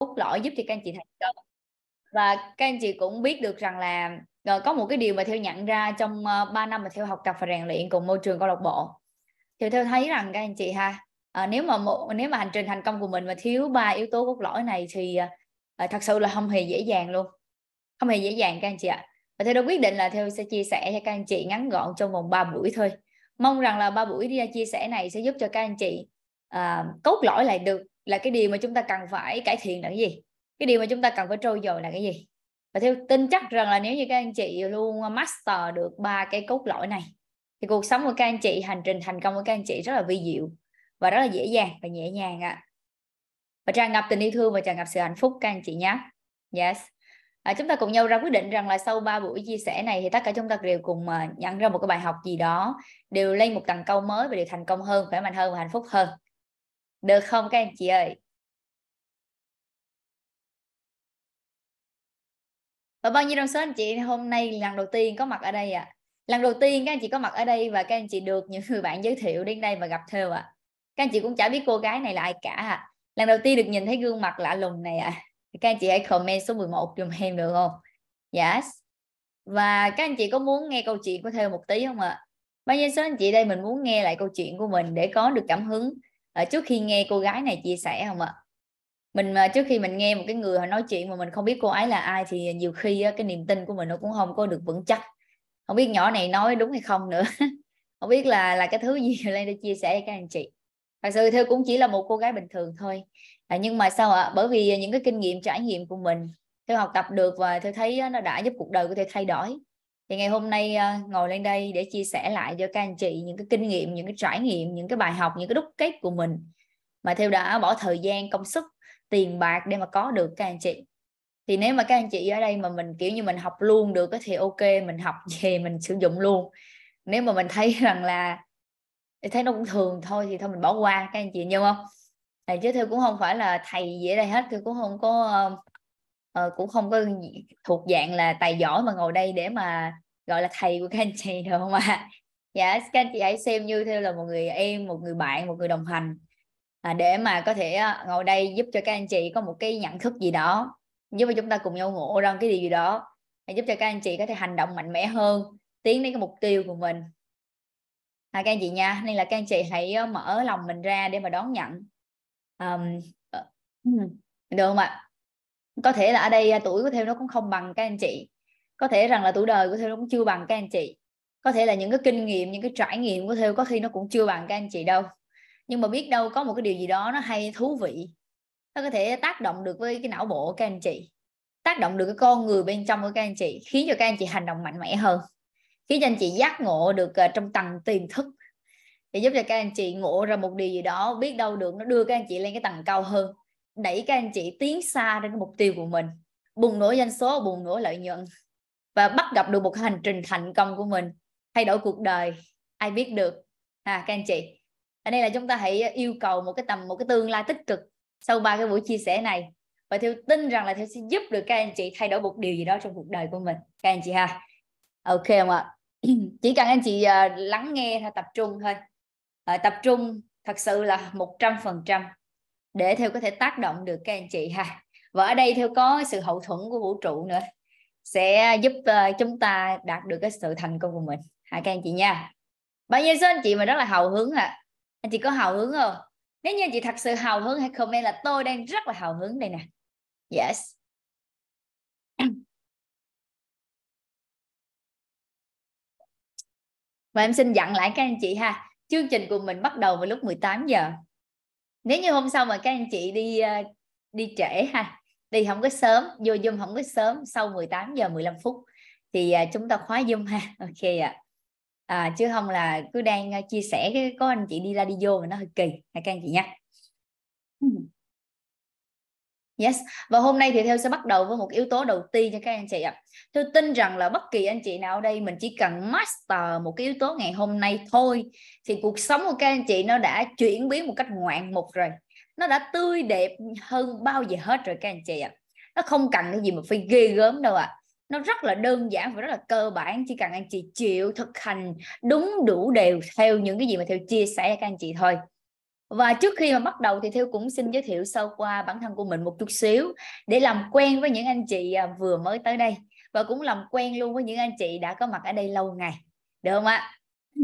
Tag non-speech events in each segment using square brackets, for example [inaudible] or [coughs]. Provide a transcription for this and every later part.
cốt lõi giúp cho các anh chị thành công và các anh chị cũng biết được rằng là ờ, có một cái điều mà theo nhận ra trong 3 ờ, năm mà theo học tập và rèn luyện cùng môi trường câu lạc bộ thì theo thấy rằng các anh chị ha à, nếu mà một nếu mà hành trình thành công của mình mà thiếu ba yếu tố cốt lõi này thì à, thật sự là không hề dễ dàng luôn không hề dễ dàng các anh chị ạ và theo đó quyết định là theo sẽ chia sẻ cho các anh chị ngắn gọn trong vòng 3 buổi thôi mong rằng là ba buổi đi chia sẻ này sẽ giúp cho các anh chị à, cốt lõi lại được là cái điều mà chúng ta cần phải cải thiện là cái gì cái điều mà chúng ta cần phải trôi dồi là cái gì và theo tin chắc rằng là nếu như các anh chị luôn master được ba cái cốt lõi này thì cuộc sống của các anh chị hành trình thành công của các anh chị rất là vi diệu và rất là dễ dàng và nhẹ nhàng ạ à. và tràn ngập tình yêu thương và tràn ngập sự hạnh phúc các anh chị nhé yes à, chúng ta cùng nhau ra quyết định rằng là sau ba buổi chia sẻ này thì tất cả chúng ta đều cùng à, nhận ra một cái bài học gì đó đều lên một tầng câu mới và đều thành công hơn khỏe mạnh hơn và hạnh phúc hơn được không các anh chị ơi? Và bao nhiêu trong số anh chị hôm nay lần đầu tiên có mặt ở đây ạ? À? Lần đầu tiên các anh chị có mặt ở đây và các anh chị được những người bạn giới thiệu đến đây và gặp Theo ạ. À. Các anh chị cũng chả biết cô gái này là ai cả ạ. À. Lần đầu tiên được nhìn thấy gương mặt lạ lùng này ạ. À. Các anh chị hãy comment số 11 dùm em được không? Yes. Và các anh chị có muốn nghe câu chuyện của Theo một tí không ạ? À? Bao nhiêu số anh chị đây mình muốn nghe lại câu chuyện của mình để có được cảm hứng ở ờ, trước khi nghe cô gái này chia sẻ không ạ mình mà ờ, trước khi mình nghe một cái người họ nói chuyện mà mình không biết cô ấy là ai thì nhiều khi cái niềm tin của mình nó cũng không có được vững chắc không biết nhỏ này nói đúng hay không nữa [laughs] không biết là là cái thứ gì lên để chia sẻ với các anh chị thật sự theo cũng chỉ là một cô gái bình thường thôi à, nhưng mà sao ạ bởi vì những cái kinh nghiệm trải nghiệm của mình tôi học tập được và tôi thấy nó đã giúp cuộc đời của tôi thay đổi thì ngày hôm nay uh, ngồi lên đây để chia sẻ lại cho các anh chị những cái kinh nghiệm những cái trải nghiệm những cái bài học những cái đúc kết của mình mà theo đã bỏ thời gian công sức tiền bạc để mà có được các anh chị thì nếu mà các anh chị ở đây mà mình kiểu như mình học luôn được thì ok mình học [laughs] về mình sử dụng luôn nếu mà mình thấy [laughs] rằng là thấy nó cũng thường thôi thì thôi mình bỏ qua các anh chị nhau không à, chứ theo cũng không phải là thầy gì ở đây hết theo cũng không có uh, cũng không có thuộc dạng là tài giỏi mà ngồi đây để mà gọi là thầy của các anh chị được không ạ dạ các anh chị hãy xem như theo là một người em một người bạn một người đồng hành à, để mà có thể à, ngồi đây giúp cho các anh chị có một cái nhận thức gì đó giúp cho chúng ta cùng nhau ngộ ra cái điều gì đó để giúp cho các anh chị có thể hành động mạnh mẽ hơn tiến đến cái mục tiêu của mình à, các anh chị nha nên là các anh chị hãy à, mở lòng mình ra để mà đón nhận um, được không ạ có thể là ở đây à, tuổi của theo nó cũng không bằng các anh chị có thể rằng là tuổi đời của theo cũng chưa bằng các anh chị có thể là những cái kinh nghiệm những cái trải nghiệm của theo có khi nó cũng chưa bằng các anh chị đâu nhưng mà biết đâu có một cái điều gì đó nó hay thú vị nó có thể tác động được với cái não bộ của các anh chị tác động được cái con người bên trong của các anh chị khiến cho các anh chị hành động mạnh mẽ hơn khiến cho anh chị giác ngộ được à, trong tầng tiềm thức để giúp cho các anh chị ngộ ra một điều gì đó biết đâu được nó đưa các anh chị lên cái tầng cao hơn đẩy các anh chị tiến xa đến cái mục tiêu của mình bùng nổ doanh số bùng nổ lợi nhuận và bắt gặp được một hành trình thành công của mình thay đổi cuộc đời ai biết được à các anh chị ở đây là chúng ta hãy yêu cầu một cái tầm một cái tương lai tích cực sau ba cái buổi chia sẻ này và theo tin rằng là theo sẽ giúp được các anh chị thay đổi một điều gì đó trong cuộc đời của mình các anh chị ha ok không ạ [clears throat] chỉ cần anh chị à, lắng nghe thôi tập trung thôi uh, tập trung thật sự là một trăm phần trăm để theo có thể tác động được các anh chị ha và ở đây theo có sự hậu thuẫn của vũ trụ nữa sẽ giúp ờ, chúng ta đạt được cái sự thành công của mình hả các anh chị nha bao nhiêu số anh chị mà rất là hào hứng ạ à? anh chị có hào hứng không nếu như chị thật sự hào hứng hay comment là tôi đang rất là hào hứng đây nè yes [clears throat] và em xin dặn lại các anh chị ha chương trình của mình bắt đầu vào lúc 18 giờ nếu như hôm sau mà các anh chị đi ờ, đi trễ ha đi không có sớm vô zoom không có sớm sau 18 giờ 15 phút thì à, chúng ta khóa zoom ha [laughs] ok ạ à. à, chứ không là cứ đang à, chia sẻ cái có anh chị đi ra đi vô mà nó hơi kỳ hả các anh chị nhé ừ. Yes. Và hôm nay thì theo sẽ bắt đầu với một yếu tố đầu tiên cho các anh chị ạ. Tôi tin rằng là bất kỳ anh chị nào ở đây mình chỉ cần master một cái yếu tố ngày hôm nay thôi thì cuộc sống của các anh chị nó đã chuyển biến một cách ngoạn mục rồi nó đã tươi đẹp hơn bao giờ hết rồi các anh chị ạ nó không cần cái gì mà phải ghê gớm đâu ạ nó rất là đơn giản và rất là cơ bản chỉ cần anh chị chịu thực hành đúng đủ đều theo những cái gì mà theo chia sẻ các anh chị thôi và trước khi mà bắt đầu thì Theo cũng xin giới thiệu sơ qua bản thân của mình một chút xíu để làm quen với những anh chị à, vừa mới tới đây và cũng làm quen luôn với những anh chị đã có mặt ở đây lâu ngày. Được không ạ? Ừ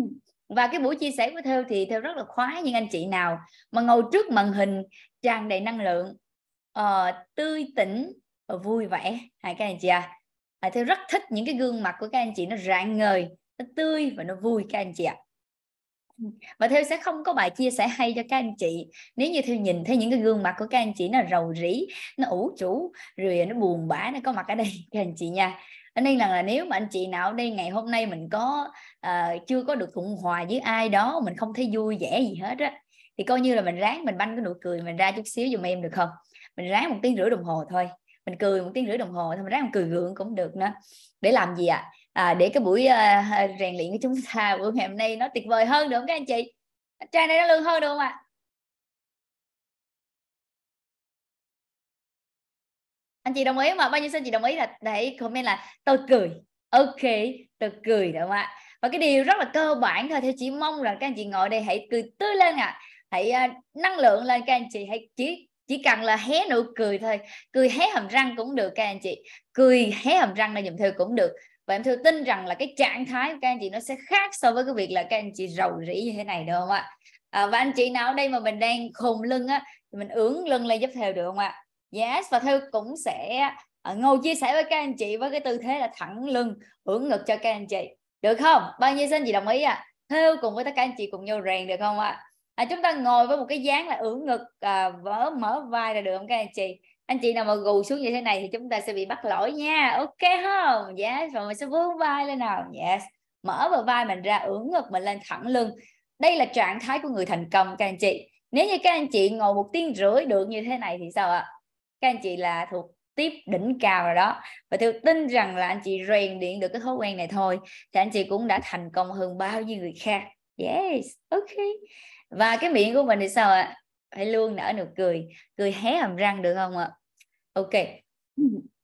và cái buổi chia sẻ của theo thì theo rất là khoái những anh chị nào mà ngồi trước màn hình tràn đầy năng lượng uh, tươi tỉnh uh, vui vẻ hai các anh chị à à, theo rất thích những cái gương mặt của các anh chị nó rạng ngời nó tươi và nó vui các anh chị ạ à. và theo sẽ không có bài chia sẻ hay cho các anh chị nếu như theo nhìn thấy những cái gương mặt của các anh chị nó rầu rĩ nó ủ chủ rồi nó buồn bã nó có mặt ở đây [laughs] các anh chị nha nên là, là nếu mà anh chị nào đây ngày hôm nay mình có uh, chưa có được thuận hòa với ai đó mình không thấy vui vẻ gì hết á thì coi như là mình ráng mình banh cái nụ cười mình ra chút xíu dùm em được không mình ráng một tiếng rưỡi đồng hồ thôi mình cười một tiếng rưỡi đồng hồ thôi mình ráng mình cười gượng cũng được nữa để làm gì ạ à? à, để cái buổi uh, rèn luyện của chúng ta buổi ngày hôm nay nó tuyệt vời hơn được không các anh chị trai này nó lương hơn được không ạ à? anh chị đồng ý mà bao nhiêu sao chị đồng ý là để comment là tôi cười ok tôi cười đúng không ạ và cái điều rất là cơ bản thôi thì chỉ mong rằng các anh chị ngồi đây hãy cười tươi lên ạ à. hãy uh, năng lượng lên các anh chị hãy chỉ chỉ cần là hé nụ cười thôi cười hé hàm răng cũng được các anh chị cười hé hàm răng là dùm theo cũng được và em thưa tin rằng là cái trạng thái của các anh chị nó sẽ khác so với cái việc là các anh chị rầu rĩ như thế này được không ạ à, và anh chị nào ở đây mà mình đang khùng lưng á thì mình ưỡn lưng lên giúp theo được không ạ Yes, và Thư cũng sẽ à, ngồi chia sẻ với các anh chị với cái tư thế là thẳng lưng, ưỡn ngực cho các anh chị. Được không? Bao nhiêu xin chị đồng ý ạ? À? Thư cùng với tất cả anh chị cùng nhau rèn được không ạ? À? À, chúng ta ngồi với một cái dáng là ưỡn ngực, à, vỡ mở vai là được không các anh chị? Anh chị nào mà gù xuống như thế này thì chúng ta sẽ bị bắt lỗi nha. Ok không? Yes, và mình sẽ vươn vai lên nào. Yes. Mở bờ vai mình ra, ưỡn ngực mình lên thẳng lưng. Đây là trạng thái của người thành công các anh chị. Nếu như các anh chị ngồi một tiếng rưỡi được như thế này thì sao ạ? các anh chị là thuộc tiếp đỉnh cao rồi đó và theo tin rằng là anh chị rèn luyện được cái thói quen này thôi thì anh chị cũng đã thành công hơn bao nhiêu người khác yes ok và cái miệng của mình thì sao ạ à? phải luôn nở nụ cười cười hé hàm răng được không ạ ok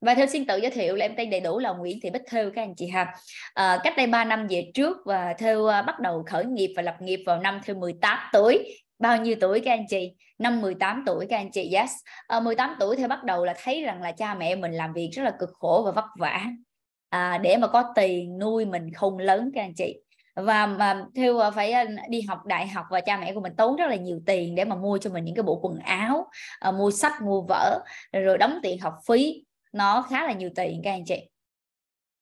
và theo xin tự giới thiệu là em tên đầy đủ là Nguyễn Thị Bích Thêu các anh chị ha à, cách đây 3 năm về trước và Thêu à, bắt đầu khởi nghiệp và lập nghiệp vào năm Thêu 18 tuổi bao nhiêu tuổi các anh chị năm 18 tuổi các anh chị yes à, ờ, 18 tuổi thì bắt đầu là thấy rằng là cha mẹ mình làm việc rất là cực khổ và vất vả à, để mà có tiền nuôi mình không lớn các anh chị và mà theo ờ, phải ờ, đi học đại học và cha mẹ của mình tốn rất là nhiều tiền để mà mua cho mình những cái bộ quần áo à, mua sách mua vở rồi đóng tiền học phí nó khá là nhiều tiền các anh chị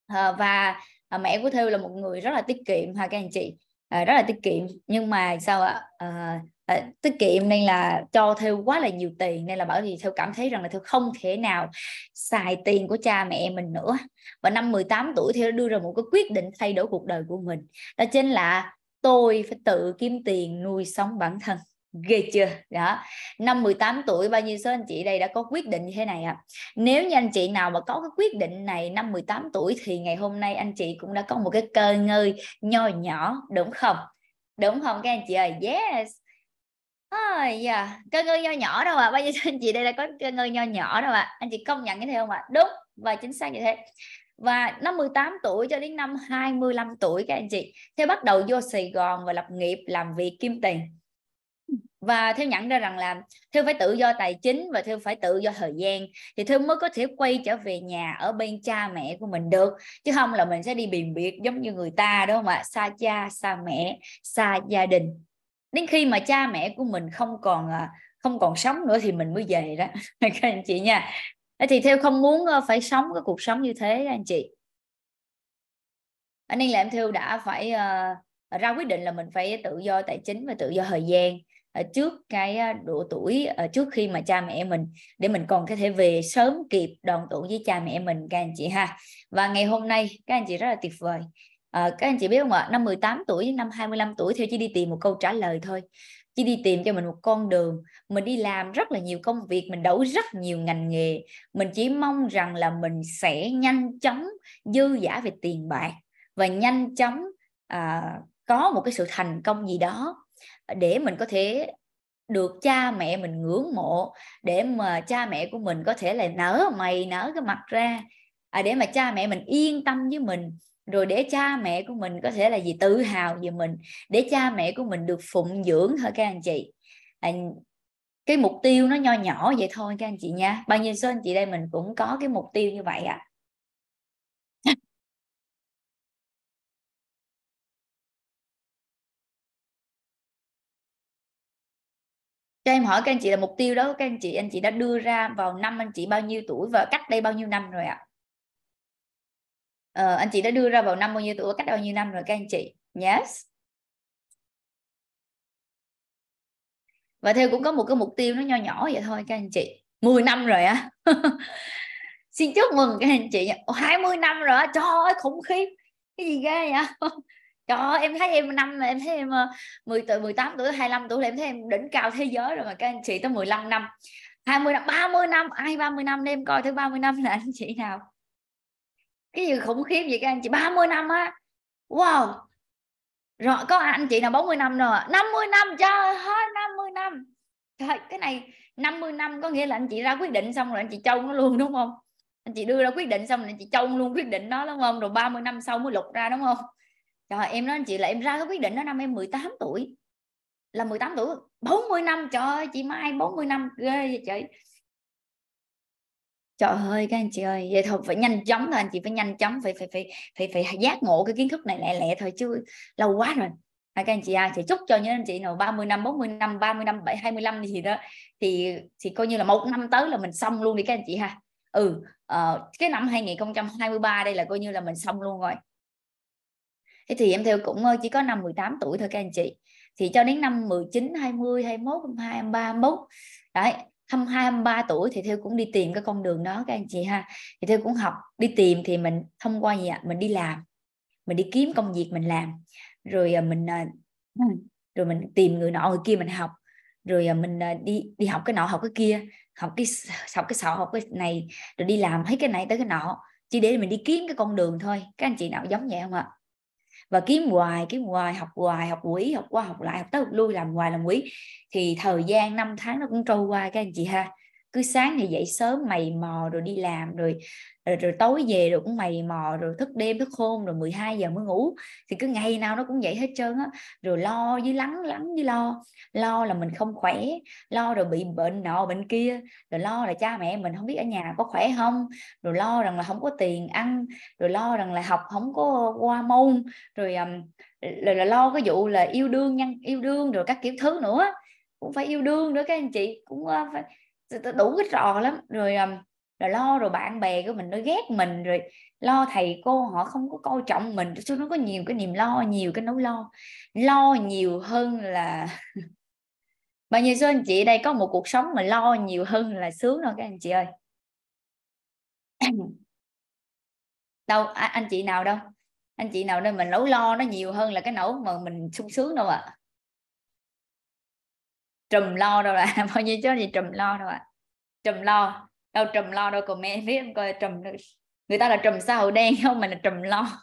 à, và à, mẹ của theo là một người rất là tiết kiệm ha các anh chị à, rất là tiết kiệm nhưng mà sao ạ à, uh, tiết kiệm nên là cho theo quá là nhiều tiền nên là bởi vì theo cảm thấy rằng là theo không thể nào xài tiền của cha mẹ mình nữa và năm 18 tuổi theo đưa ra một cái quyết định thay đổi cuộc đời của mình đó chính là tôi phải tự kiếm tiền nuôi sống bản thân ghê chưa đó năm 18 tuổi bao nhiêu số anh chị đây đã có quyết định như thế này ạ à? nếu như anh chị nào mà có cái quyết định này năm 18 tuổi thì ngày hôm nay anh chị cũng đã có một cái cơ ngơi nho nhỏ đúng không đúng không các anh chị ơi yes À, yeah. cơ ngơi nho nhỏ đâu ạ à. bao nhiêu anh chị đây là có cơ ngơi nho nhỏ đâu ạ à. anh chị công nhận như thế không ạ à? đúng và chính xác như thế và năm 18 tuổi cho đến năm 25 tuổi các anh chị theo bắt đầu vô Sài Gòn và lập nghiệp làm việc kiếm tiền và theo nhận ra rằng là theo phải tự do tài chính và theo phải tự do thời gian thì theo mới có thể quay trở về nhà ở bên cha mẹ của mình được chứ không là mình sẽ đi biền biệt giống như người ta đúng không ạ xa cha xa mẹ xa gia đình đến khi mà cha mẹ của mình không còn à, không còn sống nữa thì mình mới về đó [laughs] các anh chị nha thì theo không muốn phải sống cái cuộc sống như thế anh chị nên là em theo đã phải ờ, ra quyết định là mình phải tự do tài chính và tự do thời gian trước cái à, độ tuổi ờ, trước khi mà cha mẹ mình để mình còn có thể về sớm kịp đoàn tụ với cha mẹ mình các anh chị ha và ngày hôm nay các anh chị rất là tuyệt vời À, các anh chị biết không ạ, năm 18 tuổi đến năm 25 tuổi theo chỉ đi tìm một câu trả lời thôi. Chỉ đi tìm cho mình một con đường, mình đi làm rất là nhiều công việc, mình đấu rất nhiều ngành nghề, mình chỉ mong rằng là mình sẽ nhanh chóng dư giả về tiền bạc và nhanh chóng à, có một cái sự thành công gì đó để mình có thể được cha mẹ mình ngưỡng mộ để mà cha mẹ của mình có thể là nở mày nở cái mặt ra à, để mà cha mẹ mình yên tâm với mình rồi để cha mẹ của mình có thể là gì tự hào về mình để cha mẹ của mình được phụng dưỡng hả các anh chị à, cái mục tiêu nó nho nhỏ vậy thôi các anh chị nha bao nhiêu số anh chị đây mình cũng có cái mục tiêu như vậy ạ à. [laughs] cho em hỏi các anh chị là mục tiêu đó các anh chị anh chị đã đưa ra vào năm anh chị bao nhiêu tuổi và cách đây bao nhiêu năm rồi ạ à? Ờ, anh chị đã đưa ra vào năm bao nhiêu tuổi, cách bao nhiêu năm rồi các anh chị? Yes. Và theo cũng có một cái mục tiêu nó nho nhỏ vậy thôi các anh chị. 10 năm rồi á. [laughs] Xin chúc mừng các anh chị. 20 năm rồi á, trời ơi khủng khiếp. Cái gì ghê vậy? [laughs] Trời ơi, em thấy em năm là em thấy em 10 ờ, tuổi 18 tuổi 25 tuổi em thấy em đỉnh cao thế giới rồi mà các anh chị tới 15 năm. 20 năm, 30 năm, ai 30 năm để em coi tới 30 năm là anh chị nào? cái gì khủng khiếp vậy các anh chị 30 năm á wow rồi có anh chị nào 40 năm rồi 50 năm trời ơi 50 năm trời, cái này 50 năm có nghĩa là anh chị ra quyết định xong rồi anh chị trông nó luôn đúng không anh chị đưa ra quyết định xong rồi anh chị trông luôn quyết định đó đúng không rồi 30 năm sau mới lục ra đúng không trời em nói anh chị là em ra cái quyết định đó năm em 18 tuổi là 18 tuổi 40 năm trời ơi chị Mai 40 năm ghê vậy trời trời ơi các anh chị ơi vậy thôi phải nhanh chóng thôi anh chị phải nhanh chóng phải phải phải phải phải giác ngộ cái kiến thức này lẹ lẹ thôi chứ lâu quá rồi à, các anh chị à chị chúc cho những anh chị nào 30 năm 40 năm 30 năm 7 25 gì đó thì thì coi như là một năm tới là mình xong luôn đi các anh chị ha ừ uh, cái năm 2023 đây là coi như là mình xong luôn rồi thế thì em theo cũng ờ, chỉ có năm 18 tuổi thôi các anh chị thì cho đến năm 19 20 21 22 23 31 đấy 22 23 tuổi thì Theo cũng đi tìm cái con đường đó các anh chị ha thì Theo cũng học đi tìm thì mình thông qua gì ạ mình đi làm mình đi kiếm công việc mình làm rồi à, mình à, ừ. rồi mình tìm người nọ người kia mình học rồi à, mình đi đi học cái nọ học cái kia học cái học cái sọ học cái này rồi đi làm hết cái này tới cái nọ chỉ để mình đi kiếm cái con đường thôi các anh chị nào giống vậy không ạ và kiếm hoài kiếm hoài học hoài học quỹ học qua học lại học tới học lui làm hoài làm quỹ thì thời gian 5 tháng nó cũng trôi qua các anh chị ha cứ sáng thì dậy sớm mày mò rồi đi làm rồi rồi, rồi tối về rồi cũng mày mò rồi thức đêm thức hôm rồi 12 giờ mới ngủ thì cứ ngày nào nó cũng vậy hết trơn á rồi lo với lắng lắng với lo lo là mình không khỏe lo rồi bị bệnh nọ bệnh kia rồi lo là cha mẹ mình không biết ở nhà có khỏe không rồi lo rằng là không có tiền ăn rồi lo rằng là học không có qua môn rồi um, rồi là lo cái vụ là yêu đương nhân yêu đương rồi các kiểu thứ nữa cũng phải yêu đương nữa các anh chị cũng phải đủ cái trò lắm rồi rồi lo rồi bạn bè của mình nó ghét mình rồi lo thầy cô họ không có coi trọng mình cho nó có nhiều cái niềm lo nhiều cái nỗi lo lo nhiều hơn là [laughs] bao nhiêu số anh chị đây có một cuộc sống mà lo nhiều hơn là sướng đâu các anh chị ơi [coughs] đâu à, anh chị nào đâu anh chị nào đây mình nỗi lo nó nhiều hơn là cái nỗi mà mình sung sướng đâu ạ à trùm lo đâu là bao nhiêu chỗ gì trùm lo đâu ạ à? [laughs] trùm lo đâu trùm lo đâu còn mẹ viết coi trùm người ta là trùm xã hội đen không mình là trùm lo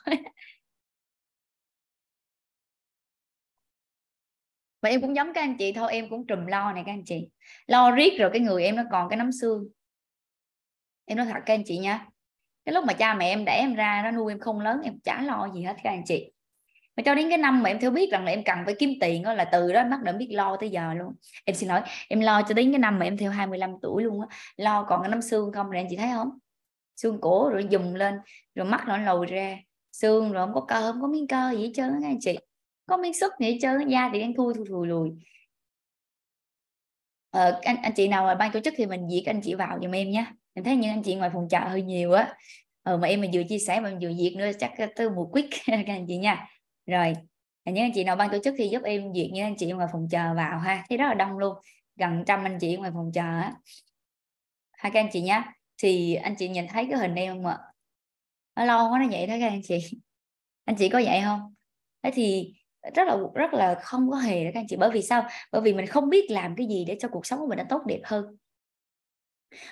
và [laughs] em cũng giống các anh chị thôi em cũng trùm lo này các anh chị lo riết rồi cái người em nó còn cái nấm xương em nói thật các anh chị nhá cái lúc mà cha mẹ em đẻ em ra nó nuôi em không lớn em chả lo gì hết các anh chị mà cho đến cái năm mà em theo biết rằng là em cần phải kiếm tiền đó là từ đó em bắt đầu biết lo tới giờ luôn em xin lỗi em lo cho đến cái năm mà em theo 25 tuổi luôn á lo còn cái nắm xương không rồi em chị thấy không xương cổ rồi dùng lên rồi mắt nó lồi ra xương rồi không có cơ không có miếng cơ gì hết trơn anh chị có miếng sức gì hết trơn da thì đang thui thui thùi lùi ờ, anh anh chị nào mà ban tổ chức thì mình viết anh chị vào giùm em nhé em thấy những anh chị ngoài phòng chợ hơi nhiều á ờ, mà em mà vừa chia sẻ mà vừa việc nữa chắc tới mùa quýt [laughs] các anh chị nha rồi những anh chị nào ban tổ chức thì giúp em duyệt những anh chị ngoài phòng chờ vào ha thấy rất là đông luôn gần trăm anh chị ngoài phòng chờ á hai các anh chị nhé thì anh chị nhìn thấy cái hình em không ạ nó lâu quá nó vậy thấy các anh chị anh chị có vậy không thế thì rất là rất là không có hề đó các anh chị bởi vì sao bởi vì mình không biết làm cái gì để cho cuộc sống của mình nó tốt đẹp hơn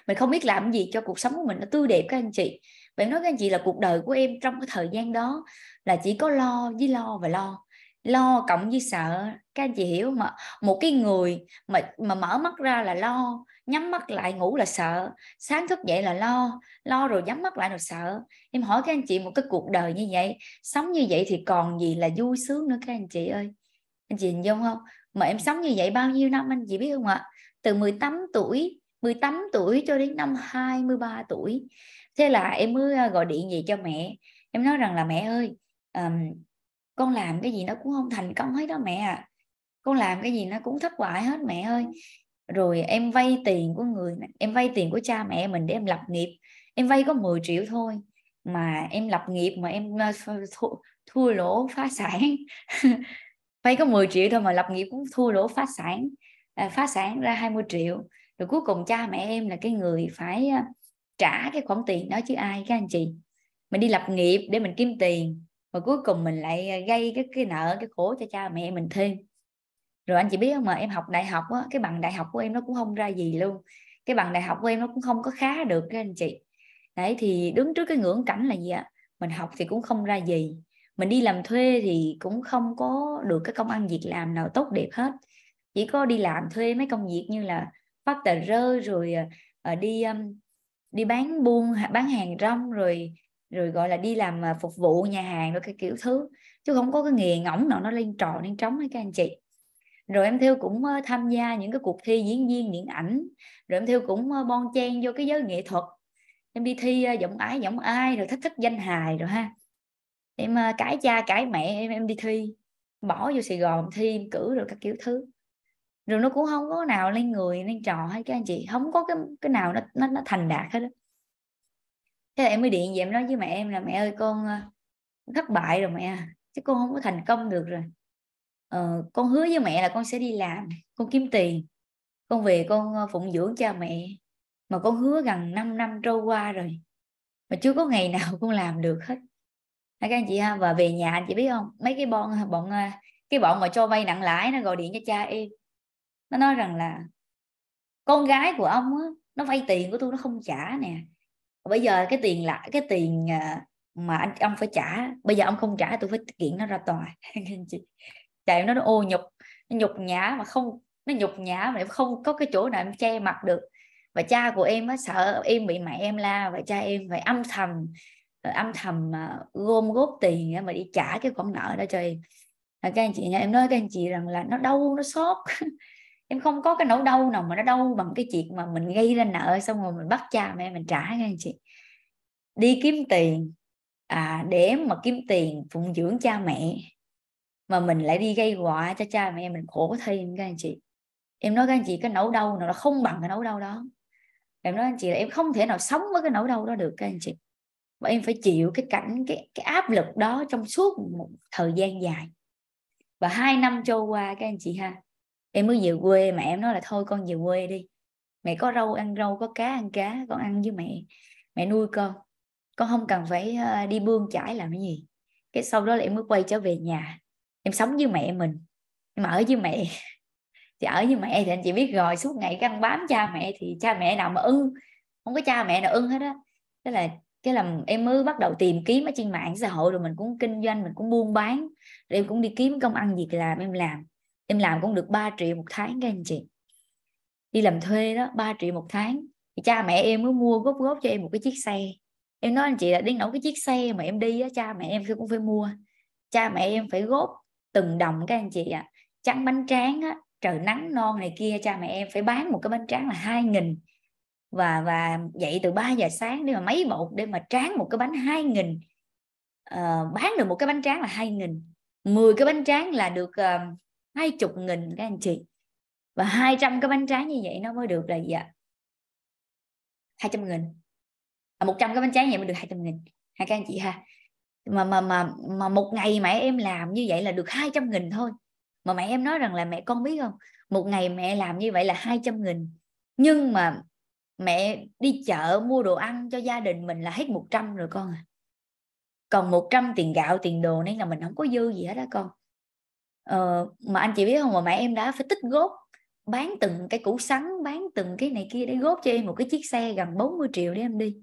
mình không biết làm gì cho cuộc sống của mình nó tươi đẹp các anh chị bạn nói với anh chị là cuộc đời của em trong cái thời gian đó là chỉ có lo với lo và lo lo cộng với sợ các anh chị hiểu mà một cái người mà mà mở mắt ra là lo nhắm mắt lại ngủ là sợ sáng thức dậy là lo lo rồi nhắm mắt lại rồi sợ em hỏi các anh chị một cái cuộc đời như vậy sống như vậy thì còn gì là vui sướng nữa các anh chị ơi anh chị hình dung không mà em sống như vậy bao nhiêu năm anh chị biết không ạ từ 18 tuổi 18 tuổi cho đến năm 23 tuổi thế là em mới ờ, gọi điện về cho mẹ em nói rằng là mẹ ơi um, con làm cái gì nó cũng không thành công hết đó mẹ à con làm cái gì nó cũng thất bại hết mẹ ơi rồi em vay tiền của người em vay tiền của cha mẹ mình để em lập nghiệp em vay có 10 triệu thôi mà em lập nghiệp mà em ờ, thua, thua lỗ phá sản [laughs] vay có 10 triệu thôi mà lập nghiệp cũng thua lỗ phá sản à, phá sản ra 20 triệu rồi cuối cùng cha mẹ em là cái người phải ờ, trả cái khoản tiền đó chứ ai các anh chị mình đi lập nghiệp để mình kiếm tiền mà cuối cùng mình lại à, gây cái cái nợ cái khổ cho cha mẹ mình thêm rồi anh chị biết không mà em học đại học á cái bằng đại học của em nó cũng không ra gì luôn cái bằng đại học của em nó cũng không có khá được các anh chị đấy thì đứng trước cái ngưỡng cảnh là gì ạ mình học thì cũng không ra gì mình đi làm thuê thì cũng không có được cái công ăn việc làm nào tốt đẹp hết chỉ có đi làm thuê mấy công việc như là phát tờ rơi rồi à, à, đi um, đi bán buôn bán hàng rong rồi rồi gọi là đi làm à, phục vụ nhà hàng rồi cái kiểu thứ chứ không có cái nghề ngỗng nào nó lên trò lên trống hay các anh chị rồi em theo cũng tham gia những cái cuộc thi diễn viên điện ảnh rồi em theo cũng bon chen vô cái giới nghệ thuật em đi thi giọng ái giọng ai rồi thách thức danh hài rồi ha em cãi cha cãi mẹ em em đi thi bỏ vô sài gòn thi em cử rồi các kiểu thứ rồi nó cũng không có nào lên người lên trò hay các anh chị không có cái cái nào nó nó, nó thành đạt hết đó. thế là em mới điện về em nói với mẹ em là mẹ ơi con thất bại rồi mẹ à. chứ con không có thành công được rồi ờ, con hứa với mẹ là con sẽ đi làm con kiếm tiền con về con phụng dưỡng cha mẹ mà con hứa gần 5 năm trôi qua rồi mà chưa có ngày [laughs] nào con làm được hết các anh chị ha và về nhà anh chị biết không mấy cái bọn bọn cái bọn mà cho vay nặng lãi nó gọi điện cho cha em nó nói rằng là con gái của ông á, nó vay tiền của tôi nó không trả nè bây giờ cái tiền lại cái tiền à, mà anh ông phải trả bây giờ ông không trả tôi phải kiện nó ra tòa [laughs] chị chạy nó nó ô nhục nó nhục nhã mà không nó nhục nhã mà không có cái chỗ nào em che mặt được và cha của em á sợ em bị mẹ em la và cha em phải âm thầm âm thầm à, gom góp tiền mà đi trả cái khoản nợ đó cho em các anh chị nha em nói các anh chị rằng là nó đau nó sốt [laughs] em không có cái nỗi đau nào mà nó đau bằng cái chuyện mà mình gây ra nợ xong rồi mình bắt cha mẹ mình trả nghe anh chị đi kiếm tiền à, để mà kiếm tiền phụng dưỡng cha mẹ mà mình lại đi gây họa cho cha mẹ mình khổ thêm các anh chị em nói các anh chị cái nỗi đau nào nó không bằng cái nỗi đau đó em nói anh chị là em không thể nào sống với cái nỗi đau đó được các anh chị và em phải chịu cái cảnh cái cái áp lực đó trong suốt một thời gian dài và hai năm trôi qua các anh chị ha em mới về quê mà em nói là thôi con về quê đi mẹ có rau ăn rau có cá ăn cá con ăn với mẹ mẹ nuôi con con không cần phải ờ, đi bươn chải làm cái gì cái sau đó là em mới quay trở về nhà em sống với mẹ mình em ở với mẹ [laughs] thì ở với mẹ thì anh chị biết rồi suốt ngày căng bám cha mẹ thì cha mẹ nào mà ưng không có cha mẹ nào ưng hết á thế là cái là em mới bắt đầu tìm kiếm ở trên mạng xã hội rồi mình cũng kinh doanh mình cũng buôn bán rồi em cũng đi kiếm công ăn việc làm em làm em làm cũng được 3 triệu một tháng nghe anh chị đi làm thuê đó 3 triệu một tháng thì cha mẹ em mới mua góp góp cho em một cái chiếc xe em nói anh chị là đến nấu cái chiếc xe mà em đi á cha mẹ em cũng phải mua cha mẹ em phải góp từng đồng các anh chị ạ à. trắng bánh tráng á trời nắng non này kia cha mẹ em phải bán một cái bánh tráng là hai nghìn và và dậy từ 3 giờ sáng để mà mấy bột để mà tráng một cái bánh hai nghìn ờ, bán được một cái bánh tráng là hai nghìn 10 cái bánh tráng là được uh, hai chục nghìn các anh chị và 200 cái bánh trái như vậy nó mới được là gì ạ hai trăm nghìn à, 100 cái bánh trái như vậy mới được 200 nghìn hai các anh chị ha mà mà mà mà một ngày mẹ em làm như vậy là được 200 nghìn thôi mà mẹ em nói rằng là mẹ con biết không một ngày mẹ làm như vậy là 200 nghìn nhưng mà mẹ đi chợ mua đồ ăn cho gia đình mình là hết 100 rồi con à còn 100 tiền gạo tiền đồ nên là mình không có dư gì hết đó con Ờ, mà anh chị biết không mà mẹ em đã phải tích góp bán từng cái củ sắn bán từng cái này kia để góp cho em một cái chiếc xe gần 40 triệu để em đi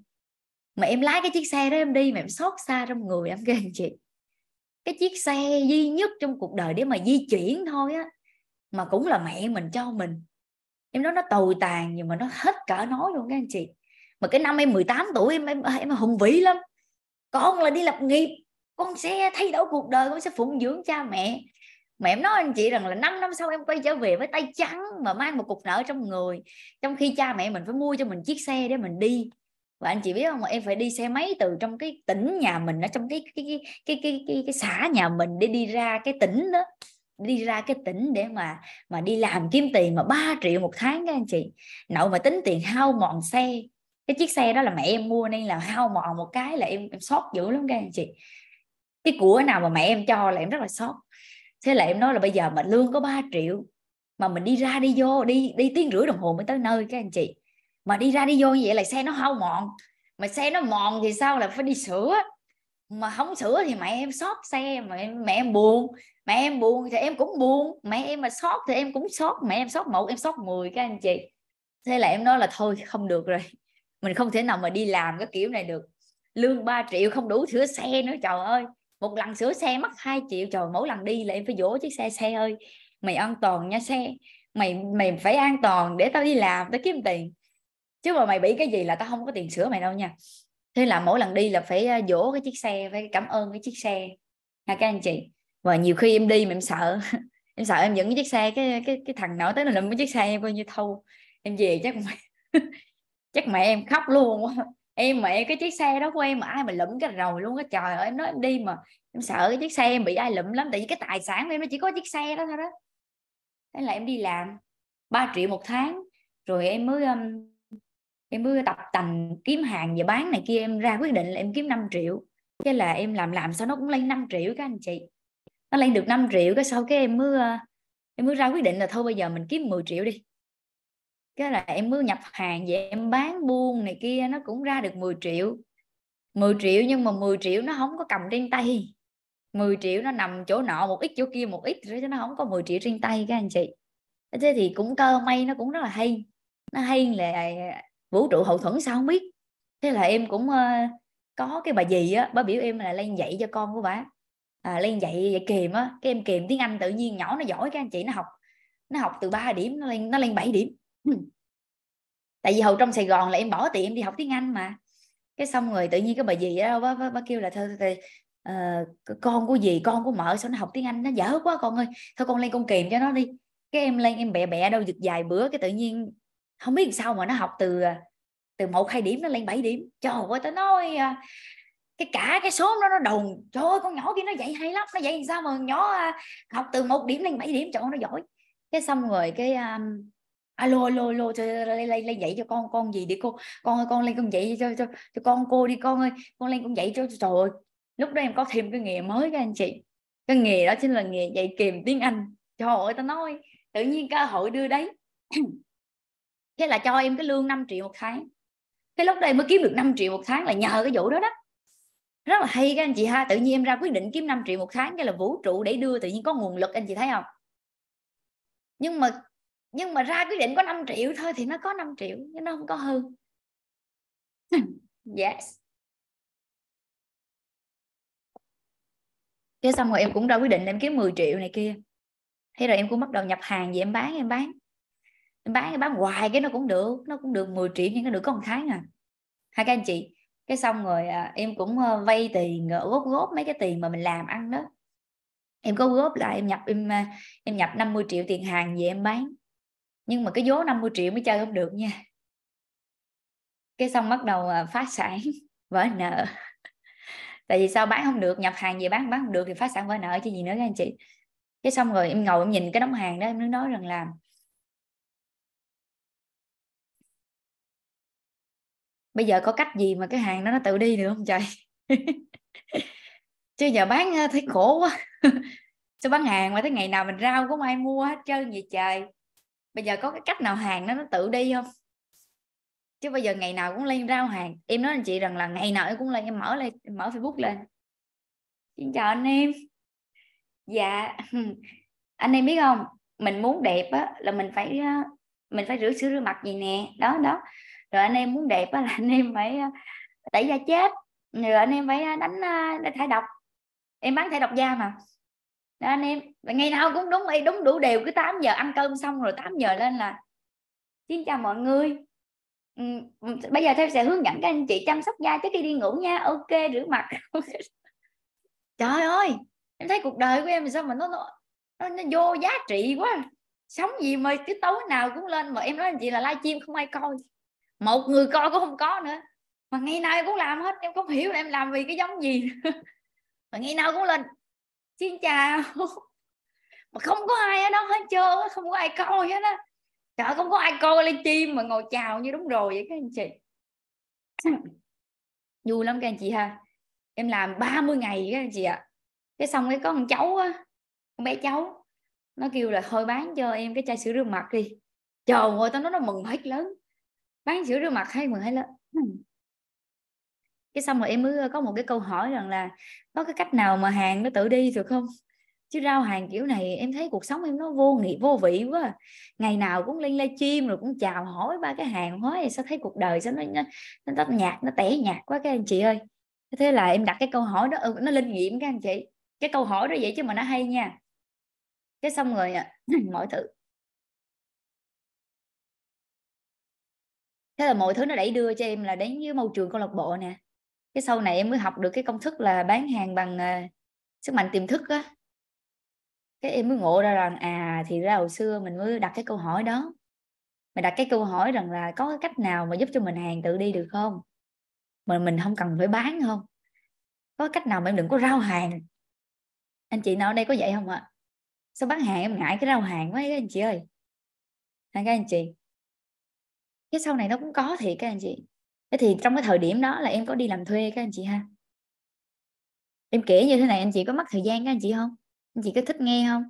mà em lái cái chiếc xe đó em đi mà em xót xa trong người em các anh chị cái chiếc xe duy nhất trong cuộc đời để mà di chuyển thôi á mà cũng là mẹ mình cho mình em nói nó tồi tàn nhưng mà nó hết cỡ nói luôn các anh chị mà cái năm em 18 tuổi em em em hùng vĩ lắm con là đi lập nghiệp con sẽ thay đổi cuộc đời con sẽ phụng dưỡng cha mẹ mà em nói anh chị rằng là 5 năm sau em quay trở về với tay trắng mà mang một cục nợ trong người trong khi cha mẹ mình phải mua cho mình chiếc xe để mình đi và anh chị biết không em phải đi xe máy từ trong cái tỉnh nhà mình ở trong cái cái cái cái cái, cái, cái xã nhà mình để đi ra cái tỉnh đó đi ra cái tỉnh để mà mà đi làm kiếm tiền mà 3 triệu một tháng các anh chị nậu mà tính tiền hao mòn xe cái chiếc xe đó là mẹ em mua nên là hao mòn một cái là em em sót dữ lắm các anh chị cái của nào mà mẹ em cho là em rất là sót thế là em nói là bây giờ mà lương có 3 triệu mà mình đi ra đi vô đi đi tiếng rưỡi đồng hồ mới tới nơi các anh chị mà đi ra đi vô như vậy là xe nó hao mòn mà xe nó mòn thì sao là phải đi sửa mà không sửa thì mẹ em xót xe mà em, mẹ em buồn mẹ em buồn thì em cũng buồn mẹ em mà xót thì em cũng xót mẹ em xót một em xót mười các anh chị thế là em nói là thôi không được rồi mình không thể nào mà đi làm cái kiểu này được lương 3 triệu không đủ sửa xe nữa trời ơi một lần sửa xe mất 2 triệu trời mỗi lần đi là em phải dỗ chiếc xe xe ơi mày an toàn nha xe mày mày phải an toàn để tao đi làm tao kiếm tiền chứ mà mày bị cái gì là tao không có tiền sửa mày đâu nha thế là mỗi lần đi là phải dỗ ờ, cái chiếc xe phải cảm ơn cái chiếc xe ha các anh chị và nhiều khi em đi mà em sợ [laughs] em sợ em dẫn cái chiếc xe cái cái cái thằng nói tới là làm cái chiếc xe em coi như thâu em về chắc mẹ [laughs] chắc mẹ em khóc luôn quá em mà em cái chiếc xe đó của em mà ai mà lụm cái rầu luôn á trời ơi em nói em đi mà em sợ cái chiếc xe em bị ai lụm lắm tại vì cái tài sản của em nó chỉ có chiếc xe đó thôi đó thế là em đi làm 3 triệu một tháng rồi em mới um, em mới tập tành kiếm hàng và bán này kia em ra quyết định là em kiếm 5 triệu thế là em làm làm sao nó cũng lên 5 triệu các anh chị nó lên được 5 triệu cái sau cái em mới uh, em mới ra quyết định là thôi bây giờ mình kiếm 10 triệu đi cái là em mới nhập hàng về em bán buôn này kia nó cũng ra được 10 triệu 10 triệu nhưng mà 10 triệu nó không có cầm trên tay 10 triệu nó nằm chỗ nọ một ít chỗ kia một ít rồi chứ nó không có 10 triệu trên tay các anh chị thế thì cũng cơ may nó cũng rất là hay nó hay là vũ trụ hậu thuẫn sao không biết thế là em cũng ờ, có cái bà gì á bà biểu em là lên dạy cho con của bà à, lên dạy dạy kèm á cái em kèm tiếng anh tự nhiên nhỏ nó giỏi các anh chị nó học nó học từ 3 điểm nó lên nó lên 7 điểm tại vì hầu trong sài gòn là em bỏ tiền em đi học tiếng anh mà cái xong rồi tự nhiên cái bà gì đó bà, bà, bà kêu là thôi, thôi, uh, con của gì con của mợ sao nó học tiếng anh nó dở quá con ơi thôi con lên con kìm cho nó đi cái em lên em bẹ bẹ đâu giật dài bữa cái tự nhiên không biết sao mà nó học từ ờ, từ một hai điểm nó lên 7 điểm trời ơi tao nói ờ, cái cả cái số nó nó đồn trời ơi con nhỏ kia nó dạy hay lắm nó dạy sao mà nhỏ học từ một điểm lên 7 điểm trời ơi nó giỏi cái xong rồi cái um, alo à, alo alo cho lên lên lên dậy cho con con gì để cô con ơi con lên con dậy cho cho cho con cô đi con ơi con lên con dậy cho trời ơi lúc đó em có thêm cái nghề mới các anh chị cái nghề đó chính là nghề dạy kèm tiếng anh trời ơi ta nói tự nhiên cơ hội đưa đấy [clears throat] thế là cho em cái lương 5 triệu một tháng cái lúc đây mới kiếm được 5 triệu một tháng là nhờ cái vụ đó đó rất là hay các anh chị ha tự nhiên em ra quyết định kiếm 5 triệu một tháng cái là vũ trụ để đưa tự nhiên có nguồn lực anh chị thấy không nhưng mà nhưng mà ra quyết định có 5 triệu thôi thì nó có 5 triệu chứ nó không có hư [laughs] yes cái xong rồi em cũng ra quyết định em kiếm 10 triệu này kia thế rồi em cũng bắt đầu nhập hàng gì em bán em bán em bán em bán hoài cái nó cũng được nó cũng được 10 triệu nhưng nó được có một tháng à hai các anh chị cái xong rồi à, em cũng ờ, vay tiền ờ, góp góp mấy cái tiền mà mình làm ăn đó em có góp lại em nhập em à, em nhập 50 triệu tiền hàng về em bán nhưng mà cái vốn 50 triệu mới chơi không được nha cái xong bắt đầu à, phá sản [laughs] vỡ nợ tại vì sao bán không được nhập hàng về bán bán không được thì phá sản vỡ nợ chứ gì nữa các anh chị cái xong rồi em ngồi em nhìn cái đóng hàng đó em mới nói rằng là bây giờ có cách gì mà cái hàng đó nó tự đi được không trời [laughs] chứ giờ bán à, thấy khổ quá [laughs] sao bán hàng mà tới ngày nào mình rau có ai mua hết trơn vậy trời bây giờ có cái cách nào hàng nó nó tự đi không chứ bây giờ ngày nào cũng lên rau hàng em nói anh chị rằng là ngày nào em cũng lên em mở lên em mở facebook lên xin chào anh em dạ [laughs] anh em biết không mình muốn đẹp á là mình phải mình phải rửa sữa rửa mặt gì nè đó đó rồi anh em muốn đẹp á là anh em phải tẩy da chết rồi anh em phải đánh thải độc em bán thải độc da mà đó anh em ngày nào cũng đúng y đúng đủ đều cứ 8 giờ ăn cơm xong rồi 8 giờ lên là xin chào mọi người ừ, ừ bây giờ theo sẽ hướng dẫn các anh chị chăm sóc da trước khi đi ngủ nha ok rửa mặt [laughs] trời ơi em thấy cuộc đời của em sao mà nó nó, nó, nó vô giá trị quá sống gì mà cứ tối nào cũng lên mà em nói anh chị là livestream không ai coi một người coi cũng không có nữa mà ngày nào cũng làm hết em không hiểu là em làm vì cái giống gì [laughs] mà ngày nào cũng lên xin chào [laughs] mà không có ai ở đó hết trơn không có ai coi hết á trời không có ai coi lên chim mà ngồi chào như đúng rồi vậy các anh chị [clears throat] vui lắm các anh chị ha em làm 30 ngày các anh chị ạ cái xong cái có con cháu á con bé cháu nó kêu là thôi bán cho em cái chai sữa rửa mặt đi chờ ngồi tao nói nó mừng hết lớn bán sữa rửa mặt hay mừng hết lớn cái xong rồi em mới ờ, có một cái câu hỏi rằng là có cái cách nào mà hàng nó tự đi được không chứ rau hàng kiểu này em thấy cuộc sống em nó vô nghị vô vị quá à. ngày nào cũng lên livestream rồi cũng chào hỏi ba cái hàng hóa thì sao thấy cuộc đời sao nó nó, nó, nó nhạt nó tẻ nhạt quá các anh chị ơi thế là em đặt cái câu hỏi đó ừ, nó linh nghiệm các anh chị cái câu hỏi đó vậy chứ mà nó hay nha cái xong rồi [clears throat] mọi thứ thế là mọi thứ nó đẩy đưa cho em là đến với môi trường câu lạc bộ nè cái sau này em mới học được cái công thức là bán hàng bằng uh, sức mạnh tiềm thức á cái em mới ngộ ra rằng à thì ra hồi xưa mình mới đặt cái câu hỏi đó mình đặt cái câu hỏi rằng là có cái cách nào mà giúp cho mình hàng tự đi được không mà mình không cần phải bán không có cách nào mà em đừng có rau hàng anh chị nào ở đây có vậy không ạ à? sao bán hàng em ngại cái rau hàng quá ấy, anh chị ơi hả các anh chị cái sau này nó cũng có thiệt các anh chị thế thì trong cái thời điểm đó là em có đi làm thuê các anh chị ha em kể như thế này anh chị có mất thời gian các anh chị không anh chị có thích nghe không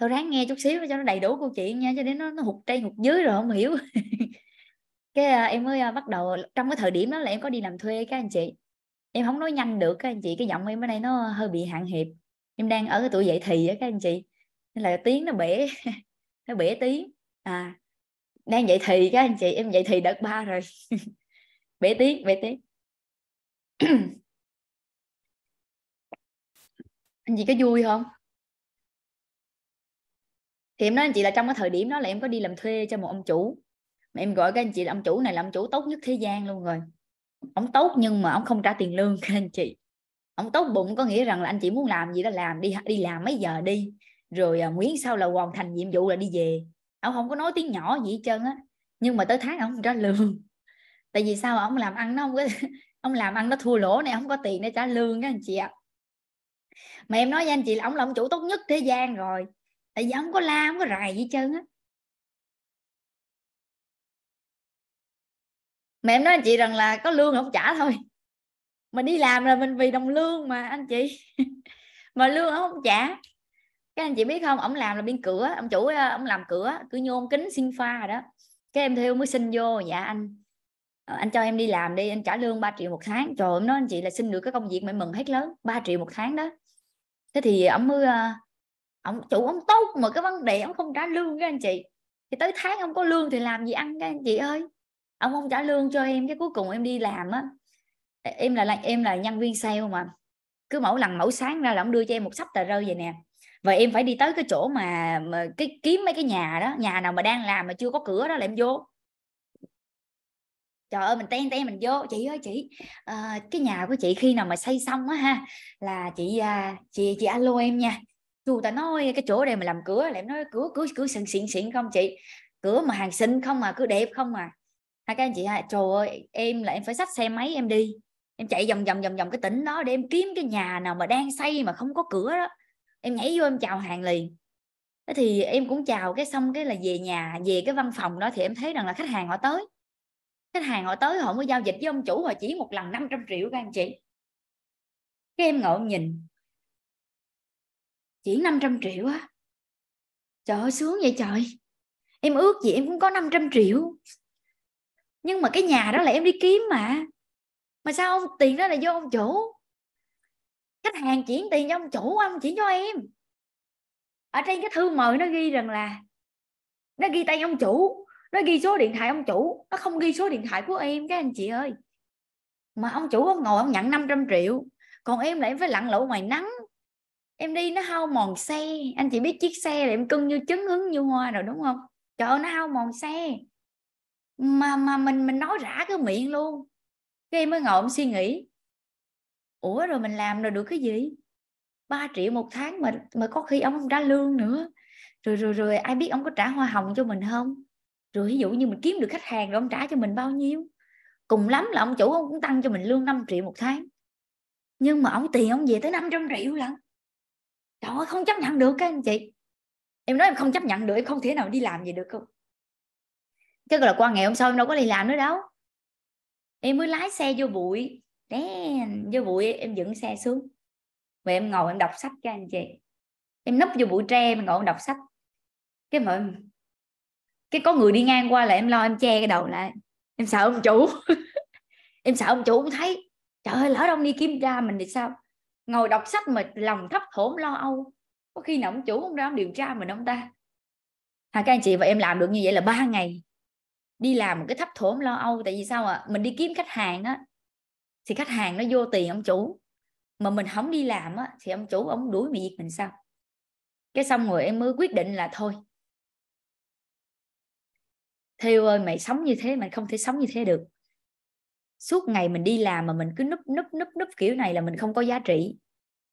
thôi ráng nghe chút xíu cho nó đầy đủ câu chuyện nha cho đến nó, nó hụt trên hụt dưới rồi không hiểu [laughs] cái à, em mới à, bắt đầu trong cái thời điểm đó là em có đi làm thuê các anh chị em không nói nhanh được các anh chị cái giọng em ở đây nó hơi bị hạn hẹp em đang ở cái tuổi dậy thì á các anh chị nên là tiếng nó bể [laughs] nó bể tiếng à đang dậy thì các anh chị em dậy thì đợt ba rồi [laughs] bé tí bé tí [clears throat] anh chị có vui không thì em nói anh chị là trong cái thời điểm đó là em có đi làm thuê cho một ông chủ mà em gọi cái anh chị là ông chủ này là ông chủ tốt nhất thế gian luôn rồi ông tốt nhưng mà ông không trả tiền lương [laughs] các anh chị ông tốt bụng có nghĩa rằng là anh chị muốn làm gì đó làm đi đi làm mấy giờ đi rồi à, Nguyễn sau là hoàn thành nhiệm vụ là đi về ông không có nói tiếng nhỏ gì hết trơn á nhưng mà tới tháng ông không trả lương tại vì sao ông làm ăn nó không có [laughs] ông làm ăn nó thua lỗ này không có tiền để trả lương đó anh chị ạ mà em nói với anh chị là ông là ông chủ tốt nhất thế gian rồi tại vì ông có la không có rài gì chân á mà em nói anh chị rằng là có lương không trả thôi mình đi làm là mình vì đồng lương mà anh chị [laughs] mà lương ông không trả các anh chị biết không ông làm là bên cửa ông chủ ờ, ông làm cửa cứ nhôm kính xin pha rồi đó các em theo mới xin vô dạ anh Ờ, anh cho em đi làm đi anh trả lương 3 triệu một tháng trời ơi nói anh chị là xin được cái công việc mẹ mừng hết lớn 3 triệu một tháng đó thế thì ông mới ờ, ông chủ ông tốt mà cái vấn đề ông không trả lương các anh chị thì tới tháng ông có lương thì làm gì ăn các anh chị ơi ông không trả lương cho em cái cuối cùng em đi làm á em là em là nhân viên sale mà cứ mỗi lần mẫu sáng ra là ông đưa cho em một sách tờ rơi vậy nè và em phải đi tới cái chỗ mà, mà cái kiếm mấy cái nhà đó nhà nào mà đang làm mà chưa có cửa đó là em vô trời ơi mình ten ten mình vô chị ơi chị à, cái nhà của chị khi nào mà xây xong á ha là chị à, chị chị alo em nha dù ta nói cái chỗ này mà làm cửa lại nói cửa cửa cửa xịn xịn xịn không chị cửa mà hàng xinh không mà cứ đẹp không à hai các anh chị ha trời ơi em là em phải xách xe máy em đi em chạy vòng vòng vòng vòng cái tỉnh đó để em kiếm cái nhà nào mà đang xây mà không có cửa đó em nhảy vô em chào hàng liền thế thì em cũng chào cái xong cái là về nhà về cái văn phòng đó thì em thấy rằng là khách hàng họ tới khách hàng họ tới họ mới giao dịch với ông chủ họ chỉ một lần 500 triệu các anh chị cái em ngộ nhìn chỉ 500 triệu á trời ơi sướng vậy trời em ước gì em cũng có 500 triệu nhưng mà cái nhà đó là em đi kiếm mà mà sao tiền đó là do ông chủ khách hàng chuyển tiền cho ông chủ ông chuyển cho em ở trên cái thư mời nó ghi rằng là nó ghi tay ông chủ nó ghi số điện thoại ông chủ nó không ghi số điện thoại của em các anh chị ơi mà ông chủ ông ngồi ông nhận 500 triệu còn em lại phải lặn lội ngoài nắng em đi nó hao mòn xe anh chị biết chiếc xe là em cưng như trứng hứng như hoa rồi đúng không trời nó hao mòn xe mà mà mình mình nói rã cái miệng luôn cái em mới ngồi em suy nghĩ ủa rồi mình làm rồi được cái gì 3 triệu một tháng mà mà có khi ông không trả lương nữa rồi rồi rồi ai biết ông có trả hoa hồng cho mình không rồi ví dụ như mình kiếm được khách hàng rồi ông trả cho mình bao nhiêu cùng lắm là ông chủ ông cũng tăng cho mình lương 5 triệu một tháng nhưng mà ông tiền ông về tới 500 triệu lận trời ơi không chấp nhận được các anh chị em nói em không chấp nhận được em không thể nào đi làm gì được không chứ là qua ngày hôm sau em đâu có đi làm nữa đâu em mới lái xe vô bụi Damn, vô bụi em dựng xe xuống mà em ngồi em đọc sách cho anh chị em nấp vô bụi tre em ngồi em đọc sách cái mà cái có người đi ngang qua là em lo em che cái đầu lại em sợ ông chủ [laughs] em sợ ông chủ cũng thấy trời ơi lỡ đông đi kiểm tra mình thì sao ngồi đọc sách mà lòng thấp thổm lo âu có khi nào ông chủ cũng ra điều tra mình ông ta à, các anh chị và em làm được như vậy là ba ngày đi làm một cái thấp thổm lo âu tại vì sao ạ à? mình đi kiếm khách hàng á thì khách hàng nó vô tiền ông chủ mà mình không đi làm á thì ông chủ ông đuổi việc mình sao cái xong rồi em mới quyết định là thôi theo ơi mày sống như thế mày không thể sống như thế được suốt ngày mình đi làm mà mình cứ núp núp núp núp kiểu này là mình không có giá trị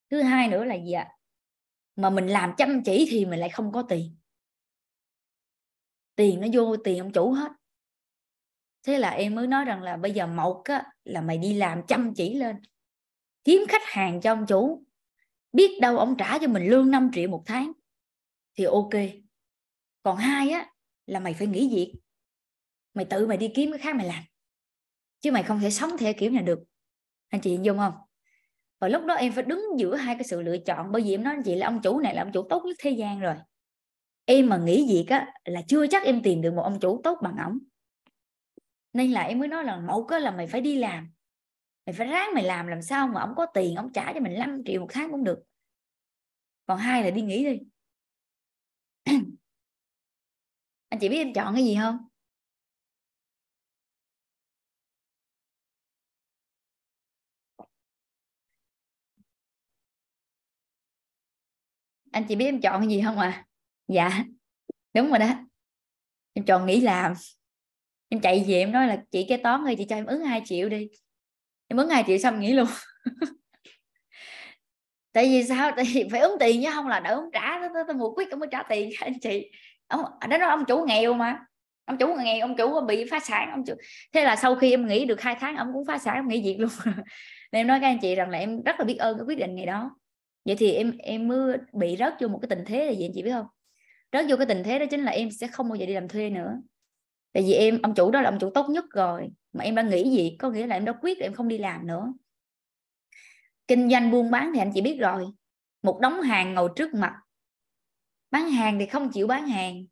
thứ hai nữa là gì ạ mà mình làm chăm chỉ thì mình lại không có tiền tiền nó vô tiền ông chủ hết thế là em mới nói rằng là bây giờ một á, là mày đi làm chăm chỉ lên kiếm khách hàng cho ông chủ biết đâu ông trả cho mình lương 5 triệu một tháng thì ok còn hai á là mày phải nghỉ việc mày tự mày đi kiếm cái khác mày làm chứ mày không thể sống theo kiểu này được anh chị dung không và lúc đó em phải đứng giữa hai cái sự lựa chọn bởi vì em nói anh chị là ông chủ này là ông chủ tốt nhất thế gian rồi em mà nghĩ việc á là chưa chắc em tìm được một ông chủ tốt bằng ổng nên là em mới nói là mẫu á là mày phải đi làm mày phải ráng mày làm làm sao mà ông có tiền ông trả cho mình 5 triệu một tháng cũng được còn hai là đi nghỉ đi [clears throat] anh chị biết em chọn cái gì không anh chị biết em chọn cái gì không à dạ đúng rồi đó em chọn nghỉ làm em chạy về em nói là chị kế toán ơi chị cho em ứng 2 triệu đi em ứng 2 triệu xong nghỉ luôn [laughs] tại vì sao tại vì phải ứng tiền chứ không là đỡ ông trả tôi, tôi, tôi mua quyết ông mới trả tiền cho anh chị ông à, đó nói ông chủ nghèo mà ông chủ nghèo ông chủ bị phá sản ông chủ thế là sau khi em nghỉ được hai tháng ông cũng phá sản ông nghỉ việc luôn [laughs] nên em nói các anh chị rằng là em rất là biết ơn cái quyết định ngày đó vậy thì em em mới bị rớt vô một cái tình thế là gì anh chị biết không rớt vô cái tình thế đó chính là em sẽ không bao giờ đi làm thuê nữa tại vì em ông chủ đó là ông chủ tốt nhất rồi mà em đang nghĩ gì có nghĩa là em đã quyết em không đi làm nữa kinh doanh buôn bán thì anh chị biết rồi một đống hàng ngồi trước mặt bán hàng thì không chịu bán hàng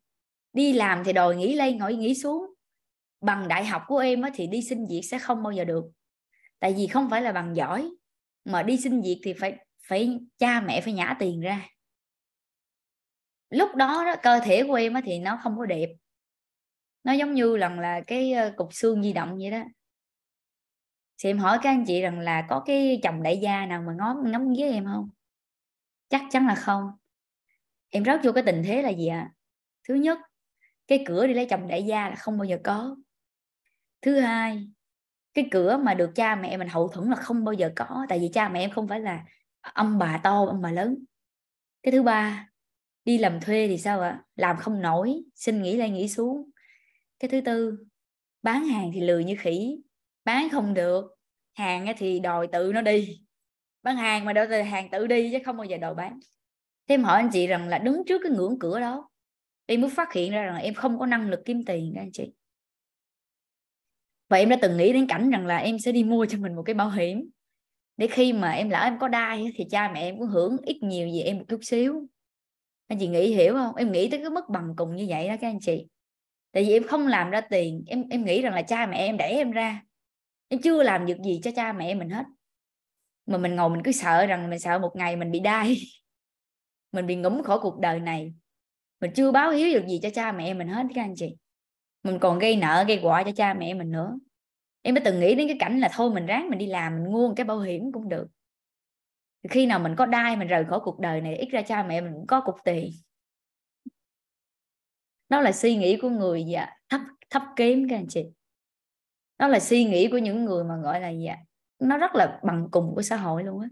đi làm thì đòi nghỉ lên ngồi nghỉ xuống bằng đại học của em thì đi xin việc sẽ không bao giờ được tại vì không phải là bằng giỏi mà đi xin việc thì phải phải cha mẹ phải nhả tiền ra lúc đó, đó cơ thể của em thì nó không có đẹp nó giống như lần là cái ờ, cục xương di động vậy đó thì em hỏi các anh chị rằng là có cái chồng đại gia nào mà ngó ngắm với em không chắc chắn là không em rớt vô cái tình thế là gì ạ à? thứ nhất cái cửa đi lấy chồng đại gia là không bao giờ có thứ hai cái cửa mà được cha mẹ mình hậu thuẫn là không bao giờ có tại vì cha mẹ em không phải là ông bà to ông bà lớn cái thứ ba đi làm thuê thì sao ạ làm không nổi xin nghỉ lại nghỉ xuống cái thứ tư bán hàng thì lười như khỉ bán không được hàng thì đòi tự nó đi bán hàng mà đòi hàng tự đi chứ không bao giờ đòi bán thế em hỏi anh chị rằng là đứng trước cái ngưỡng cửa đó em mới phát hiện ra rằng em không có năng lực kiếm tiền các anh chị và em đã từng nghĩ đến cảnh rằng là em sẽ đi mua cho mình một cái bảo hiểm để khi mà em lỡ em có đai thì cha mẹ em cũng hưởng ít nhiều về em một chút xíu anh chị nghĩ hiểu không em nghĩ tới cái mức bằng cùng như vậy đó các anh chị tại vì em không làm ra tiền em em nghĩ rằng là cha mẹ em đẩy em ra em chưa làm được gì cho cha mẹ mình hết mà mình ngồi mình cứ sợ rằng mình sợ một ngày mình bị đai [laughs] mình bị ngủm khỏi cuộc đời này mình chưa báo hiếu được gì cho cha mẹ mình hết các anh chị mình còn gây nợ gây quả cho cha mẹ mình nữa em mới từng nghĩ đến cái cảnh là thôi mình ráng mình đi làm mình mua một cái bảo hiểm cũng được khi nào mình có đai mình rời khỏi cuộc đời này ít ra cha mẹ mình cũng có cục tiền đó là suy nghĩ của người dạ, thấp thấp kém các anh chị đó là suy nghĩ của những người mà gọi là gì dạ, nó rất là bằng cùng của xã hội luôn á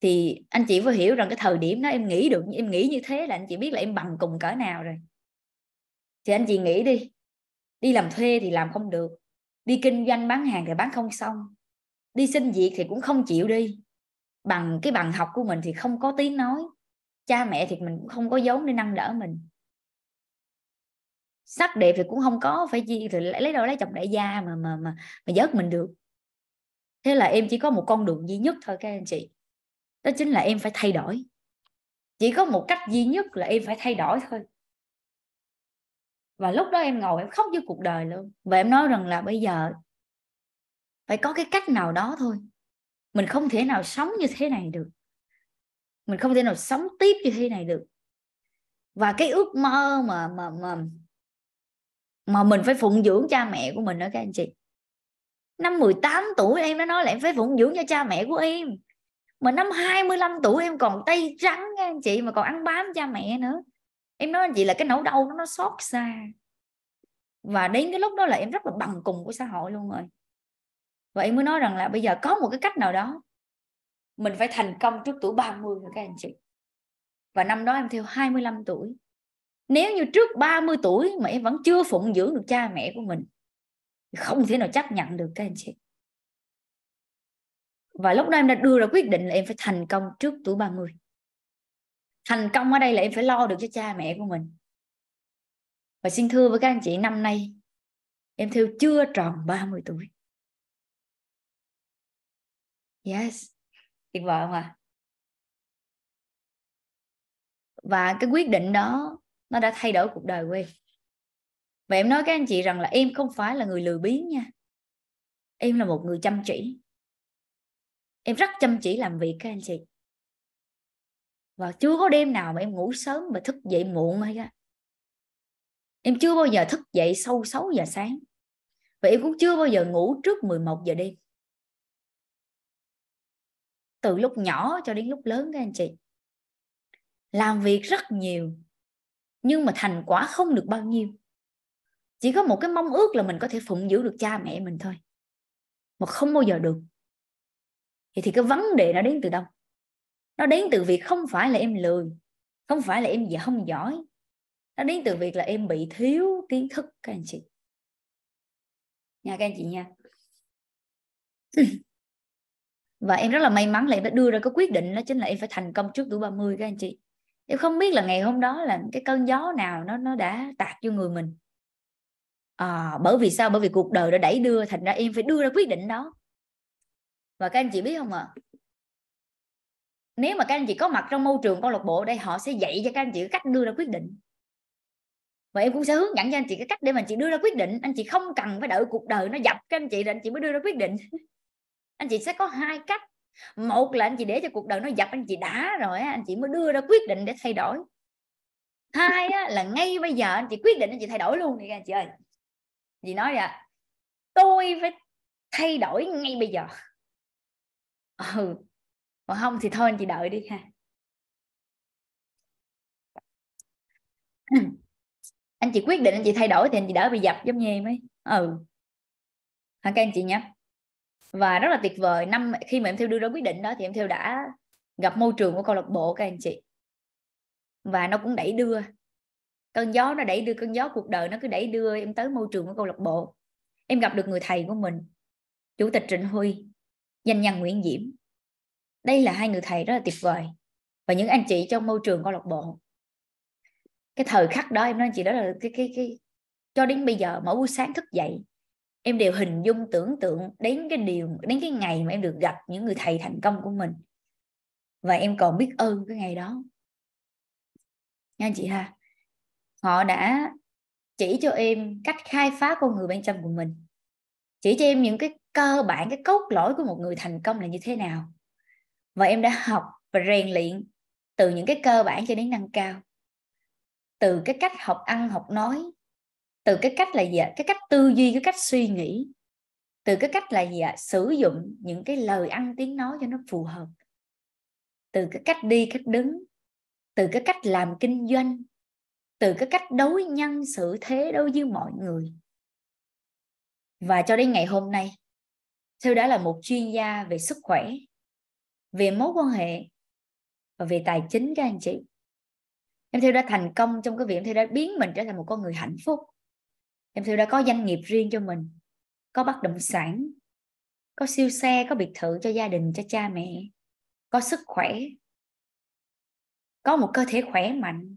thì anh chị phải hiểu rằng cái thời điểm đó em nghĩ được em nghĩ như thế là anh chị biết là em bằng cùng cỡ nào rồi thì anh chị nghĩ đi đi làm thuê thì làm không được đi kinh doanh bán hàng thì bán không xong đi xin việc thì cũng không chịu đi bằng cái bằng học của mình thì không có tiếng nói cha mẹ thì mình cũng không có vốn để nâng đỡ mình sắc đẹp thì cũng không có phải chi thì lấy đâu lấy chồng đại gia mà mà mà mà dớt mình được thế là em chỉ có một con đường duy nhất thôi các anh chị đó chính là em phải thay đổi chỉ có một cách duy nhất là em phải thay đổi thôi và lúc đó em ngồi em khóc với cuộc đời luôn và em nói rằng là bây giờ phải có cái cách nào đó thôi mình không thể nào sống như thế này được mình không thể nào sống tiếp như thế này được và cái ước mơ mà mà mà mà mình phải phụng dưỡng cha mẹ của mình đó các anh chị năm 18 tuổi em đã nói là em phải phụng dưỡng cho cha mẹ của em mà năm 25 tuổi em còn tay trắng các anh chị mà còn ăn bám cha mẹ nữa em nói anh chị là cái nỗi đau nó nó xót xa và đến cái lúc đó là em rất là bằng cùng của xã hội luôn rồi và em mới nói rằng là bây giờ có một cái cách nào đó mình phải thành công trước tuổi 30 rồi các anh chị và năm đó em theo 25 tuổi nếu như trước 30 tuổi mà em vẫn chưa phụng dưỡng được cha mẹ của mình không thể nào chấp nhận được các anh chị và lúc đó em đã đưa ra quyết định là em phải thành công trước tuổi 30 thành công ở đây là em phải lo được cho cha mẹ của mình và xin thưa với các anh chị năm nay em theo chưa tròn 30 tuổi yes tuyệt vời không ạ à? và cái quyết định đó nó đã thay đổi cuộc đời của em và em nói các anh chị rằng là em không phải là người lười biếng nha em là một người chăm chỉ em rất chăm chỉ làm việc các anh chị và chưa có đêm nào mà em ngủ sớm và thức dậy muộn hay cả em chưa bao giờ thức dậy sâu 6 giờ sáng và em cũng chưa bao giờ ngủ trước 11 giờ đêm từ lúc nhỏ cho đến lúc lớn các anh chị làm việc rất nhiều nhưng mà thành quả không được bao nhiêu chỉ có một cái mong ước là mình có thể phụng dưỡng được cha mẹ mình thôi mà không bao giờ được vậy thì cái vấn đề nó đến từ đâu nó đến từ việc không phải là em lười không phải là em gì không giỏi nó đến từ việc là em bị thiếu kiến thức các anh chị nha các anh chị nha [laughs] và em rất là may mắn là em đã đưa ra cái quyết định đó chính là em phải thành công trước tuổi 30 các anh chị em không biết là ngày hôm đó là cái cơn gió nào nó nó đã tạt vô người mình à, bởi vì sao bởi vì cuộc đời đã đẩy đưa thành ra em phải đưa ra quyết định đó và các anh chị biết không ạ à, nếu mà các anh chị có mặt trong môi trường câu lạc bộ đây họ sẽ dạy cho các anh chị cách đưa ra quyết định và em cũng sẽ hướng dẫn cho anh chị cái cách để mà anh chị đưa ra quyết định anh chị không cần phải đợi cuộc đời nó dập các anh chị rồi anh chị mới đưa ra quyết định anh chị sẽ có hai cách một là anh chị để cho cuộc đời nó dập anh chị đã rồi anh chị mới đưa ra quyết định để thay đổi hai là ngay bây giờ anh chị quyết định anh chị thay đổi luôn đi anh chị ơi chị nói vậy tôi phải thay đổi ngay bây giờ ừ còn không thì thôi anh chị đợi đi ha [clears throat] anh chị quyết định anh chị thay đổi thì anh chị đỡ bị dập giống như em ấy ừ ok anh chị nhé và rất là tuyệt vời năm khi mà em theo đưa ra quyết định đó thì em theo đã gặp môi trường của câu lạc bộ các anh chị và nó cũng đẩy đưa cơn gió nó đẩy đưa cơn gió cuộc đời nó cứ đẩy đưa em tới môi trường của câu lạc bộ em gặp được người thầy của mình chủ tịch trịnh huy danh nhân nguyễn diễm đây là hai người thầy rất là tuyệt vời và những anh chị trong môi trường câu lạc bộ cái thời khắc đó em nói anh chị đó là cái cái cái cho đến bây giờ mỗi buổi sáng thức dậy em đều hình dung tưởng tượng đến cái điều đến cái ngày mà em được gặp những người thầy thành công của mình và em còn biết ơn cái ngày đó nha anh chị ha họ đã chỉ cho em cách khai phá con người bên trong của mình chỉ cho em những cái cơ bản cái cốt lõi của một người thành công là như thế nào và em đã học và rèn luyện từ những cái cơ bản cho đến nâng cao từ cái cách học ăn học nói từ cái cách là gì ạ cái cách tư duy cái cách suy nghĩ từ cái cách là gì ạ sử dụng những cái lời ăn tiếng nói cho nó phù hợp từ cái cách đi cách đứng từ cái cách làm kinh doanh từ cái cách đối nhân xử thế đối với mọi người và cho đến ngày hôm nay theo đó là một chuyên gia về sức khỏe về mối quan hệ và về tài chính các anh chị em theo đã thành công trong cái việc em theo đã biến mình trở thành một con người hạnh phúc em theo đã có doanh nghiệp riêng cho mình có bất động sản có siêu xe có biệt thự cho gia đình cho cha mẹ có sức khỏe có một cơ thể khỏe mạnh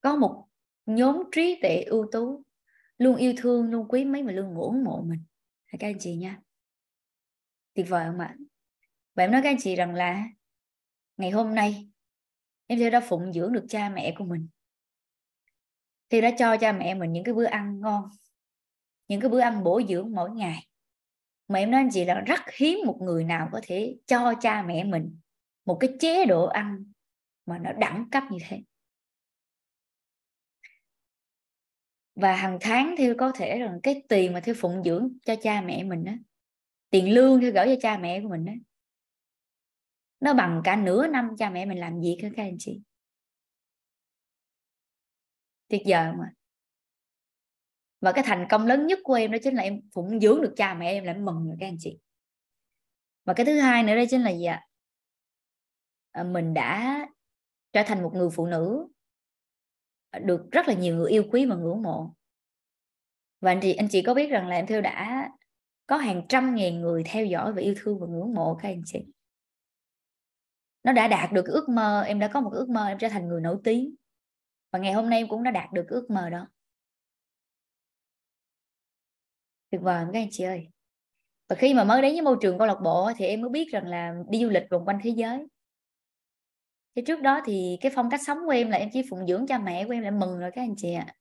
có một nhóm trí tuệ ưu tú luôn yêu thương luôn quý mấy mà luôn ngưỡng mộ mình các anh chị nha tuyệt vời không ạ và em nói các anh chị rằng là ngày hôm nay em sẽ đã phụng dưỡng được cha mẹ của mình thì đã cho cha mẹ mình những cái bữa ăn ngon những cái bữa ăn bổ dưỡng mỗi ngày mà em nói anh chị là rất hiếm một người nào có thể cho cha mẹ mình một cái chế độ ăn mà nó đẳng cấp như thế và hàng tháng theo có thể rằng cái tiền mà theo phụng dưỡng cho cha mẹ mình á tiền lương hay gửi cho cha mẹ của mình đó nó bằng cả nửa năm cha mẹ mình làm việc các anh chị tuyệt vời mà và cái thành công lớn nhất của em đó chính là em phụng dưỡng được cha mẹ em là em mừng rồi các anh chị và cái thứ hai nữa đây chính là gì ạ à, mình đã trở thành một người phụ nữ à, được rất là nhiều người yêu quý và ngưỡng mộ và anh chị anh chị có biết rằng là em theo đã có hàng trăm ngàn người theo dõi và yêu thương và ngưỡng mộ các anh chị nó đã đạt được cái ước mơ em đã có một ước mơ em trở thành người nổi tiếng và ngày hôm nay em cũng đã đạt được cái ước mơ đó tuyệt vời các anh chị ơi và khi mà mới đến với môi trường câu lạc bộ thì em mới biết rằng là đi du lịch vòng quanh thế giới thế trước đó thì cái phong cách sống của em là em chỉ phụng dưỡng cha mẹ của em là mừng rồi các anh chị ạ à.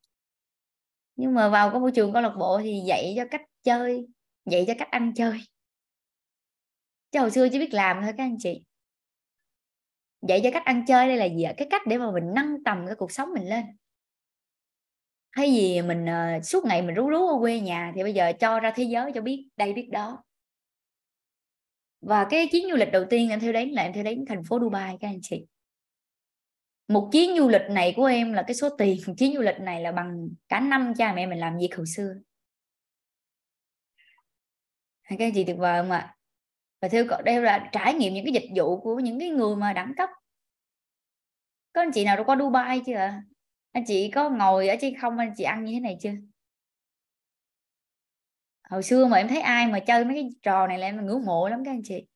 nhưng mà vào cái môi trường câu lạc bộ thì dạy cho cách chơi dạy cho cách ăn chơi chứ hồi xưa chỉ biết làm thôi các anh chị dạy cho cách ăn chơi đây là gì ạ cái cách để mà mình nâng tầm cái cuộc sống mình lên hay gì mình uh, suốt ngày mình rú rú ở quê nhà thì bây giờ cho ra thế giới cho biết đây biết đó và cái chuyến du lịch đầu tiên em theo đến là em theo đến thành phố Dubai các anh chị một chuyến du lịch này của em là cái số tiền [laughs] chuyến du lịch này là bằng cả năm cha mẹ mình làm việc hồi xưa các anh chị tuyệt vời không ạ và thưa cậu đây là trải nghiệm những cái dịch vụ của những cái người mà đẳng cấp có anh chị nào đã có Dubai chưa anh chị có ngồi ở trên không anh chị ăn như thế này chưa hồi xưa mà em thấy ai mà chơi mấy cái trò này là em ngưỡng mộ lắm các anh chị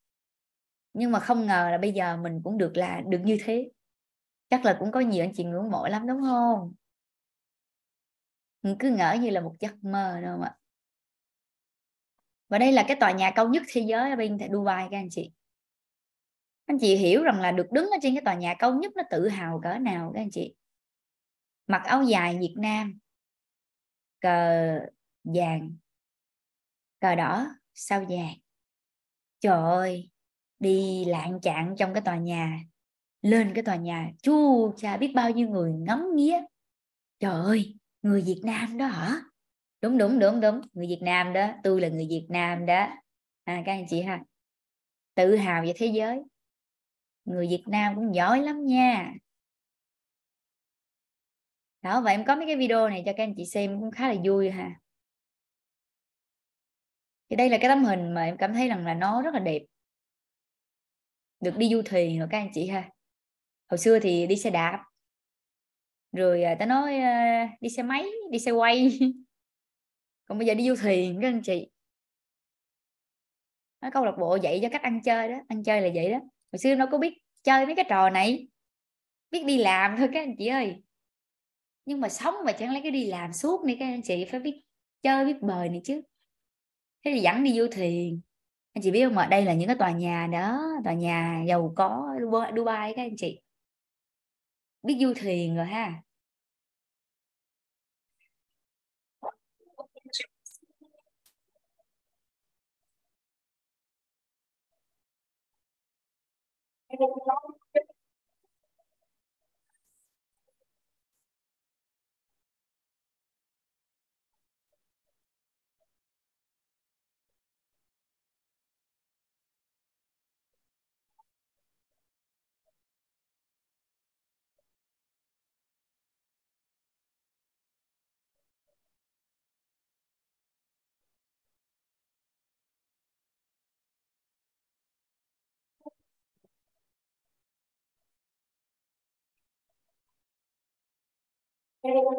nhưng mà không ngờ là bây giờ mình cũng được là được như thế chắc là cũng có nhiều anh chị ngưỡng mộ lắm đúng không mình cứ ngỡ như là một giấc mơ đâu ạ và đây là cái tòa nhà cao nhất thế giới ở bên tại Dubai các anh chị anh chị hiểu rằng là được đứng ở trên cái tòa nhà cao nhất nó tự hào cỡ nào các anh chị mặc áo dài Việt Nam cờ vàng cờ đỏ sao vàng trời ơi đi lạng chạng trong cái tòa nhà lên cái tòa nhà chu cha biết bao nhiêu người ngắm nghía trời ơi người Việt Nam đó hả đúng đúng đúng đúng người Việt Nam đó tôi là người Việt Nam đó à, các anh chị ha tự hào về thế giới người Việt Nam cũng giỏi lắm nha đó và em có mấy cái video này cho các anh chị xem cũng khá là vui ha thì đây là cái tấm hình mà em cảm thấy rằng là nó rất là đẹp được đi du thuyền rồi các anh chị ha hồi xưa thì đi xe đạp rồi à, ta nói à, đi xe máy đi xe quay [laughs] còn bây giờ đi du thuyền các anh chị nó câu lạc bộ dạy cho cách ăn chơi đó ăn chơi là vậy đó hồi xưa nó có biết chơi mấy cái trò này biết đi làm thôi các anh chị ơi nhưng mà sống mà chẳng lấy cái đi làm suốt này các anh chị phải biết chơi biết bời này chứ thế thì dẫn đi du thuyền anh chị biết không ạ đây là những cái tòa nhà đó tòa nhà giàu có Dubai các anh chị biết du thuyền rồi ha Thank you.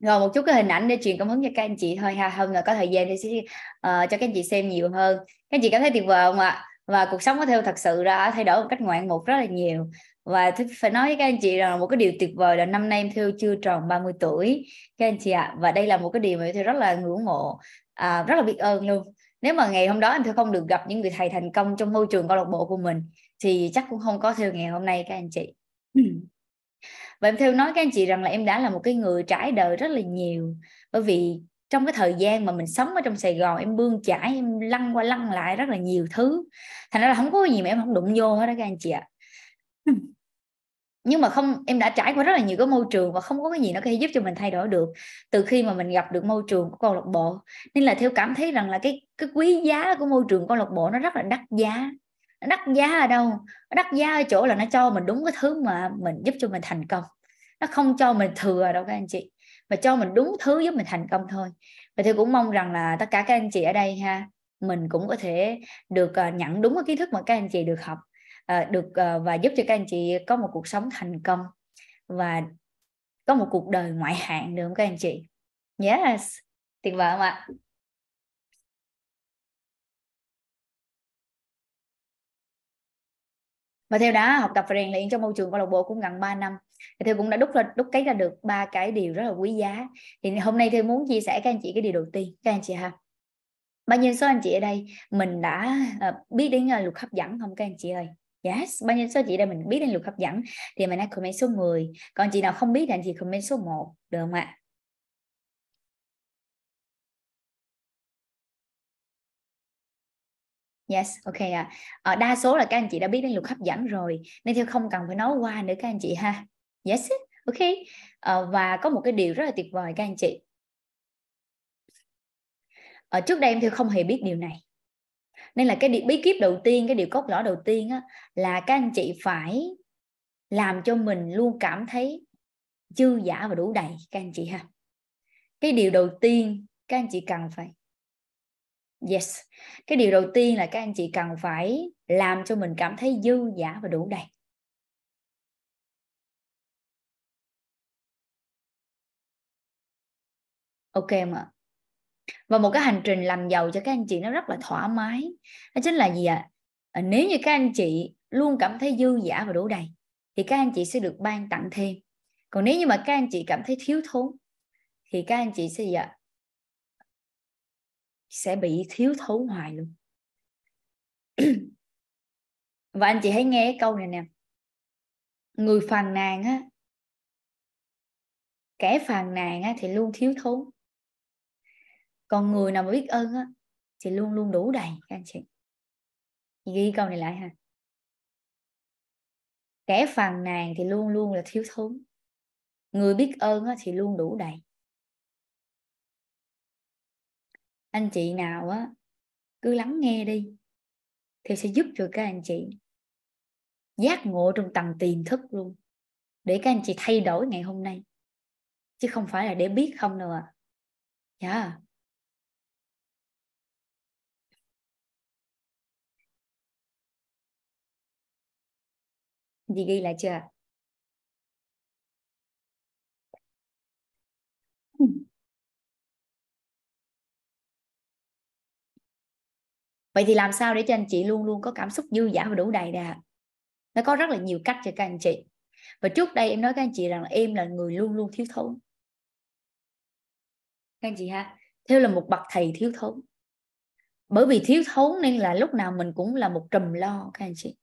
rồi một chút cái hình ảnh để truyền cảm hứng cho các anh chị thôi ha hơn là có thời gian để uh, ờ, cho các anh chị xem nhiều hơn các anh chị cảm thấy tuyệt vời không ạ và cuộc sống của theo thật sự đã thay đổi một cách ngoạn mục rất là nhiều và phải nói với các anh chị rằng một cái điều tuyệt vời là năm nay em theo chưa tròn 30 tuổi các anh chị ạ và đây là một cái điều mà em theo rất là ngưỡng mộ à, rất là biết ơn luôn nếu mà ngày hôm đó em theo không được gặp những người thầy thành công trong môi trường câu lạc bộ của mình thì chắc cũng không có theo ngày hôm nay các anh chị ừ và em theo nói các anh chị rằng là em đã là một cái người trải đời rất là nhiều bởi vì trong cái thời gian mà mình sống ở trong Sài Gòn em bươn chải em lăn qua lăn lại rất là nhiều thứ thành ra là không có gì mà em không đụng vô hết đó các anh chị ạ nhưng mà không em đã trải qua rất là nhiều cái môi trường và không có cái gì nó có thể giúp cho mình thay đổi được từ khi mà mình gặp được môi trường của câu lạc bộ nên là theo cảm thấy rằng là cái cái quý giá của môi trường câu lạc bộ nó rất là đắt giá nó đắt giá ở đâu nó đắt giá ở chỗ là nó cho mình đúng cái thứ mà mình giúp cho mình thành công nó không cho mình thừa đâu các anh chị mà cho mình đúng thứ giúp mình thành công thôi và tôi cũng mong rằng là tất cả các anh chị ở đây ha mình cũng có thể được à, nhận đúng cái kiến thức mà các anh chị được học à, được à, và giúp cho các anh chị có một cuộc sống thành công và có một cuộc đời ngoại hạng được không các anh chị yes tuyệt vời không ạ và theo đó học tập và rèn luyện trong môi trường câu lạc bộ cũng gần 3 năm thì tôi cũng đã đúc ra đúc cái ra được ba cái điều rất là quý giá thì hôm nay tôi muốn chia sẻ các anh chị cái điều đầu tiên các anh chị ha bao nhiêu số anh chị ở đây mình đã ờ, biết đến ờ, luật hấp dẫn không các anh chị ơi Yes, bao nhiêu số chị đây mình biết đến luật hấp dẫn thì mình hãy comment số 10 Còn chị nào không biết thì anh chị comment số 1 Được không ạ? Yes, ok à. à. Đa số là các anh chị đã biết đến luật hấp dẫn rồi, nên theo không cần phải nói qua nữa các anh chị ha. Yes, ok. À, và có một cái điều rất là tuyệt vời các anh chị. Ở ờ, trước đây em theo không hề biết điều này. Nên là cái bí kíp đầu tiên, cái điều cốt lõi đầu tiên á, là các anh chị phải làm cho mình luôn cảm thấy dư giả và đủ đầy các anh chị ha. Cái điều đầu tiên các anh chị cần phải yes cái điều đầu tiên là các anh chị cần phải làm cho mình cảm thấy dư giả và đủ đầy ok em ạ và một cái hành trình làm giàu cho các anh chị nó rất là thoải mái đó chính là gì ạ à? nếu như các anh chị luôn cảm thấy dư giả và đủ đầy thì các anh chị sẽ được ban tặng thêm còn nếu như mà các anh chị cảm thấy thiếu thốn thì các anh chị sẽ gì ạ dạ, à? sẽ bị thiếu thốn hoài luôn [clears throat] và anh chị hãy nghe cái câu này nè người phàn nàn á kẻ phàn nàn á, thì luôn thiếu thốn còn người nào mà biết ơn á, thì luôn luôn đủ đầy các anh chị ghi câu này lại ha kẻ phàn nàn thì luôn luôn là thiếu thốn người biết ơn á, thì luôn đủ đầy anh chị nào á cứ lắng nghe đi thì sẽ giúp cho các anh chị giác ngộ trong tầng tiềm thức luôn để các anh chị thay đổi ngày hôm nay chứ không phải là để biết không đâu ạ à. dạ yeah. gì ghi lại chưa vậy thì làm sao để cho anh chị luôn luôn có cảm xúc dư giả và đủ đầy đà nó có rất là nhiều cách cho các anh chị và trước đây em nói các anh chị rằng là em là người luôn luôn thiếu thốn các anh chị ha theo là một bậc thầy thiếu thốn bởi vì thiếu thốn nên là lúc nào mình cũng là một trùm lo các anh chị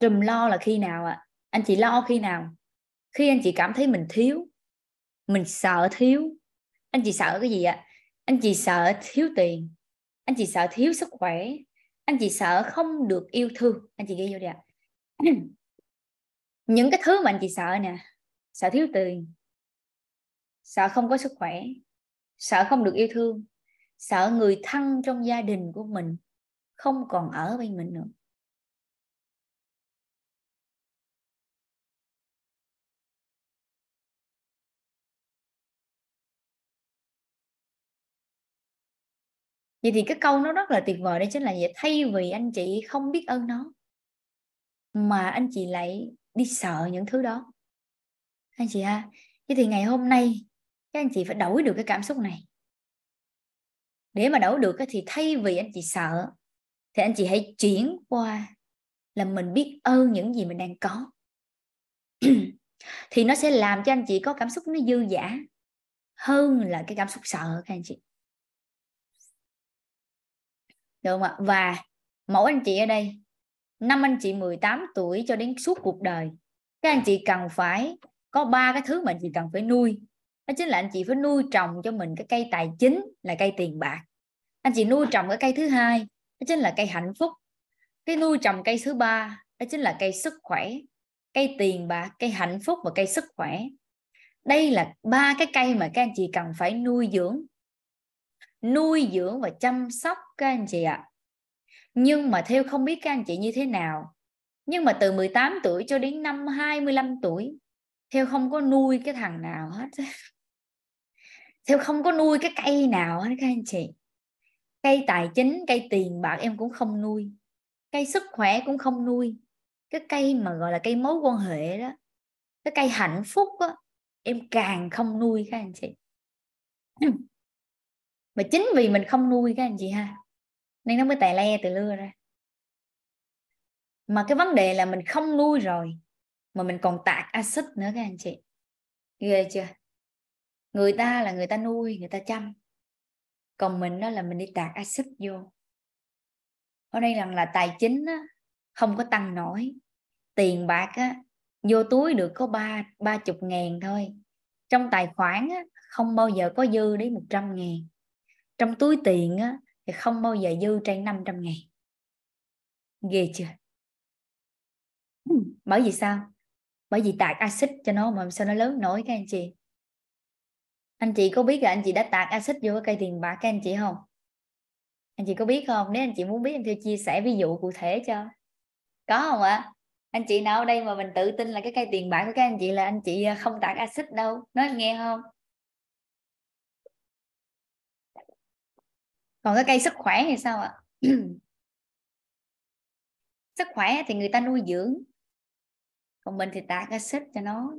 trùm lo là khi nào ạ à? anh chị lo khi nào khi anh chị cảm thấy mình thiếu mình sợ thiếu anh chị sợ cái gì ạ à? anh chị sợ thiếu tiền anh chị sợ thiếu sức khỏe anh chị sợ không được yêu thương anh chị ghi vô đi ạ những cái thứ mà anh chị sợ nè sợ thiếu tiền sợ không có sức khỏe sợ không được yêu thương sợ người thân trong gia đình của mình không còn ở bên mình nữa vậy thì cái câu nó rất là tuyệt vời đấy chính là vậy thay vì anh chị không biết ơn nó mà anh chị lại đi sợ những thứ đó anh chị ha vậy thì ngày hôm nay các anh chị phải đổi được cái cảm xúc này để mà đổi được thì thay vì anh chị sợ thì anh chị hãy chuyển qua là mình biết ơn những gì mình đang có [clears throat] thì nó sẽ làm cho anh chị có cảm xúc nó dư giả hơn là cái cảm xúc sợ các anh chị được không ạ và mỗi anh chị ở đây năm anh chị 18 tuổi cho đến suốt cuộc đời các anh chị cần phải có ba cái thứ mà anh chị cần phải nuôi đó chính là anh chị phải nuôi trồng cho mình cái cây tài chính là cây tiền bạc anh chị nuôi trồng cái cây thứ hai đó chính là cây hạnh phúc cái nuôi trồng cây thứ ba đó chính là cây sức khỏe cây tiền bạc cây hạnh phúc và cây sức khỏe đây là ba cái cây mà các anh chị cần phải nuôi dưỡng nuôi dưỡng và chăm sóc các anh chị ạ. Nhưng mà theo không biết các anh chị như thế nào. Nhưng mà từ 18 tuổi cho đến năm 25 tuổi, theo không có nuôi cái thằng nào hết. [laughs] theo không có nuôi cái cây nào hết các anh chị. Cây tài chính, cây tiền bạc em cũng không nuôi. Cây sức khỏe cũng không nuôi. Cái cây mà gọi là cây mối quan hệ đó, cái cây hạnh phúc đó, em càng không nuôi các anh chị. [clears throat] mà chính vì mình không nuôi các anh chị ha nên nó mới tè le từ lưa ra mà cái vấn đề là mình không nuôi rồi mà mình còn tạc axit nữa các anh chị ghê chưa người ta là người ta nuôi người ta chăm còn mình đó là mình đi tạc axit vô ở đây rằng là tài chính á, không có tăng nổi tiền bạc á, vô túi được có ba ba chục ngàn thôi trong tài khoản á, không bao giờ có dư đến 100 ngàn trong túi tiền á, thì không bao giờ dư trên 500 ngàn ghê chưa ừ. bởi vì sao bởi vì tạt axit cho nó mà sao nó lớn nổi các anh chị anh chị có biết là anh chị đã tạt axit vô cái cây tiền bạc các anh chị không anh chị có biết không nếu anh chị muốn biết em theo chia sẻ ví dụ cụ thể cho có không ạ anh chị nào ở đây mà mình tự tin là cái cây tiền bạc của các anh chị là anh chị không tạt axit đâu nói nghe không còn cái cây sức khỏe thì sao ạ [clears throat] sức khỏe thì người ta nuôi dưỡng còn mình thì tạc axit cho nó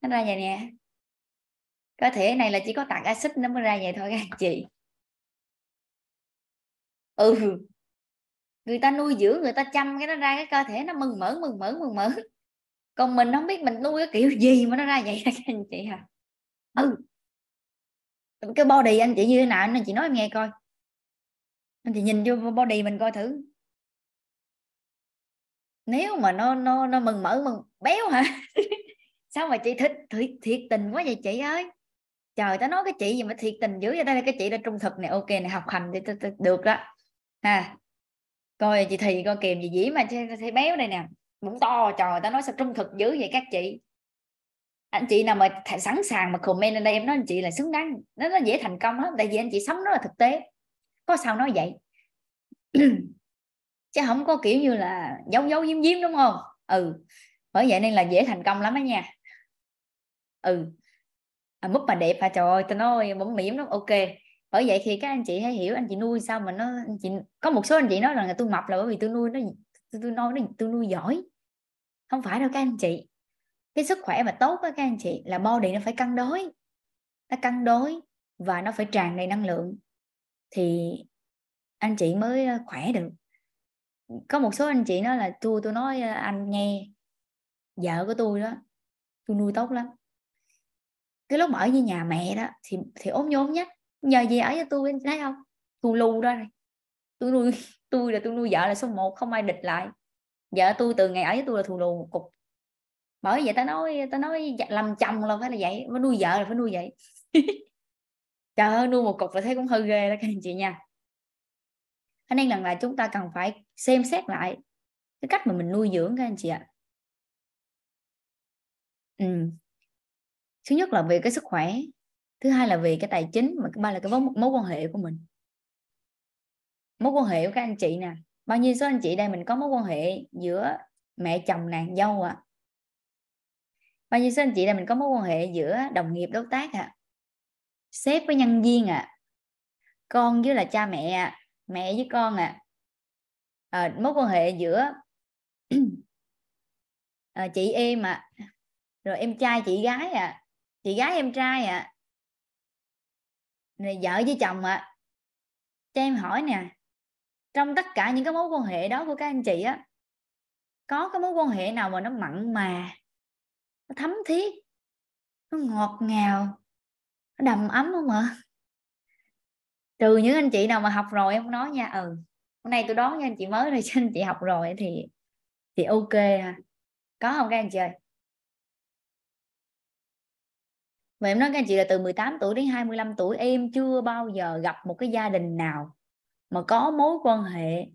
nó ra vậy nè cơ thể này là chỉ có tạc axit nó mới ra vậy thôi các anh chị ừ người ta nuôi dưỡng người ta chăm cái nó ra cái cơ thể nó mừng mở mừng mở mừng mở còn mình không biết mình nuôi cái kiểu gì mà nó ra vậy [laughs] các anh chị hả à? ừ cái body anh chị như thế nào anh chị nói em nghe coi thì nhìn vô body mình coi thử nếu mà nó nó nó mừng mỡ mừng béo hả [laughs] sao mà chị thích thiệt, thiệt tình quá vậy chị ơi trời tao nói cái chị gì mà thiệt tình dữ vậy đây là cái chị đã trung thực này ok này học hành thì được đó ha coi chị thì coi kìm gì dĩ mà thấy béo đây nè bụng to trời tao nói sao trung thực dữ vậy các chị anh chị nào mà sẵn sàng mà comment lên đây em nói anh chị là xứng đáng nó nó dễ thành công lắm tại vì anh chị sống rất là thực tế có sao nói vậy [clears throat] chứ không có kiểu như là giấu giấu giếm giếm đúng không ừ bởi vậy nên là dễ thành công lắm đó nha ừ à, múp mà đẹp hả à, trời ơi tôi nói bấm mỉm lắm ok bởi vậy khi các anh chị hãy hiểu anh chị nuôi sao mà nó anh chị có một số anh chị nói rằng là tôi mập là bởi vì tôi nuôi nó tôi, tôi nói nó tôi nuôi giỏi không phải đâu các anh chị cái sức khỏe mà tốt với các anh chị là body nó phải cân đối nó cân đối và nó phải tràn đầy năng lượng thì anh chị mới ờ, khỏe được có một số anh chị nói là tôi tôi nói ờ, anh nghe vợ của tôi đó tôi nuôi tốt lắm cái lúc mà ở với nhà mẹ đó thì thì ốm nhốn nhất nhờ gì ở với tôi anh thấy không tôi lưu đó này tôi nuôi [laughs] tôi là tôi nuôi vợ là số 1 không ai địch lại vợ tôi từ ngày ở với tôi là thù lù một cục bởi vậy ta nói ta nói dạ, làm chồng là phải là vậy phải nuôi vợ là phải nuôi vậy [laughs] trời ơi nuôi một cục và thấy cũng hơi ghê đó các anh chị nha thế nên lần là chúng ta cần phải xem xét lại cái cách mà mình nuôi dưỡng các anh chị ạ ừ. thứ nhất là về cái sức khỏe thứ hai là về cái tài chính và thứ ba là cái mối, mối quan hệ của mình mối quan hệ của các anh chị nè bao nhiêu số anh chị đây mình có mối quan hệ giữa mẹ chồng nàng dâu ạ à? bao nhiêu số anh chị đây mình có mối quan hệ giữa đồng nghiệp đối tác ạ à? sếp với nhân viên ạ à. con với là cha mẹ à. mẹ với con ạ à. à, mối quan hệ giữa à, [clears throat] chị em ạ à. rồi em trai chị gái ạ à. chị gái em trai ạ à. rồi vợ với chồng ạ à. cho em hỏi nè trong tất cả những cái mối quan hệ đó của các anh chị á có cái mối quan hệ nào mà nó mặn mà nó thấm thiết nó ngọt ngào nó đầm ấm không ạ à? trừ những anh chị nào mà học rồi em nói nha ừ hôm nay tôi đón nha anh chị mới rồi [laughs] cho anh chị học rồi thì thì ok ha à. có không các anh chị ơi Vậy em nói các anh chị là từ 18 tuổi đến 25 tuổi em chưa bao giờ gặp một cái gia đình nào mà có mối quan hệ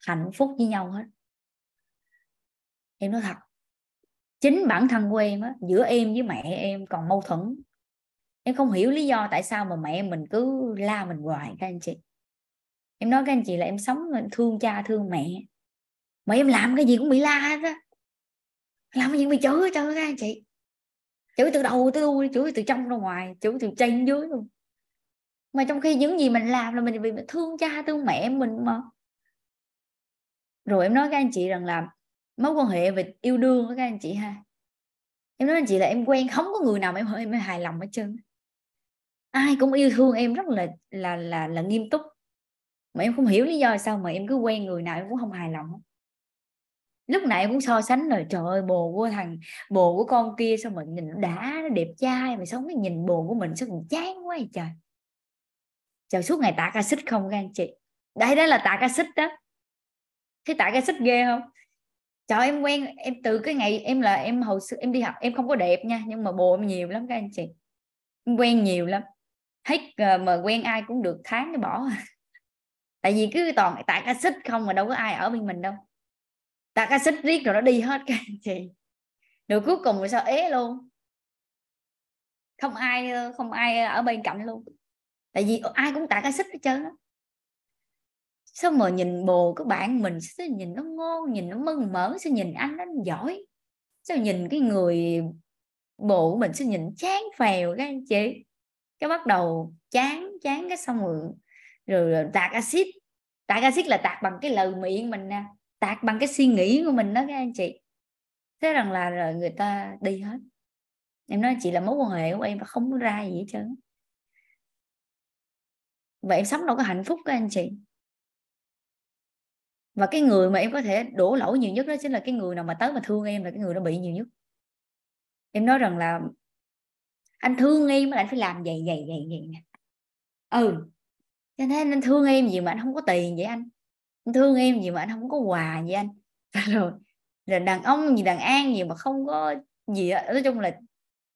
hạnh phúc với nhau hết. Em nói thật. Chính bản thân của em á, giữa em với mẹ em còn mâu thuẫn em không hiểu lý do tại sao mà mẹ mình cứ la mình hoài các anh chị em nói các anh chị là em sống em thương cha thương mẹ mà em làm cái gì cũng bị la hết á làm cái gì cũng bị chửi cho các anh chị chửi từ đầu tới đuôi chửi từ trong ra ngoài chửi từ trên dưới luôn mà trong khi những gì mình làm là mình vì mình thương cha thương mẹ mình mà rồi em nói các anh chị rằng là mối quan hệ về yêu đương với các anh chị ha em nói anh chị là em quen không có người nào mà em em hài lòng hết trơn ai cũng yêu thương em rất là là là là nghiêm túc mà em không hiểu lý do sao mà em cứ quen người nào em cũng không hài lòng lúc nãy em cũng so sánh rồi trời ơi bồ của thằng bồ của con kia sao mà nhìn đã nó đẹp trai mà sống cái nhìn bồ của mình sao mình chán quá vậy trời trời suốt ngày tả ca xích không các anh chị đây đó là tả ca xích đó thấy tả ca xích ghê không trời em quen em từ cái ngày em là em hồi xưa em đi học em không có đẹp nha nhưng mà bồ em nhiều lắm các anh chị em quen nhiều lắm hết ờ, mà quen ai cũng được tháng cái bỏ [laughs] tại vì cứ toàn tại cái xích không mà đâu có ai ở bên mình đâu cái xích riết rồi nó đi hết các anh chị rồi cuối cùng rồi sao ế luôn không ai không ai ở bên cạnh luôn tại vì ai cũng tại cái xích hết trơn á sao mà nhìn bồ các bạn mình sao nhìn nó ngon nhìn nó mưng mở sao nhìn anh nó giỏi sao nhìn cái người bộ của mình sẽ nhìn chán phèo các anh chị cái bắt đầu chán chán cái xong rồi rồi tạt axit tạt axit là tạt bằng cái lời miệng mình nè tạt bằng cái suy nghĩ của mình đó các anh chị thế rằng là rồi người ta đi hết em nói chị là mối quan hệ của em là không ra gì hết trơn và em sống đâu có hạnh phúc các anh chị và cái người mà em có thể đổ lỗi nhiều nhất đó chính là cái người nào mà tới mà thương em là cái người đó bị nhiều nhất em nói rằng là anh thương em mà anh phải làm vậy vậy vậy vậy nè ừ cho nên anh thương em gì mà anh không có tiền vậy anh anh thương em gì mà anh không có quà vậy anh [laughs] rồi là đàn ông gì đàn an gì mà không có gì đó. nói chung là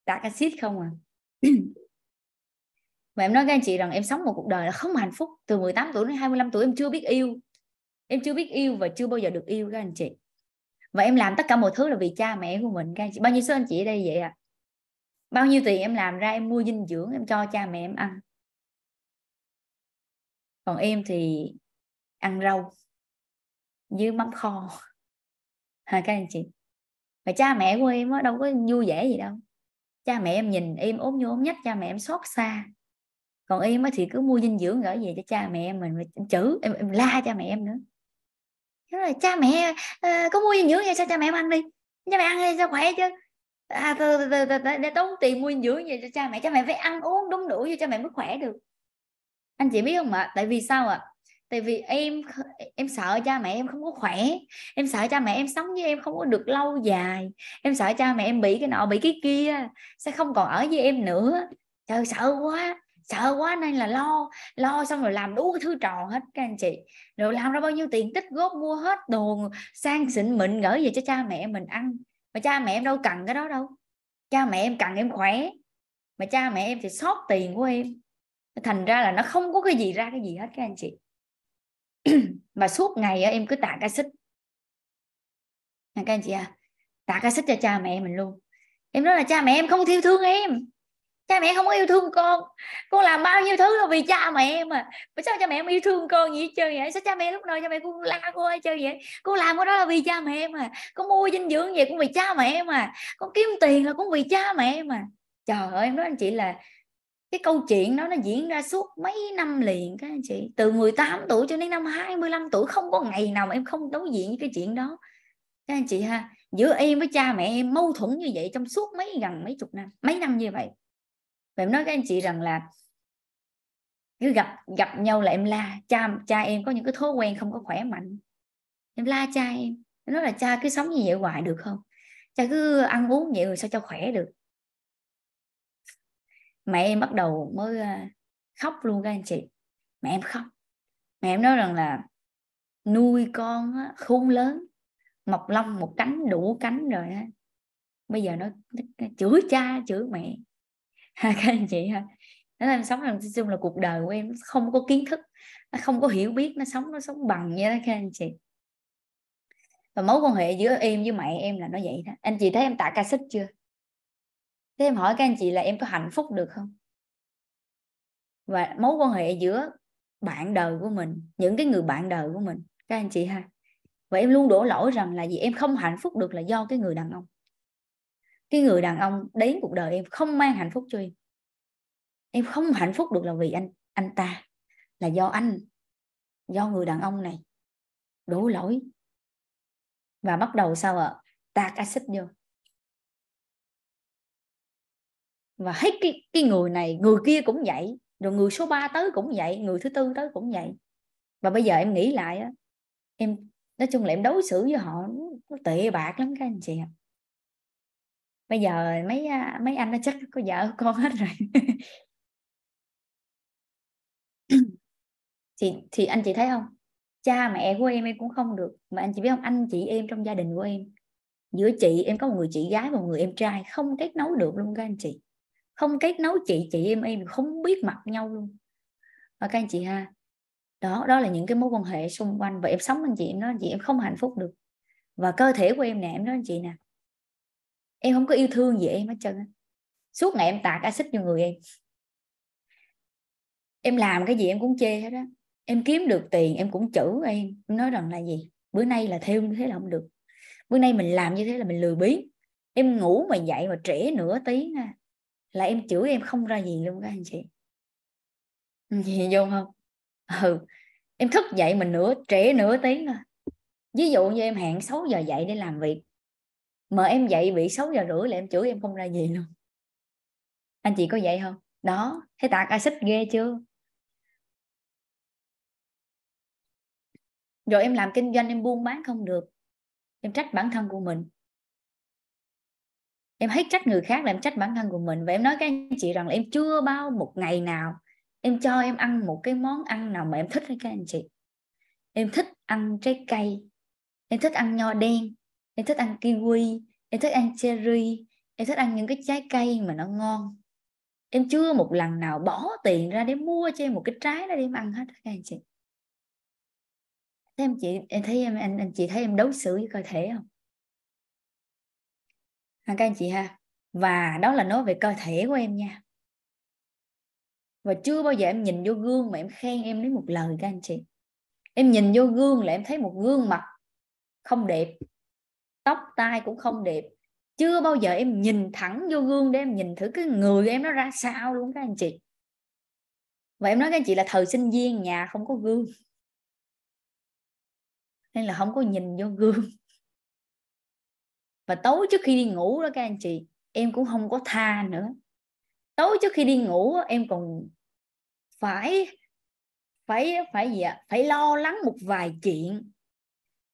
đã acid không à [clears throat] mà em nói các anh chị rằng em sống một cuộc đời là không hạnh phúc từ 18 tuổi đến 25 tuổi em chưa biết yêu em chưa biết yêu và chưa bao giờ được yêu các anh chị và em làm tất cả mọi thứ là vì cha mẹ của mình các anh chị bao nhiêu số anh chị ở đây vậy ạ à? bao nhiêu tiền em làm ra em mua dinh dưỡng em cho cha mẹ em ăn còn em thì ăn rau với mắm kho [laughs] hả các anh chị mà cha mẹ của em á đâu có vui vẻ gì đâu cha mẹ em nhìn em ốm như ốm nhách cha mẹ em xót xa còn em á thì cứ mua dinh dưỡng gửi về cho cha mẹ em mình em chữ em, em la cha mẹ em nữa thế là cha mẹ à, có mua dinh dưỡng vậy sao cha mẹ em ăn đi cha mẹ ăn đi sao khỏe chứ à, từ, từ, từ, từ, để tốn tiền mua dưỡng gì cho cha mẹ cha mẹ phải ăn uống đúng đủ cho cha mẹ mới khỏe được anh chị biết không ạ tại vì sao ạ tại vì em em sợ cha mẹ em không có khỏe em sợ cha mẹ em sống với em không có được lâu dài em sợ cha mẹ em bị cái nọ bị cái kia sẽ không còn ở với em nữa trời sợ quá sợ quá nên là lo lo xong rồi làm đủ cái thứ trò hết các anh chị rồi làm ra bao nhiêu tiền tích góp mua hết đồ sang xịn mịn gửi về cho cha mẹ mình ăn mà cha mẹ em đâu cần cái đó đâu cha mẹ em cần em khỏe mà cha mẹ em thì sót tiền của em thành ra là nó không có cái gì ra cái gì hết các anh chị [clears throat] mà suốt ngày em cứ tạ cái xích các anh chị à tạ cái xích cho cha mẹ mình luôn em nói là cha mẹ em không thiêu thương em cha mẹ không có yêu thương con con làm bao nhiêu thứ là vì cha mẹ mà. à mà sao cha mẹ em yêu thương con vậy chơi vậy sao cha mẹ lúc nào cha mẹ cũng la cô ấy chơi vậy Con làm cái đó là vì cha mẹ mà. con mua dinh dưỡng vậy cũng vì cha mẹ mà. con kiếm tiền là cũng vì cha mẹ mà. trời ơi em nói anh chị là cái câu chuyện đó nó diễn ra suốt mấy năm liền các anh chị từ 18 tuổi cho đến năm 25 tuổi không có ngày nào mà em không đối diện với cái chuyện đó các anh chị ha giữa em với cha mẹ em mâu thuẫn như vậy trong suốt mấy gần mấy chục năm mấy năm như vậy và em nói với anh chị rằng là cứ gặp gặp nhau là em la cha cha em có những cái thói quen không có khỏe mạnh em la cha em em nói là cha cứ sống như vậy hoài được không cha cứ ăn uống vậy rồi sao cho khỏe được mẹ em bắt đầu mới ờ, khóc luôn các anh chị mẹ em khóc mẹ em nói rằng là nuôi con á, khôn lớn mọc lông một cánh đủ cánh rồi á bây giờ nó, nó chửi cha chửi mẹ ha các anh chị ha nó em sống rằng chung là cuộc đời của em không có kiến thức nó không có hiểu biết nó sống nó sống bằng như đó các anh chị và mối quan hệ giữa em với mẹ em là nó vậy đó anh chị thấy em tạ ca xích chưa thế em hỏi các anh chị là em có hạnh phúc được không và mối quan hệ giữa bạn đời của mình những cái người bạn đời của mình các anh chị ha và em luôn đổ lỗi rằng là gì em không hạnh phúc được là do cái người đàn ông cái người đàn ông đến cuộc đời em không mang hạnh phúc cho em em không hạnh phúc được là vì anh anh ta là do anh do người đàn ông này đổ lỗi và bắt đầu sao ạ à? tạc axit vô và hết cái, cái người này người kia cũng vậy rồi người số 3 tới cũng vậy người thứ tư tới cũng vậy và bây giờ em nghĩ lại á em nói chung là em đối xử với họ nó tệ bạc lắm các anh chị ạ bây giờ mấy à, mấy anh nó chắc có vợ con hết rồi thì [coughs] thì anh chị thấy không cha mẹ của em em cũng không được mà anh chị biết không anh chị em trong gia đình của em giữa chị em có một người chị gái và một người em trai không kết nối được luôn các anh chị không kết nối chị chị em em không biết mặt nhau luôn và các anh chị ha đó đó là những cái mối quan hệ xung quanh và em sống anh chị em nói anh chị em không hạnh phúc được và cơ thể của em nè em nói anh chị nè em không có yêu thương gì em hết trơn suốt ngày em tạt axit cho người em em làm cái gì em cũng chê hết á em kiếm được tiền em cũng chữ em nói rằng là gì bữa nay là theo như thế là không được bữa nay mình làm như thế là mình lười biếng em ngủ mà dậy mà trễ nửa tiếng là em chửi em không ra gì luôn các anh chị gì vô không ừ em thức dậy mình nửa trễ nửa tiếng thôi ví dụ như em hẹn 6 giờ dậy để làm việc mà em dậy bị 6 giờ rưỡi là em chửi em không ra gì luôn anh chị có vậy không đó thấy tạc acid ghê chưa rồi em làm kinh doanh em buôn bán không được em trách bản thân của mình em hết trách người khác là em trách bản thân của mình và em nói các anh chị rằng là em chưa bao một ngày nào em cho em ăn một cái món ăn nào mà em thích với các anh chị em thích ăn trái cây em thích ăn nho đen em thích ăn kiwi em thích ăn cherry em thích ăn những cái trái cây mà nó ngon em chưa một lần nào bỏ tiền ra để mua cho em một cái trái đó để em ăn hết các anh chị thế em chị em thấy em anh anh chị thấy em đối xử với cơ thể không à, các anh chị ha và đó là nói về cơ thể của em nha và chưa bao giờ em nhìn vô gương mà em khen em đến một lời các anh chị em nhìn vô gương là em thấy một gương mặt không đẹp tóc tai cũng không đẹp chưa bao giờ em nhìn thẳng vô gương để em nhìn thử cái người em nó ra sao luôn các anh chị và em nói các anh chị là thời sinh viên nhà không có gương nên là không có nhìn vô gương và tối trước khi đi ngủ đó các anh chị em cũng không có tha nữa tối trước khi đi ngủ em còn phải phải phải gì ạ phải lo lắng một vài chuyện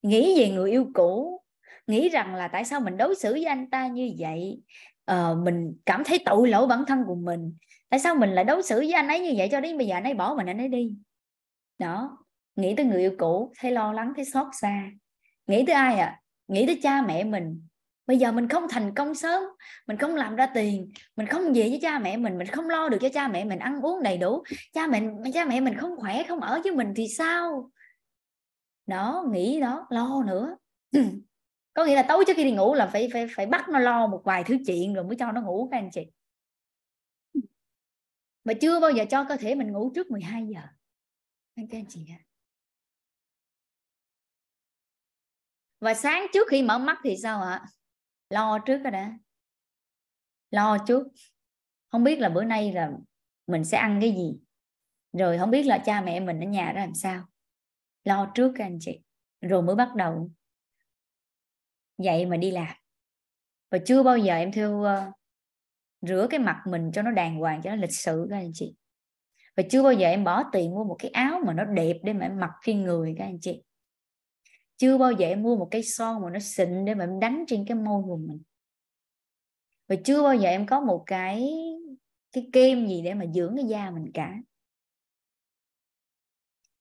nghĩ về người yêu cũ nghĩ rằng là tại sao mình đối xử với anh ta như vậy ờ, mình cảm thấy tội lỗi bản thân của mình tại sao mình lại đối xử với anh ấy như vậy cho đến bây giờ anh ấy bỏ mình anh ấy đi đó nghĩ tới người yêu cũ thấy lo lắng thấy xót xa nghĩ tới ai ạ à? nghĩ tới cha mẹ mình bây giờ mình không thành công sớm mình không làm ra tiền mình không về với cha mẹ mình mình không lo được cho cha mẹ mình ăn uống đầy đủ cha mẹ cha mẹ mình không khỏe không ở với mình thì sao đó nghĩ đó lo nữa [clears throat] có nghĩa là tối trước khi đi ngủ là phải phải phải bắt nó lo một vài thứ chuyện rồi mới cho nó ngủ các anh chị mà chưa bao giờ cho cơ thể mình ngủ trước 12 giờ anh các anh chị ạ và sáng trước khi mở mắt thì sao ạ lo trước rồi đã lo trước không biết là bữa nay là mình sẽ ăn cái gì rồi không biết là cha mẹ mình ở nhà ra làm sao lo trước các anh chị rồi mới bắt đầu vậy mà đi làm và chưa bao giờ em thêu ờ, rửa cái mặt mình cho nó đàng hoàng cho nó lịch sự các anh chị và chưa bao giờ em bỏ tiền mua một cái áo mà nó đẹp để mà em mặc khi người các anh chị chưa bao giờ em mua một cái son mà nó xịn để mà em đánh trên cái môi của mình và chưa bao giờ em có một cái cái kem gì để mà dưỡng cái da mình cả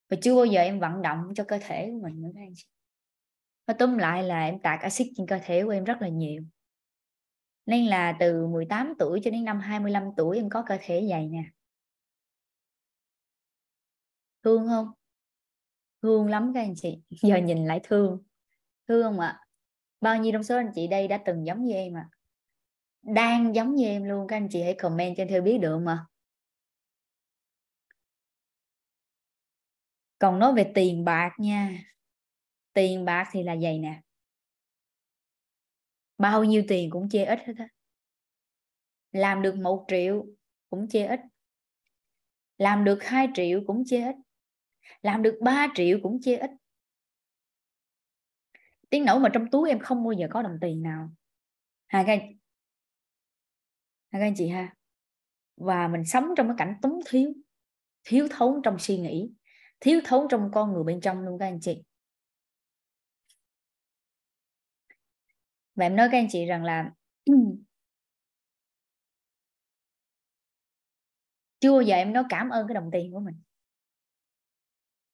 và chưa bao giờ em vận động cho cơ thể của mình nữa các anh chị Nói tóm lại là em tạc axit trên cơ thể của em rất là nhiều. Nên là từ 18 tuổi cho đến năm 25 tuổi em có cơ thể dày nè. Thương không? Thương lắm các anh chị. [laughs] Giờ nhìn lại thương. Thương không ạ? Bao nhiêu trong số anh chị đây đã từng giống như em ạ? À? Đang giống như em luôn. Các anh chị hãy comment cho theo biết được mà. Còn nói về tiền bạc nha tiền bạc thì là vậy nè bao nhiêu tiền cũng chê ít hết á làm được một triệu cũng chê ít làm được 2 triệu cũng chê ít làm được 3 triệu cũng chê ít tiếng nổ mà trong túi em không bao giờ có đồng tiền nào hai cái, hai cái anh chị ha và mình sống trong cái cảnh túng thiếu thiếu thốn trong suy nghĩ thiếu thốn trong con người bên trong luôn các anh chị và em nói các anh chị rằng là [clears throat] chưa bao giờ em nói cảm ơn cái đồng tiền của mình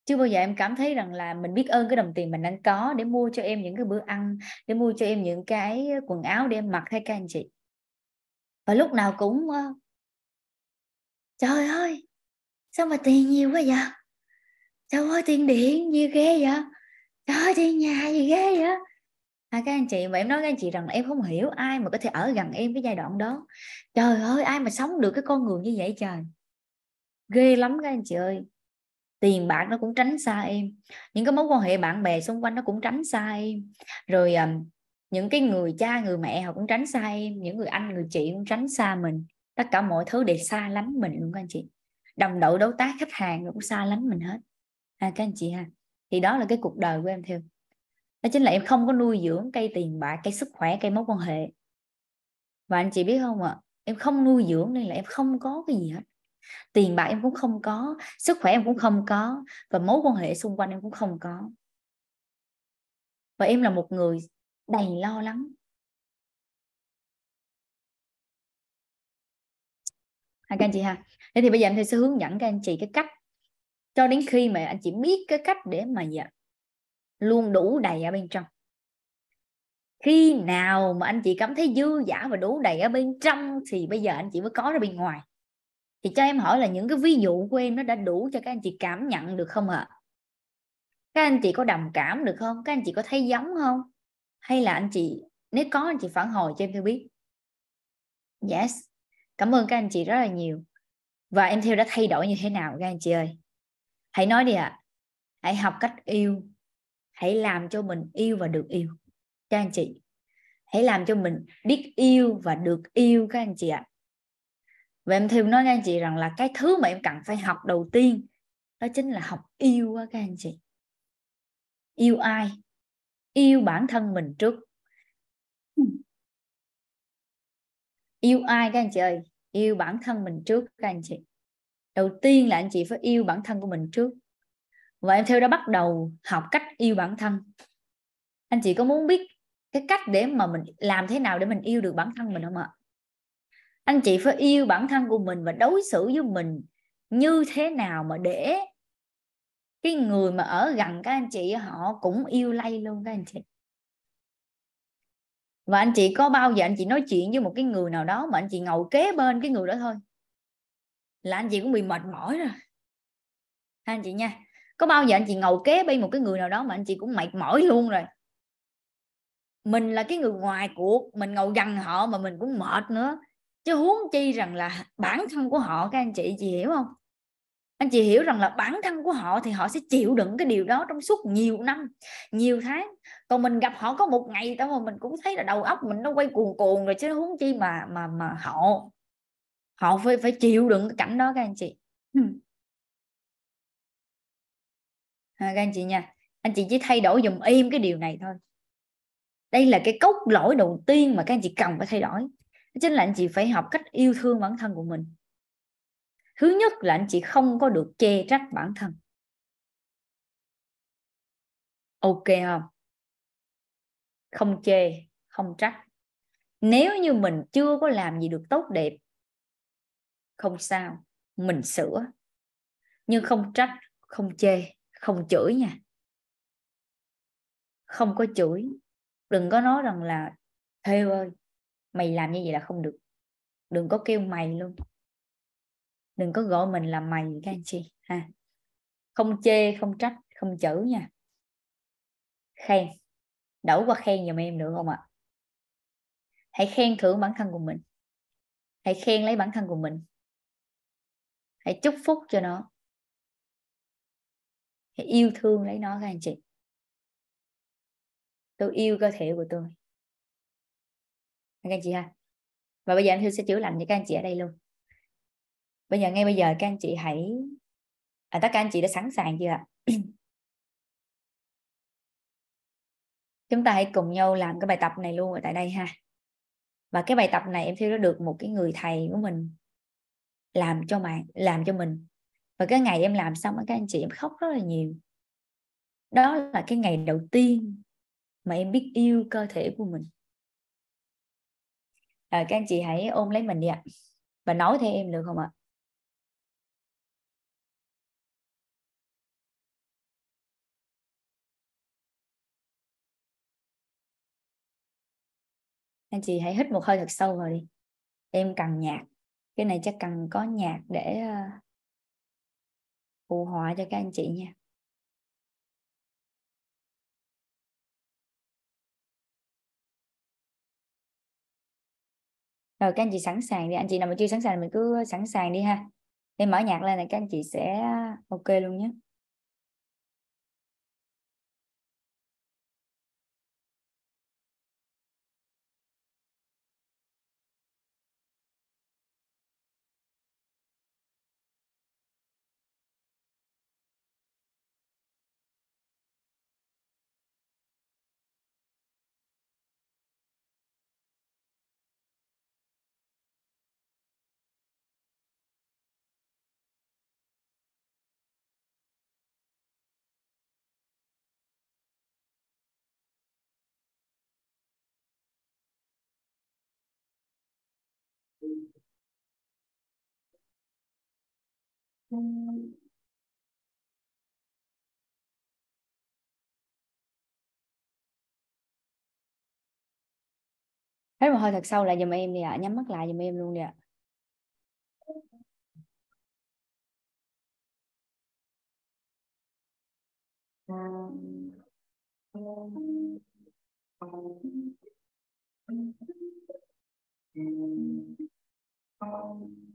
chưa bao giờ em cảm thấy rằng là mình biết ơn cái đồng tiền mình đang có để mua cho em những cái bữa ăn để mua cho em những cái quần áo để em mặc hay các anh chị và lúc nào cũng ờ, trời ơi sao mà tiền nhiều quá vậy trời ơi tiền điện gì ghê vậy trời ơi tiền nhà gì ghê vậy à, các anh chị mà em nói các anh chị rằng là em không hiểu ai mà có thể ở gần em cái giai đoạn đó trời ơi ai mà sống được cái con người như vậy trời ghê lắm các anh chị ơi tiền bạc nó cũng tránh xa em những cái mối quan hệ bạn bè xung quanh nó cũng tránh xa em rồi à, những cái người cha người mẹ họ cũng tránh xa em những người anh người chị cũng tránh xa mình tất cả mọi thứ đều xa lắm mình luôn các anh chị đồng đội đối tác khách hàng cũng xa lắm mình hết à, các anh chị ha thì đó là cái cuộc đời của em theo đó chính là em không có nuôi dưỡng cây tiền bạc cây sức khỏe cây mối quan hệ và anh chị biết không ạ à, em không nuôi dưỡng nên là em không có cái gì hết tiền bạc em cũng không có sức khỏe em cũng không có và mối quan hệ xung quanh em cũng không có và em là một người đầy lo lắng hai các anh chị ha thế thì bây giờ em sẽ hướng dẫn các anh chị cái cách cho đến khi mà anh chị biết cái cách để mà dạ, luôn đủ đầy ở bên trong khi nào mà anh chị cảm thấy dư giả và đủ đầy ở bên trong thì bây giờ anh chị mới có ra bên ngoài thì cho em hỏi là những cái ví dụ của em nó đã đủ cho các anh chị cảm nhận được không ạ à? các anh chị có đồng cảm được không các anh chị có thấy giống không hay là anh chị nếu có anh chị phản hồi cho em theo biết yes cảm ơn các anh chị rất là nhiều và em theo đã thay đổi như thế nào các anh chị ơi hãy nói đi ạ à. hãy học cách yêu hãy làm cho mình yêu và được yêu các anh chị hãy làm cho mình biết yêu và được yêu các anh chị ạ và em thêm nói các anh chị rằng là cái thứ mà em cần phải học đầu tiên đó chính là học yêu các anh chị yêu ai yêu bản thân mình trước yêu ai các anh chị ơi yêu bản thân mình trước các anh chị đầu tiên là anh chị phải yêu bản thân của mình trước và em theo đó bắt đầu học cách yêu bản thân anh chị có muốn biết cái cách để mà mình làm thế nào để mình yêu được bản thân mình không ạ anh chị phải yêu bản thân của mình và đối xử với mình như thế nào mà để cái người mà ở gần các anh chị họ cũng yêu lay luôn các anh chị và anh chị có bao giờ anh chị nói chuyện với một cái người nào đó mà anh chị ngồi kế bên cái người đó thôi là anh chị cũng bị mệt mỏi rồi anh chị nha có bao giờ anh chị ngồi kế bên một cái người nào đó mà anh chị cũng mệt mỏi luôn rồi mình là cái người ngoài cuộc mình ngồi gần họ mà mình cũng mệt nữa chứ huống chi rằng là bản thân của họ các anh chị chị hiểu không anh chị hiểu rằng là bản thân của họ thì họ sẽ chịu đựng cái điều đó trong suốt nhiều năm nhiều tháng còn mình gặp họ có một ngày tao mà mình cũng thấy là đầu óc mình nó quay cuồng cuồng rồi chứ huống chi mà mà mà họ họ phải phải chịu đựng cái cảnh đó các anh chị à, các anh chị nha anh chị chỉ thay đổi dùm em cái điều này thôi đây là cái cốt lõi đầu tiên mà các anh chị cần phải thay đổi chính là anh chị phải học cách yêu thương bản thân của mình thứ nhất là anh chị không có được chê trách bản thân ok không không chê không trách nếu như mình chưa có làm gì được tốt đẹp không sao mình sửa nhưng không trách không chê không chửi nha không có chửi đừng có nói rằng là thêu ơi mày làm như vậy là không được đừng có kêu mày luôn đừng có gọi mình là mày các anh chị ha không chê không trách không chữ nha khen đổ qua khen giùm em được không ạ hãy khen thưởng bản thân của mình hãy khen lấy bản thân của mình hãy chúc phúc cho nó hãy yêu thương lấy nó các anh chị tôi yêu cơ thể của tôi các anh chị ha và bây giờ anh Hiếu sẽ chữa lành cho các anh chị ở đây luôn bây giờ ngay bây giờ các anh chị hãy à, tất cả anh chị đã sẵn sàng chưa ạ [clears throat] chúng ta hãy cùng nhau làm cái bài tập này luôn ở tại đây ha và cái bài tập này em thấy nó được một cái người thầy của mình làm cho bạn làm cho mình và cái ngày em làm xong các anh chị em khóc rất là nhiều đó là cái ngày đầu tiên mà em biết yêu cơ thể của mình à, các anh chị hãy ôm lấy mình đi ạ và nói theo em được không ạ anh chị hãy hít một hơi thật sâu vào đi em cần nhạc cái này chắc cần có nhạc để ờ, phù hòa cho các anh chị nha rồi các anh chị sẵn sàng đi anh chị nào mà chưa sẵn sàng mình cứ sẵn sàng đi ha để mở nhạc lên là các anh chị sẽ ok luôn nhé Hết một hơi thật sâu lại dùm em đi ạ. À. Nhắm mắt lại dùm em luôn đi ạ. À. Thank you.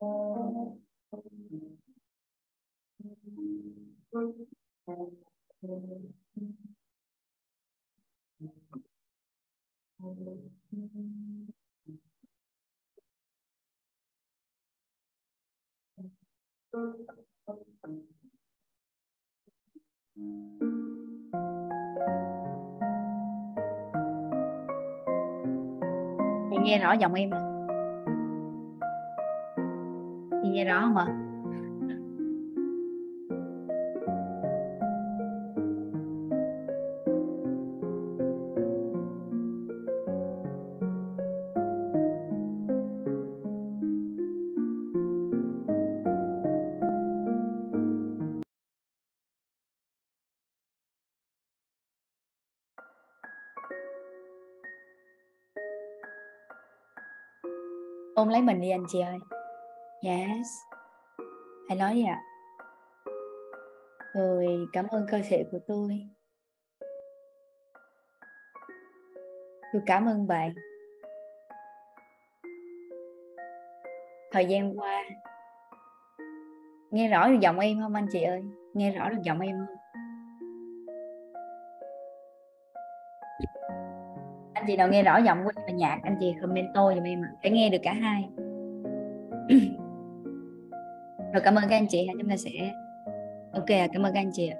nghe rõ giọng em à? như vậy rõ không ạ ôm lấy mình đi anh chị ơi Yes, hãy nói đi ạ. Rồi cảm ơn cơ thể của tôi. Tôi cảm ơn bạn. Thời gian qua, nghe rõ được giọng em không anh chị ơi? Nghe rõ được giọng em không? Anh chị nào nghe rõ giọng của em là nhạc, anh chị comment tôi giùm em ạ. À. Phải nghe được cả hai. [clears throat] rồi cảm ơn các anh chị chúng ta sẽ ok cảm ơn các anh chị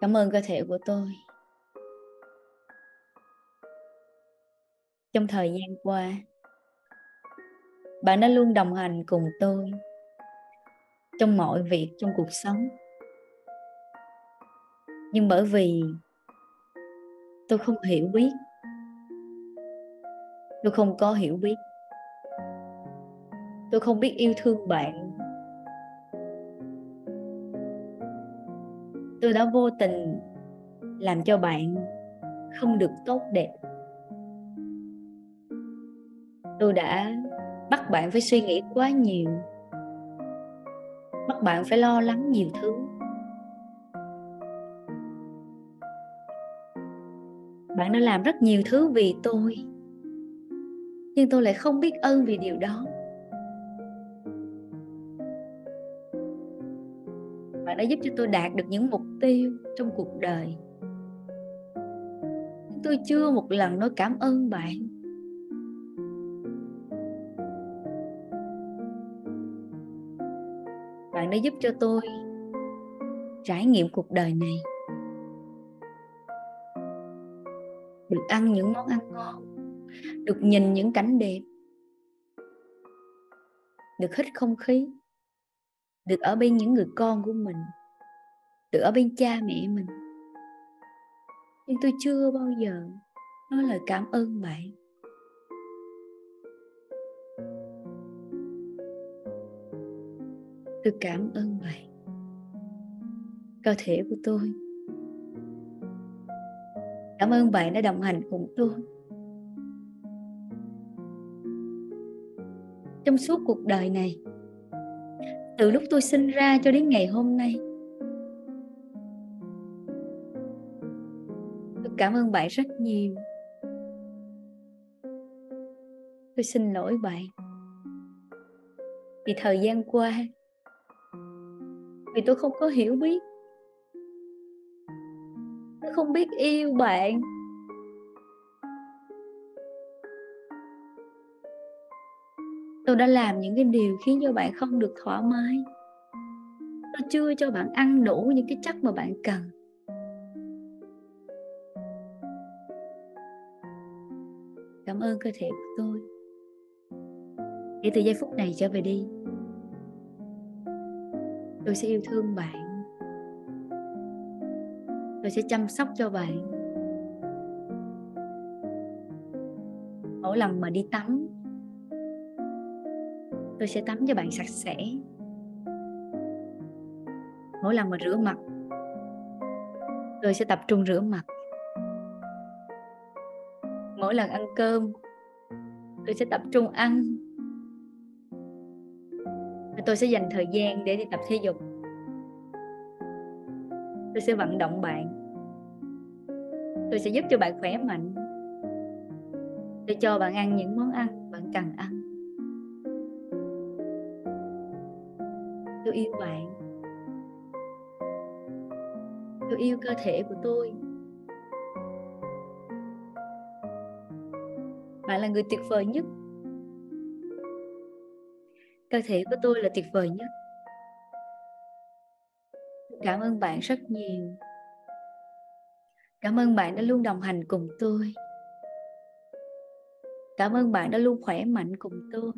cảm ơn cơ thể của tôi trong thời gian qua bạn đã luôn đồng hành cùng tôi trong mọi việc trong cuộc sống nhưng bởi vì tôi không hiểu biết tôi không có hiểu biết tôi không biết yêu thương bạn tôi đã vô tình làm cho bạn không được tốt đẹp tôi đã bắt bạn phải suy nghĩ quá nhiều bắt bạn phải lo lắng nhiều thứ bạn đã làm rất nhiều thứ vì tôi nhưng tôi lại không biết ơn vì điều đó bạn đã giúp cho tôi đạt được những mục tiêu trong cuộc đời nhưng tôi chưa một lần nói cảm ơn bạn bạn đã giúp cho tôi trải nghiệm cuộc đời này ăn những món ăn ngon được nhìn những cảnh đẹp được hít không khí được ở bên những người con của mình được ở bên cha mẹ mình nhưng tôi chưa bao giờ nói lời cảm ơn bạn tôi cảm ơn bạn cơ thể của tôi Cảm ơn bạn đã đồng hành cùng tôi. Trong suốt cuộc đời này, từ lúc tôi sinh ra cho đến ngày hôm nay, tôi cảm ơn bạn rất nhiều. Tôi xin lỗi bạn vì thời gian qua vì tôi không có hiểu biết không biết yêu bạn tôi đã làm những cái điều khiến cho bạn không được thoải mái tôi chưa cho bạn ăn đủ những cái chất mà bạn cần cảm ơn cơ thể của tôi để từ giây phút này trở về đi tôi sẽ yêu thương bạn tôi sẽ chăm sóc cho bạn mỗi lần mà đi tắm tôi sẽ tắm cho bạn sạch sẽ mỗi lần mà rửa mặt tôi sẽ tập trung rửa mặt mỗi lần ăn cơm tôi sẽ tập trung ăn và tôi sẽ dành thời gian để đi tập thể dục tôi sẽ vận động bạn tôi sẽ giúp cho bạn khỏe mạnh tôi cho bạn ăn những món ăn bạn cần ăn tôi yêu bạn tôi yêu cơ thể của tôi bạn là người tuyệt vời nhất cơ thể của tôi là tuyệt vời nhất cảm ơn bạn rất nhiều cảm ơn bạn đã luôn đồng hành cùng tôi cảm ơn bạn đã luôn khỏe mạnh cùng tôi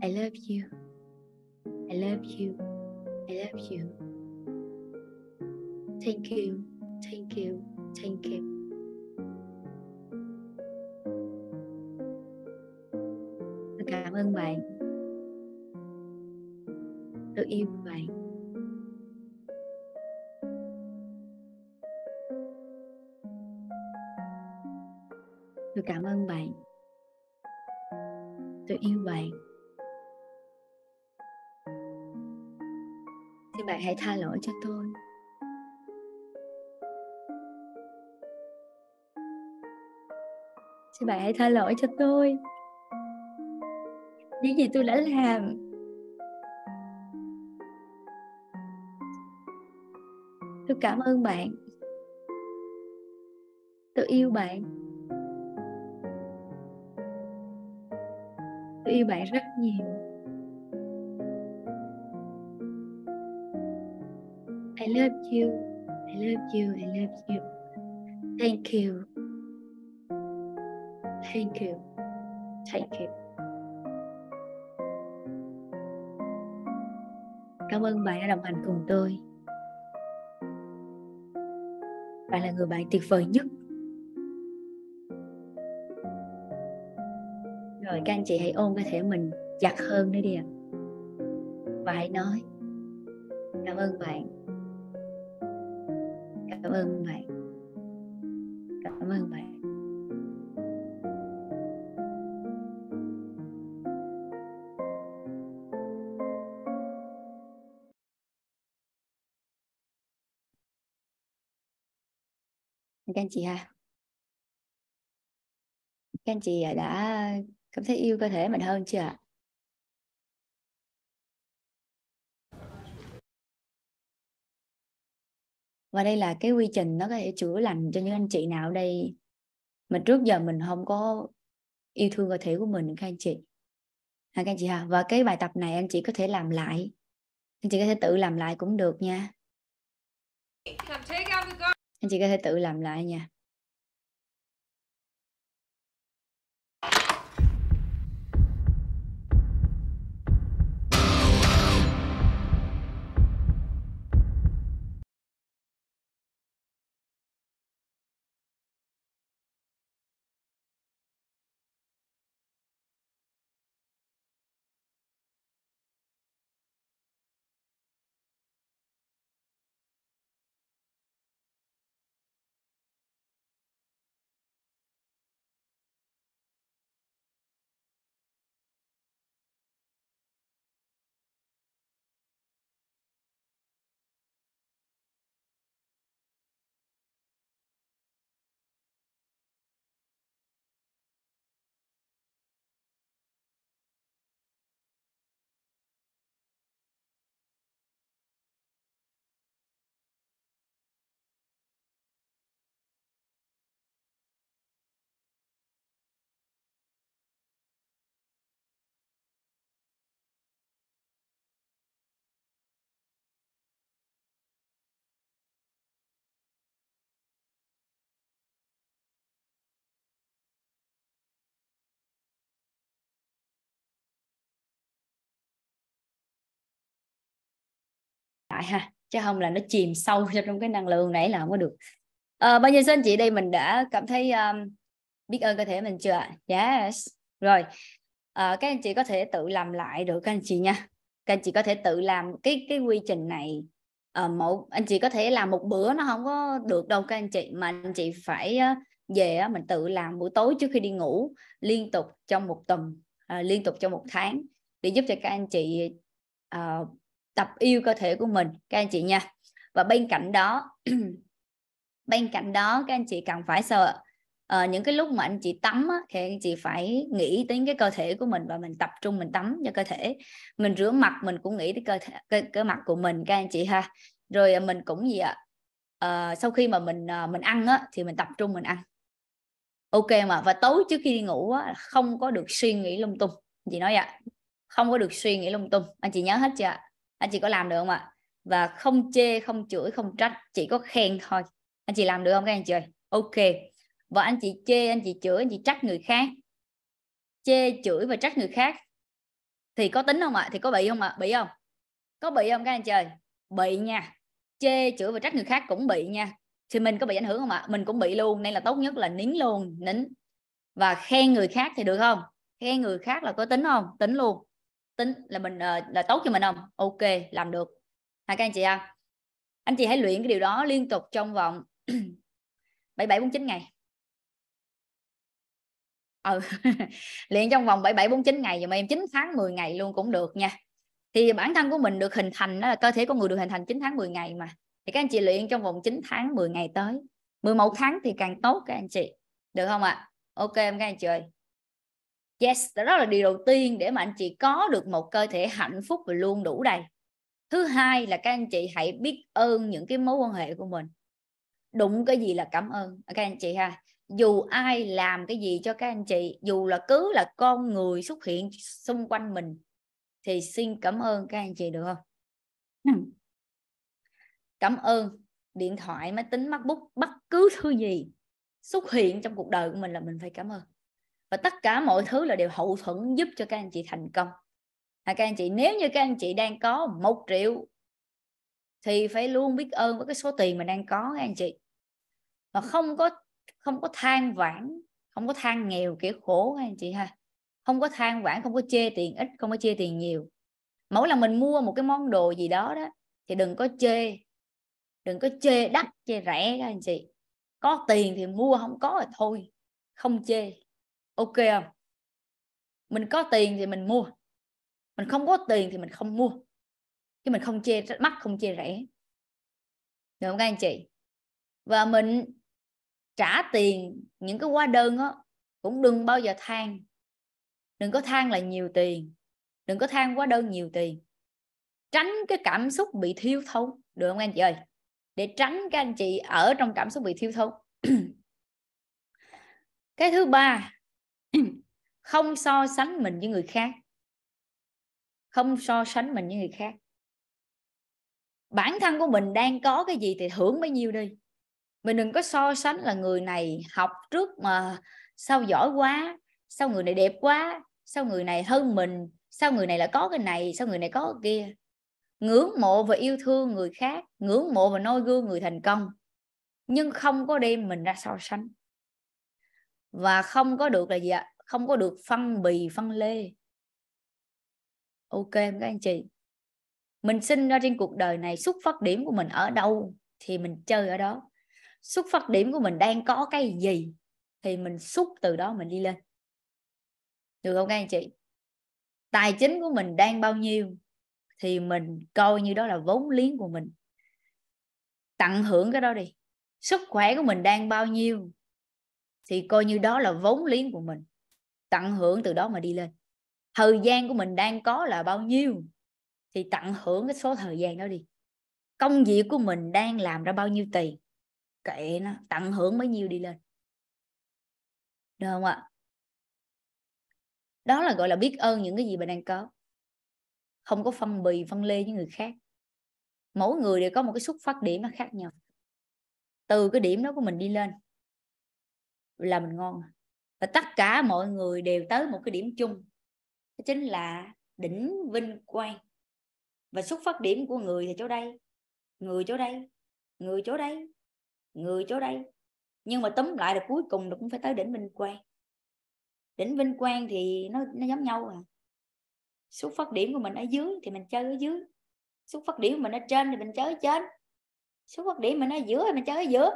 I love you. I love you. I love you. Thank you. Thank you. Thank you. cảm ơn bạn yêu vậy tôi cảm ơn bạn tôi yêu bạn Xin bạn hãy tha lỗi cho tôi xin bạn hãy tha lỗi cho tôi những gì tôi đã làm cảm ơn bạn tôi yêu bạn tôi yêu bạn rất nhiều I love you I love you I love you thank you thank you thank you cảm ơn bạn đã đồng hành cùng tôi bạn là người bạn tuyệt vời nhất rồi các anh chị hãy ôm cơ thể mình chặt hơn nữa đi ạ và hãy nói cảm ơn bạn cảm ơn bạn cảm ơn bạn các anh chị ha các anh chị à, đã cảm thấy yêu cơ thể mình hơn chưa ạ và đây là cái quy trình nó có thể chữa lành cho những anh chị nào đây mà trước giờ mình không có yêu thương cơ thể của mình các anh chị à, các anh chị ha và cái bài tập này anh chị có thể làm lại anh chị có thể tự làm lại cũng được nha làm thế anh chị có thể tự làm lại nha lại ha chứ không là nó chìm sâu [laughs] trong cái năng lượng nãy là không có được à, bao nhiêu số anh chị đây mình đã cảm thấy um, biết ơn cơ thể mình chưa yes rồi à, các anh chị có thể tự làm lại được các anh chị nha các anh chị có thể tự làm cái cái quy trình này à, ờ, mẫu anh chị có thể làm một bữa nó không có được đâu các anh chị mà anh chị phải về mình tự làm buổi tối trước khi đi ngủ liên tục trong một tuần à, liên tục trong một tháng để giúp cho các anh chị à, tập yêu cơ thể của mình các anh chị nha và bên cạnh đó [clears throat] bên cạnh đó các anh chị cần phải sợ à, những cái lúc mà anh chị tắm á, thì anh chị phải nghĩ đến cái cơ thể của mình và mình tập trung mình tắm cho cơ thể mình rửa mặt mình cũng nghĩ tới cơ thể cơ, cơ mặt của mình các anh chị ha rồi à, mình cũng gì ạ à, sau khi mà mình ờ, mình ăn á, thì mình tập trung mình ăn ok mà và tối trước khi đi ngủ á, không có được suy nghĩ lung tung chị nói ạ không có được suy nghĩ lung tung anh chị nhớ hết chưa ạ? anh chị có làm được không ạ và không chê không chửi không trách chỉ có khen thôi anh chị làm được không các anh chị ơi ok và anh chị chê anh chị chửi anh chị trách người khác chê chửi và trách người khác thì có tính không ạ thì có bị không ạ bị không có bị không các anh chị ơi bị nha chê chửi và trách người khác cũng bị nha thì mình có bị ảnh hưởng không ạ mình cũng bị luôn nên là tốt nhất là nín luôn nín và khen người khác thì được không khen người khác là có tính không tính luôn tính là mình ờ, là tốt cho mình không ok làm được hả các anh chị à anh chị hãy luyện cái điều đó liên tục trong vòng [clears throat] bảy bảy bốn chín ngày ừ. [laughs] luyện trong vòng bảy bảy bốn chín ngày mà em chín tháng 10 ngày luôn cũng được nha thì bản thân của mình được hình thành đó là cơ thể của người được hình thành 9 tháng 10 ngày mà thì các anh chị luyện trong vòng 9 tháng 10 ngày tới 11 tháng thì càng tốt các anh chị được không ạ à? ok em các anh chị ơi yes đó là điều đầu tiên để mà anh chị có được một cơ thể hạnh phúc và luôn đủ đầy thứ hai là các anh chị hãy biết ơn những cái mối quan hệ của mình Đúng cái gì là cảm ơn các anh chị ha dù ai làm cái gì cho các anh chị dù là cứ là con người xuất hiện xung quanh mình thì xin cảm ơn các anh chị được không hmm. cảm ơn điện thoại máy tính macbook bất cứ thứ gì xuất hiện trong cuộc đời của mình là mình phải cảm ơn và tất cả mọi thứ là đều hậu thuẫn giúp cho các anh chị thành công à, các anh chị nếu như các anh chị đang có một triệu thì phải luôn biết ơn với cái số tiền mình đang có các anh chị mà không có không có than vãn không có than nghèo kiểu khổ các anh chị ha không có than vãn không có chê tiền ít không có chê tiền nhiều mỗi lần mình mua một cái món đồ gì đó đó thì đừng có chê đừng có chê đắt chê rẻ các anh chị có tiền thì mua không có thì thôi không chê ok không mình có tiền thì mình mua mình không có tiền thì mình không mua chứ mình không chê mắc không chê rẻ được không các anh chị và mình trả tiền những cái hóa đơn á cũng đừng bao giờ than đừng có than là nhiều tiền đừng có than hóa đơn nhiều tiền tránh cái cảm xúc bị thiếu thốn được không anh chị ơi để tránh các anh chị ở trong cảm xúc bị thiếu thốn [clears throat] cái thứ ba không so sánh mình với người khác không so sánh mình với người khác bản thân của mình đang có cái gì thì hưởng bấy nhiêu đi mình đừng có so sánh là người này học trước mà sao giỏi quá sao người này đẹp quá sao người này hơn mình sao người này lại có cái này sao người này có cái kia ngưỡng mộ và yêu thương người khác ngưỡng mộ và noi gương người thành công nhưng không có đem mình ra so sánh và không có được là gì ạ không có được phân bì phân lê ok các anh chị mình sinh ra trên cuộc đời này xuất phát điểm của mình ở đâu thì mình chơi ở đó xuất phát điểm của mình đang có cái gì thì mình xúc từ đó mình đi lên được không các anh chị tài chính của mình đang bao nhiêu thì mình coi như đó là vốn liếng của mình tận hưởng cái đó đi sức khỏe của mình đang bao nhiêu thì coi như đó là vốn liếng của mình tận hưởng từ đó mà đi lên thời gian của mình đang có là bao nhiêu thì tận hưởng cái số thời gian đó đi công việc của mình đang làm ra bao nhiêu tiền kệ nó tận hưởng bấy nhiêu đi lên được không ạ đó là gọi là biết ơn những cái gì mình đang có không có phân bì phân lê với người khác mỗi người đều có một cái xuất phát điểm nó khác nhau từ cái điểm đó của mình đi lên là mình ngon và tất cả mọi người đều tới một cái điểm chung đó chính là đỉnh vinh quang và xuất phát điểm của người thì chỗ đây người chỗ đây người chỗ đây người chỗ đây nhưng mà tóm lại là cuối cùng nó cũng phải tới đỉnh vinh quang đỉnh vinh quang thì nó nó giống nhau à xuất phát điểm của mình ở dưới thì mình chơi ở dưới xuất phát điểm của mình ở trên thì mình chơi ở trên xuất phát điểm mình ở giữa thì mình chơi ở giữa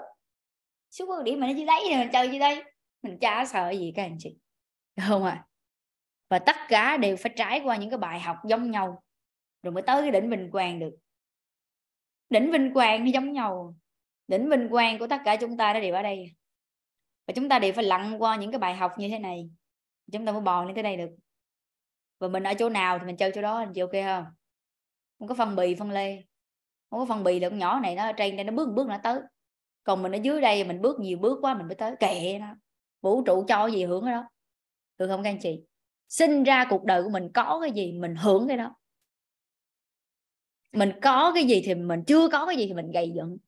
xuất phát điểm mình ở dưới đấy thì mình chơi ở dưới đây mình chả sợ gì các anh chị được không ạ à? và tất cả đều phải trải qua những cái bài học giống nhau rồi mới tới cái đỉnh vinh quang được đỉnh vinh quang nó giống nhau đỉnh vinh quang của tất cả chúng ta nó đều ở đây và chúng ta đều phải lặn qua những cái bài học như thế này chúng ta mới bò lên tới đây được và mình ở chỗ nào thì mình chơi chỗ đó anh chị ok không không có phân bì phân lê không có phân bì là nhỏ này nó trên đây nó bước một bước nó tới còn mình ở dưới đây mình bước nhiều bước quá mình mới tới kệ nó vũ trụ cho gì hưởng cái đó được không các anh chị sinh ra cuộc đời của mình có cái gì mình hưởng cái đó mình có cái gì thì mình chưa có cái gì thì mình gây dựng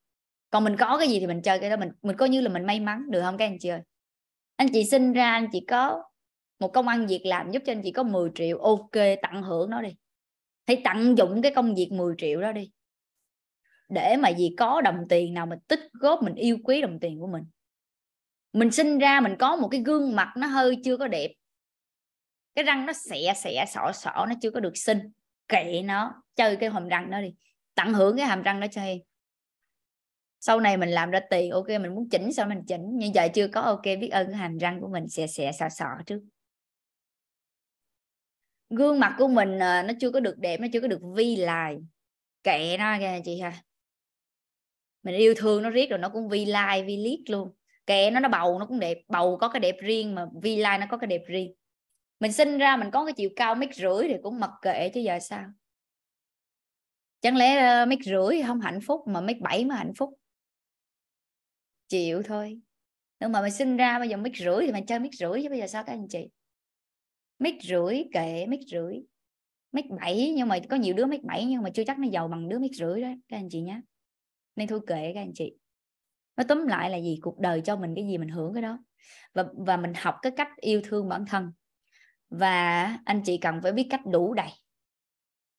còn mình có cái gì thì mình chơi cái đó mình mình coi như là mình may mắn được không các anh chị ơi anh chị sinh ra anh chị có một công ăn việc làm giúp cho anh chị có 10 triệu ok tận hưởng nó đi hãy tận dụng cái công việc 10 triệu đó đi để mà gì có đồng tiền nào mình tích góp mình yêu quý đồng tiền của mình mình sinh ra mình có một cái gương mặt nó hơi chưa có đẹp cái răng nó xẹ xẹ sọ sọ nó chưa có được xinh kệ nó chơi cái hàm răng đó đi tận hưởng cái hàm răng đó cho em sau này mình làm ra tiền ok mình muốn chỉnh sao mình chỉnh nhưng giờ chưa có ok biết ơn cái hàm răng của mình xẹ xẹ sọ sọ trước gương mặt của mình ờ, nó chưa có được đẹp nó chưa có được vi lại kệ nó kìa chị ha mình yêu thương nó riết rồi nó cũng vi lai vi liếc luôn kệ nó nó bầu nó cũng đẹp bầu có cái đẹp riêng mà v line nó có cái đẹp riêng mình sinh ra mình có cái chiều cao mét rưỡi thì cũng mặc kệ chứ giờ sao chẳng lẽ ờ, mét rưỡi không hạnh phúc mà mét bảy mới hạnh phúc chịu thôi nhưng mà mình sinh ra bây giờ mét rưỡi thì mình chơi mét rưỡi chứ bây giờ sao các anh chị mét rưỡi kệ mét rưỡi mét bảy nhưng mà có nhiều đứa mét bảy nhưng mà chưa chắc nó giàu bằng đứa mét rưỡi đó các anh chị nhé nên thôi kệ các anh chị nói tóm lại là gì cuộc đời cho mình cái gì mình hưởng cái đó và và mình học cái cách yêu thương bản thân và anh chị cần phải biết cách đủ đầy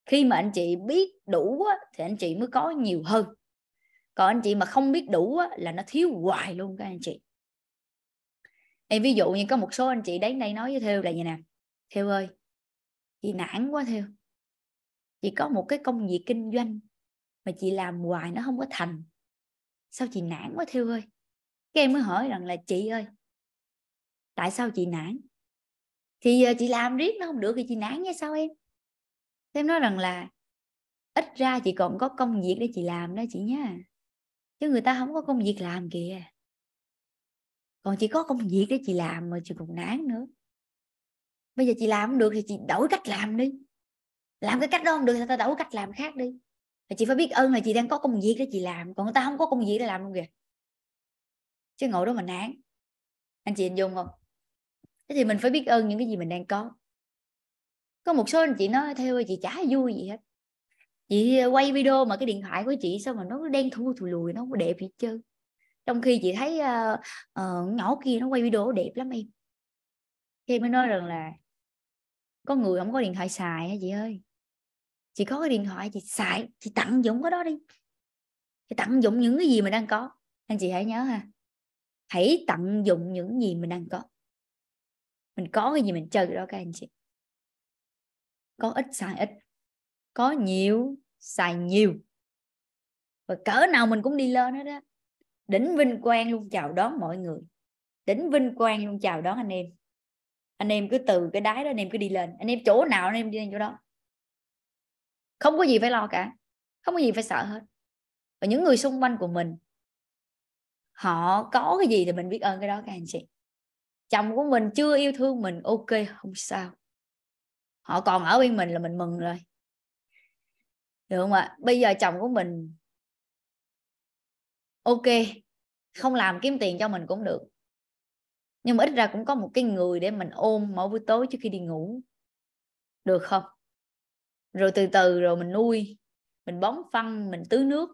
khi mà anh chị biết đủ á, thì anh chị mới có nhiều hơn còn anh chị mà không biết đủ á, là nó thiếu hoài luôn các anh chị em ví dụ như có một số anh chị đến đây nói với theo là gì nè theo ơi chị nản quá theo chị có một cái công việc kinh doanh mà chị làm hoài nó không có thành sao chị nản quá Thiêu ơi cái em mới hỏi rằng là chị ơi tại sao chị nản thì giờ chị làm riết nó không được thì chị nản nha sao em em nói rằng là ít ra chị còn có công việc để chị làm đó chị nhá chứ người ta không có công việc làm kìa còn chị có công việc để chị làm mà chị còn nản nữa bây giờ chị làm không được thì chị đổi cách làm đi làm cái cách đó không được thì ta đổi cách làm khác đi và chị phải biết ơn là chị đang có công việc để chị làm còn người ta không có công việc để làm luôn kìa chứ ngồi đó mà nán anh chị hình dung không thế thì mình phải biết ơn những cái gì mình đang có có một số anh chị nói theo chị chả vui gì hết chị ờ, quay video mà cái điện thoại của chị sao mà nó đen thui thù lùi nó không có đẹp gì chứ trong khi chị thấy uh, uh, nhỏ kia nó quay video đẹp lắm em thì mới nói rằng là có người không có điện thoại xài hả chị ơi chị có cái điện thoại chị xài chị tận dụng cái đó đi chị tận dụng những cái gì mình đang có anh chị hãy nhớ ha hãy tận dụng những gì mình đang có mình có cái gì mình chơi đó các anh chị có ít xài ít có nhiều xài nhiều và cỡ nào mình cũng đi lên hết đó đỉnh vinh quang luôn chào đón mọi người đỉnh vinh quang luôn chào đón anh em anh em cứ từ cái đáy đó anh em cứ đi lên anh em chỗ nào anh em đi lên chỗ đó không có gì phải lo cả không có gì phải sợ hết và những người xung quanh của mình họ có cái gì thì mình biết ơn cái đó các anh chị chồng của mình chưa yêu thương mình ok không sao họ còn ở bên mình là mình mừng rồi được không ạ bây giờ chồng của mình ok không làm kiếm tiền cho mình cũng được nhưng mà ít ra cũng có một cái người để mình ôm mỗi buổi tối trước khi đi ngủ được không rồi từ từ rồi mình nuôi mình bón phân mình tưới nước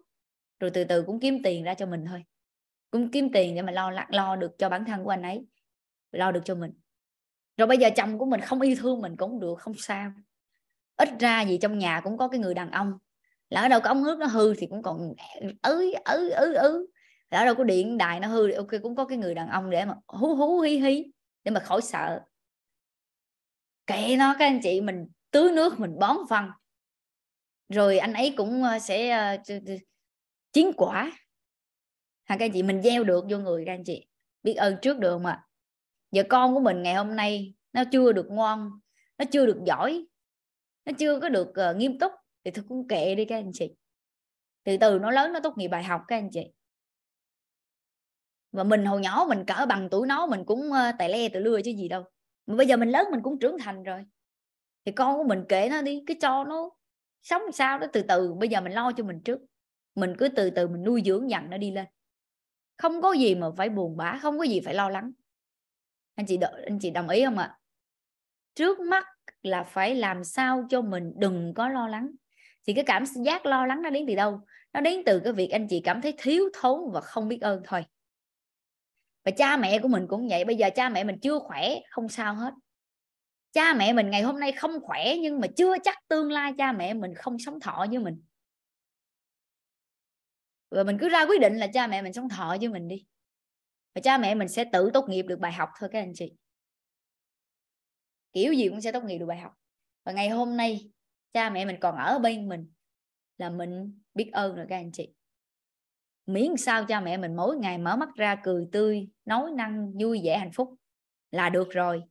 rồi từ từ cũng kiếm tiền ra cho mình thôi cũng kiếm tiền để mà lo lo được cho bản thân của anh ấy lo được cho mình rồi bây giờ chồng của mình không yêu thương mình cũng được không sao ít ra gì trong nhà cũng có cái người đàn ông lỡ đâu có ống nước nó hư thì cũng còn ứ ứ ứ ứ lỡ đâu có điện đài nó hư thì ok cũng có cái người đàn ông để mà hú hú hí hí để mà khỏi sợ kệ nó các anh chị mình tưới nước mình bón phân rồi anh ấy cũng ờ, sẽ ờ, chiến quả hả các anh chị mình gieo được vô người các anh chị biết ơn trước được mà giờ con của mình ngày hôm nay nó chưa được ngoan nó chưa được giỏi nó chưa có được ờ, nghiêm túc thì thôi cũng kệ đi các anh chị từ từ nó lớn nó tốt nghiệp bài học các anh chị và mình hồi nhỏ mình cỡ bằng tuổi nó mình cũng uh, tài le tự lưa chứ gì đâu mà bây giờ mình lớn mình cũng trưởng thành rồi thì con của mình kể nó đi cứ cho nó sống sao đó từ từ bây giờ mình lo cho mình trước mình cứ từ từ mình nuôi dưỡng dần nó đi lên không có gì mà phải buồn bã không có gì phải lo lắng anh chị đợi anh chị đồng ý không ạ trước mắt là phải làm sao cho mình đừng có lo lắng thì cái cảm giác lo lắng nó đến từ đâu nó đến từ cái việc anh chị cảm thấy thiếu thốn và không biết ơn thôi và cha mẹ của mình cũng vậy bây giờ cha mẹ mình chưa khỏe không sao hết cha mẹ mình ngày hôm nay không khỏe nhưng mà chưa chắc tương lai cha mẹ mình không sống thọ với mình rồi mình cứ ra quyết định là cha mẹ mình sống thọ với mình đi và cha mẹ mình sẽ tự tốt nghiệp được bài học thôi các anh chị kiểu gì cũng sẽ tốt nghiệp được bài học và ngày hôm nay cha mẹ mình còn ở bên mình là mình biết ơn rồi các anh chị miễn sao cha mẹ mình mỗi ngày mở mắt ra cười tươi nói năng vui vẻ hạnh phúc là được rồi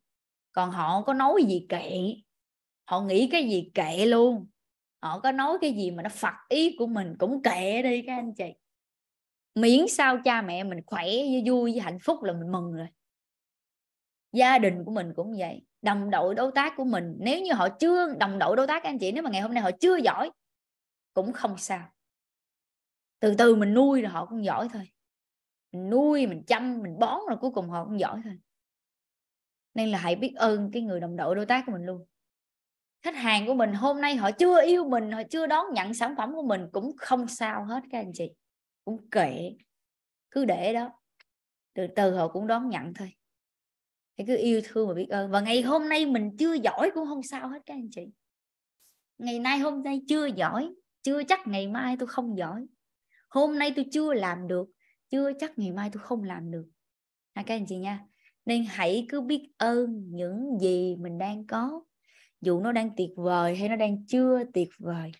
còn họ có nói gì kệ họ nghĩ cái gì kệ luôn họ có nói cái gì mà nó phật ý của mình cũng kệ đi các anh chị miễn sao cha mẹ mình khỏe với vui với hạnh phúc là mình mừng rồi gia đình của mình cũng vậy đồng đội đối tác của mình nếu như họ chưa đồng đội đối tác anh chị nếu mà ngày hôm nay họ chưa giỏi cũng không sao từ từ mình nuôi rồi họ cũng giỏi thôi mình nuôi mình chăm mình bón rồi cuối cùng họ cũng giỏi thôi nên là hãy biết ơn cái người đồng đội đối tác của mình luôn khách hàng của mình hôm nay họ chưa yêu mình họ chưa đón nhận sản phẩm của mình cũng không sao hết các anh chị cũng kệ cứ để đó từ từ họ cũng đón nhận thôi hãy cứ yêu thương và biết ơn và ngày hôm nay mình chưa giỏi cũng không sao hết các anh chị ngày nay hôm nay chưa giỏi chưa chắc ngày mai tôi không giỏi hôm nay tôi chưa làm được chưa chắc ngày mai tôi không làm được à, các anh chị nha nên hãy cứ biết ơn những gì mình đang có dù nó đang tuyệt vời hay nó đang chưa tuyệt vời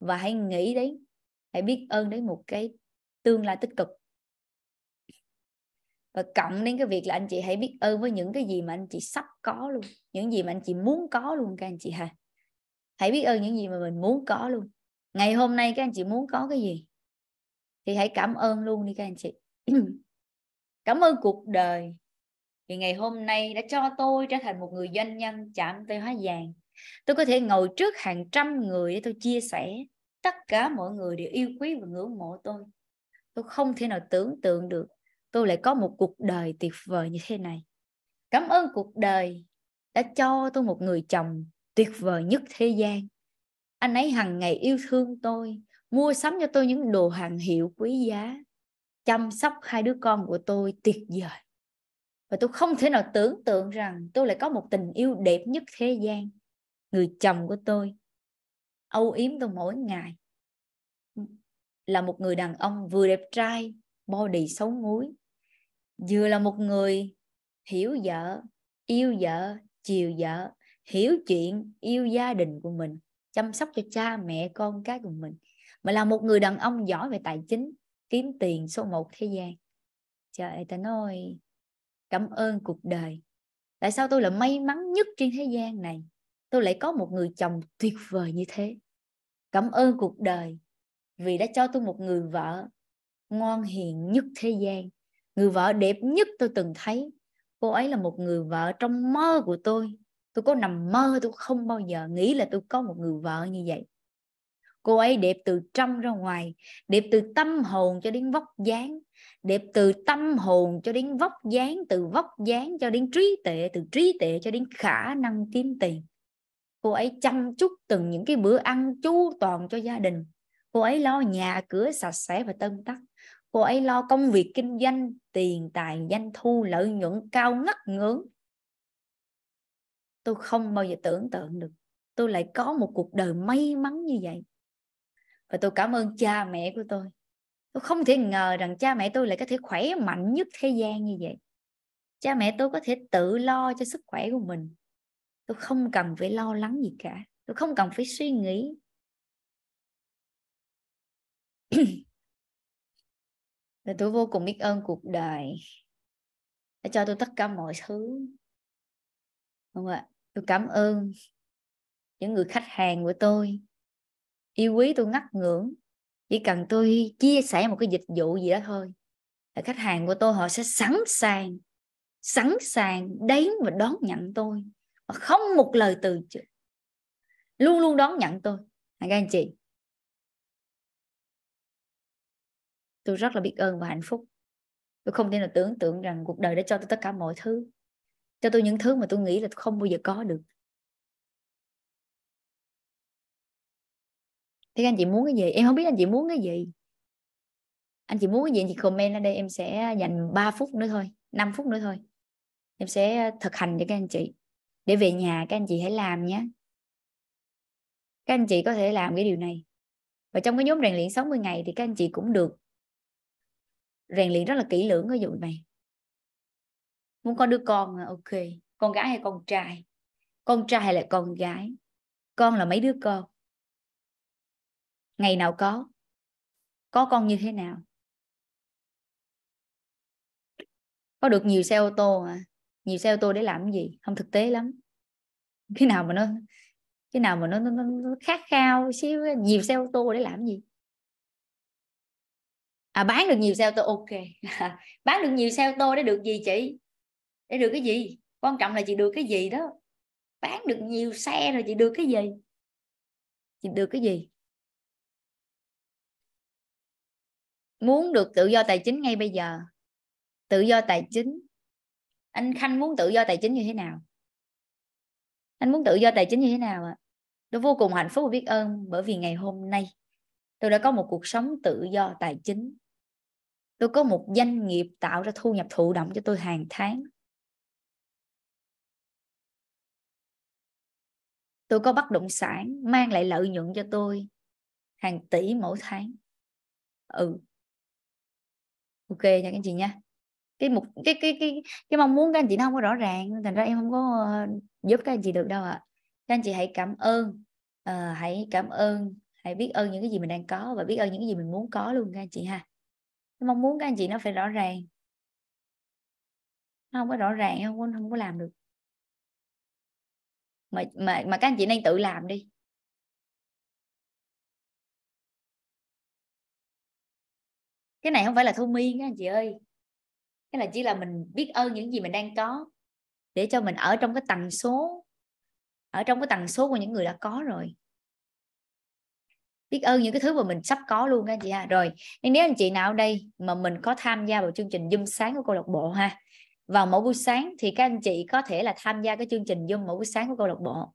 và hãy nghĩ đến hãy biết ơn đến một cái tương lai tích cực và cộng đến cái việc là anh chị hãy biết ơn với những cái gì mà anh chị sắp có luôn những gì mà anh chị muốn có luôn các anh chị ha hãy biết ơn những gì mà mình muốn có luôn ngày hôm nay các anh chị muốn có cái gì thì hãy cảm ơn luôn đi các anh chị [clears throat] cảm ơn cuộc đời thì ngày hôm nay đã cho tôi trở thành một người doanh nhân chạm tới hóa vàng tôi có thể ngồi trước hàng trăm người để tôi chia sẻ tất cả mọi người đều yêu quý và ngưỡng mộ tôi tôi không thể nào tưởng tượng được tôi lại có một cuộc đời tuyệt vời như thế này cảm ơn cuộc đời đã cho tôi một người chồng tuyệt vời nhất thế gian anh ấy hằng ngày yêu thương tôi mua sắm cho tôi những đồ hàng hiệu quý giá chăm sóc hai đứa con của tôi tuyệt vời và tôi không thể nào tưởng tượng rằng tôi lại có một tình yêu đẹp nhất thế gian người chồng của tôi âu yếm tôi mỗi ngày là một người đàn ông vừa đẹp trai body xấu muối vừa là một người hiểu vợ yêu vợ chiều vợ hiểu chuyện yêu gia đình của mình chăm sóc cho cha mẹ con cái của mình mà là một người đàn ông giỏi về tài chính kiếm tiền số một thế gian trời ơi ta nói cảm ơn cuộc đời tại sao tôi là may mắn nhất trên thế gian này tôi lại có một người chồng tuyệt vời như thế cảm ơn cuộc đời vì đã cho tôi một người vợ ngoan hiền nhất thế gian người vợ đẹp nhất tôi từng thấy cô ấy là một người vợ trong mơ của tôi tôi có nằm mơ tôi không bao giờ nghĩ là tôi có một người vợ như vậy cô ấy đẹp từ trong ra ngoài đẹp từ tâm hồn cho đến vóc dáng đẹp từ tâm hồn cho đến vóc dáng từ vóc dáng cho đến trí tuệ từ trí tuệ cho đến khả năng kiếm tiền cô ấy chăm chút từng những cái bữa ăn chu toàn cho gia đình cô ấy lo nhà cửa sạch sẽ và tươm tắt cô ấy lo công việc kinh doanh tiền tài doanh thu lợi nhuận cao ngất ngưỡng tôi không bao giờ tưởng tượng được tôi lại có một cuộc đời may mắn như vậy và tôi cảm ơn cha mẹ của tôi tôi không thể ngờ rằng cha mẹ tôi lại có thể khỏe mạnh nhất thế gian như vậy cha mẹ tôi có thể tự lo cho sức khỏe của mình tôi không cần phải lo lắng gì cả tôi không cần phải suy nghĩ và [clears throat] tôi vô cùng biết ơn cuộc đời đã cho tôi tất cả mọi thứ không ạ tôi cảm ơn những người khách hàng của tôi yêu quý tôi ngắt ngưỡng chỉ cần tôi chia sẻ một cái dịch vụ gì đó thôi là khách hàng của tôi họ sẽ sẵn sàng sẵn sàng đến và đón nhận tôi mà không một lời từ chối luôn luôn đón nhận tôi các anh chị tôi rất là biết ơn và hạnh phúc tôi không thể nào tưởng tượng rằng cuộc đời đã cho tôi tất cả mọi thứ cho tôi những thứ mà tôi nghĩ là tôi không bao giờ có được thế anh chị muốn cái gì em không biết anh chị muốn cái gì anh chị muốn cái gì anh chị comment ở đây em sẽ dành 3 phút nữa thôi 5 phút nữa thôi em sẽ ờ, thực hành cho các anh chị để về nhà các anh chị hãy làm nhé các anh chị có thể làm cái điều này và trong cái nhóm rèn luyện 60 ngày thì các anh chị cũng được rèn luyện rất là kỹ lưỡng cái vụ này muốn có đứa con à, ok con gái hay con trai con trai hay là con gái con là mấy đứa con ngày nào có có con như thế nào có được nhiều xe ô tô à nhiều xe ô tô để làm gì không thực tế lắm cái nào mà nó cái nào mà nó, nó, nó khát khao xíu nhiều xe ô tô để làm gì à bán được nhiều xe ô tô ok [laughs] bán được nhiều xe ô tô để được gì chị để được cái gì quan trọng là chị được cái gì đó bán được nhiều xe rồi chị được cái gì chị được cái gì muốn được tự do tài chính ngay bây giờ tự do tài chính anh khanh muốn tự do tài chính như thế nào anh muốn tự do tài chính như thế nào ạ tôi vô cùng hạnh phúc và biết ơn bởi vì ngày hôm nay tôi đã có một cuộc sống tự do tài chính tôi có một doanh nghiệp tạo ra thu nhập thụ động cho tôi hàng tháng tôi có bất động sản mang lại lợi nhuận cho tôi hàng tỷ mỗi tháng ừ ok nha các anh chị nha cái mục cái cái cái cái mong muốn các anh chị nó không có rõ ràng thành ra em không có ờ, giúp các anh chị được đâu ạ à. các anh chị hãy cảm ơn à, hãy cảm ơn hãy biết ơn những cái gì mình đang có và biết ơn những cái gì mình muốn có luôn các anh chị ha cái mong muốn các anh chị nó phải rõ ràng nó không có rõ ràng không có, không có làm được mà mà mà các anh chị nên tự làm đi cái này không phải là thu miên các anh chị ơi cái là chỉ là mình biết ơn những gì mình đang có để cho mình ở trong cái tần số ở trong cái tần số của những người đã có rồi biết ơn những cái thứ mà mình sắp có luôn các chị ha rồi nên nếu anh chị nào ở đây mà mình có tham gia vào chương trình zoom sáng của câu lạc bộ ha vào mỗi buổi sáng thì các anh chị có thể là tham gia cái chương trình zoom mỗi buổi sáng của câu lạc bộ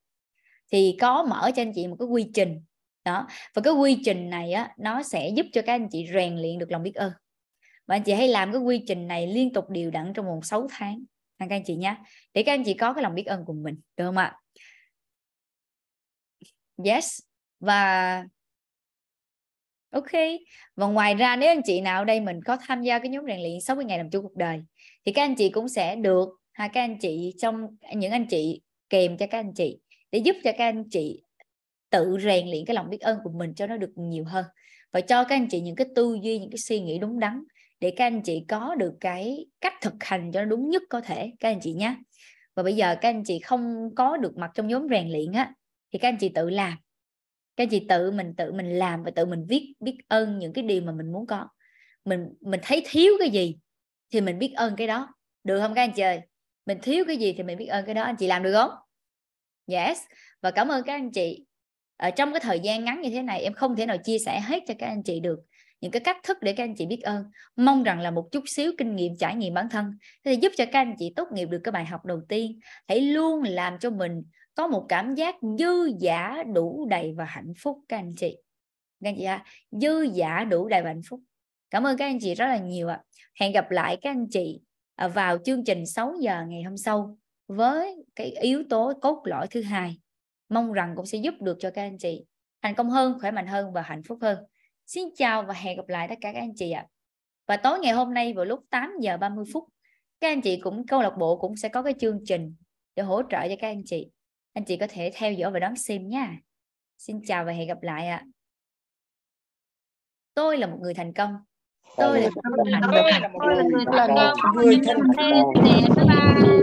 thì có mở cho anh chị một cái quy trình đó và cái quy trình này á nó sẽ giúp cho các anh chị rèn luyện được lòng biết ơn và anh chị hãy làm cái quy trình này liên tục đều đặn trong vòng 6 tháng các anh chị nhé để các anh chị có cái lòng biết ơn của mình được không ạ yes và ok và ngoài ra nếu anh chị nào đây mình có tham gia cái nhóm rèn luyện 60 ngày làm chủ cuộc đời thì các anh chị cũng sẽ được ha các anh chị trong những anh chị kèm cho các anh chị để giúp cho các anh chị tự rèn luyện cái lòng biết ơn của mình cho nó được nhiều hơn và cho các anh chị những cái tư duy những cái suy nghĩ đúng đắn để các anh chị có được cái cách thực hành cho nó đúng nhất có thể các anh chị nhé và bây giờ các anh chị không có được mặt trong nhóm rèn luyện á thì các anh chị tự làm các anh chị tự mình tự mình làm và tự mình viết biết ơn những cái điều mà mình muốn có mình mình thấy thiếu cái gì thì mình biết ơn cái đó được không các anh chị ơi mình thiếu cái gì thì mình biết ơn cái đó anh chị làm được không yes và cảm ơn các anh chị ở ờ, trong cái thời gian ngắn như thế này em không thể nào chia sẻ hết cho các anh chị được những cái cách thức để các anh chị biết ơn mong rằng là một chút xíu kinh nghiệm trải nghiệm bản thân sẽ giúp cho các anh chị tốt nghiệp được cái bài học đầu tiên hãy luôn làm cho mình có một cảm giác dư giả đủ đầy và hạnh phúc các anh chị các anh chị ạ dư giả đủ đầy và hạnh phúc cảm ơn các anh chị rất là nhiều ạ hẹn gặp lại các anh chị ờ, vào chương trình 6 giờ ngày hôm sau với cái yếu tố cốt lõi thứ hai mong rằng cũng sẽ giúp được cho các anh chị thành công hơn khỏe mạnh hơn và hạnh phúc hơn xin chào và hẹn gặp lại tất cả các anh chị ạ và tối ngày hôm nay vào lúc 8 giờ 30 phút các anh chị cũng câu lạc bộ cũng sẽ có cái chương trình để hỗ trợ cho các anh chị anh chị có thể theo dõi và đón xem nha xin chào và hẹn gặp lại ạ tôi là một người thành công tôi là, một người tôi là, tôi là một người thành công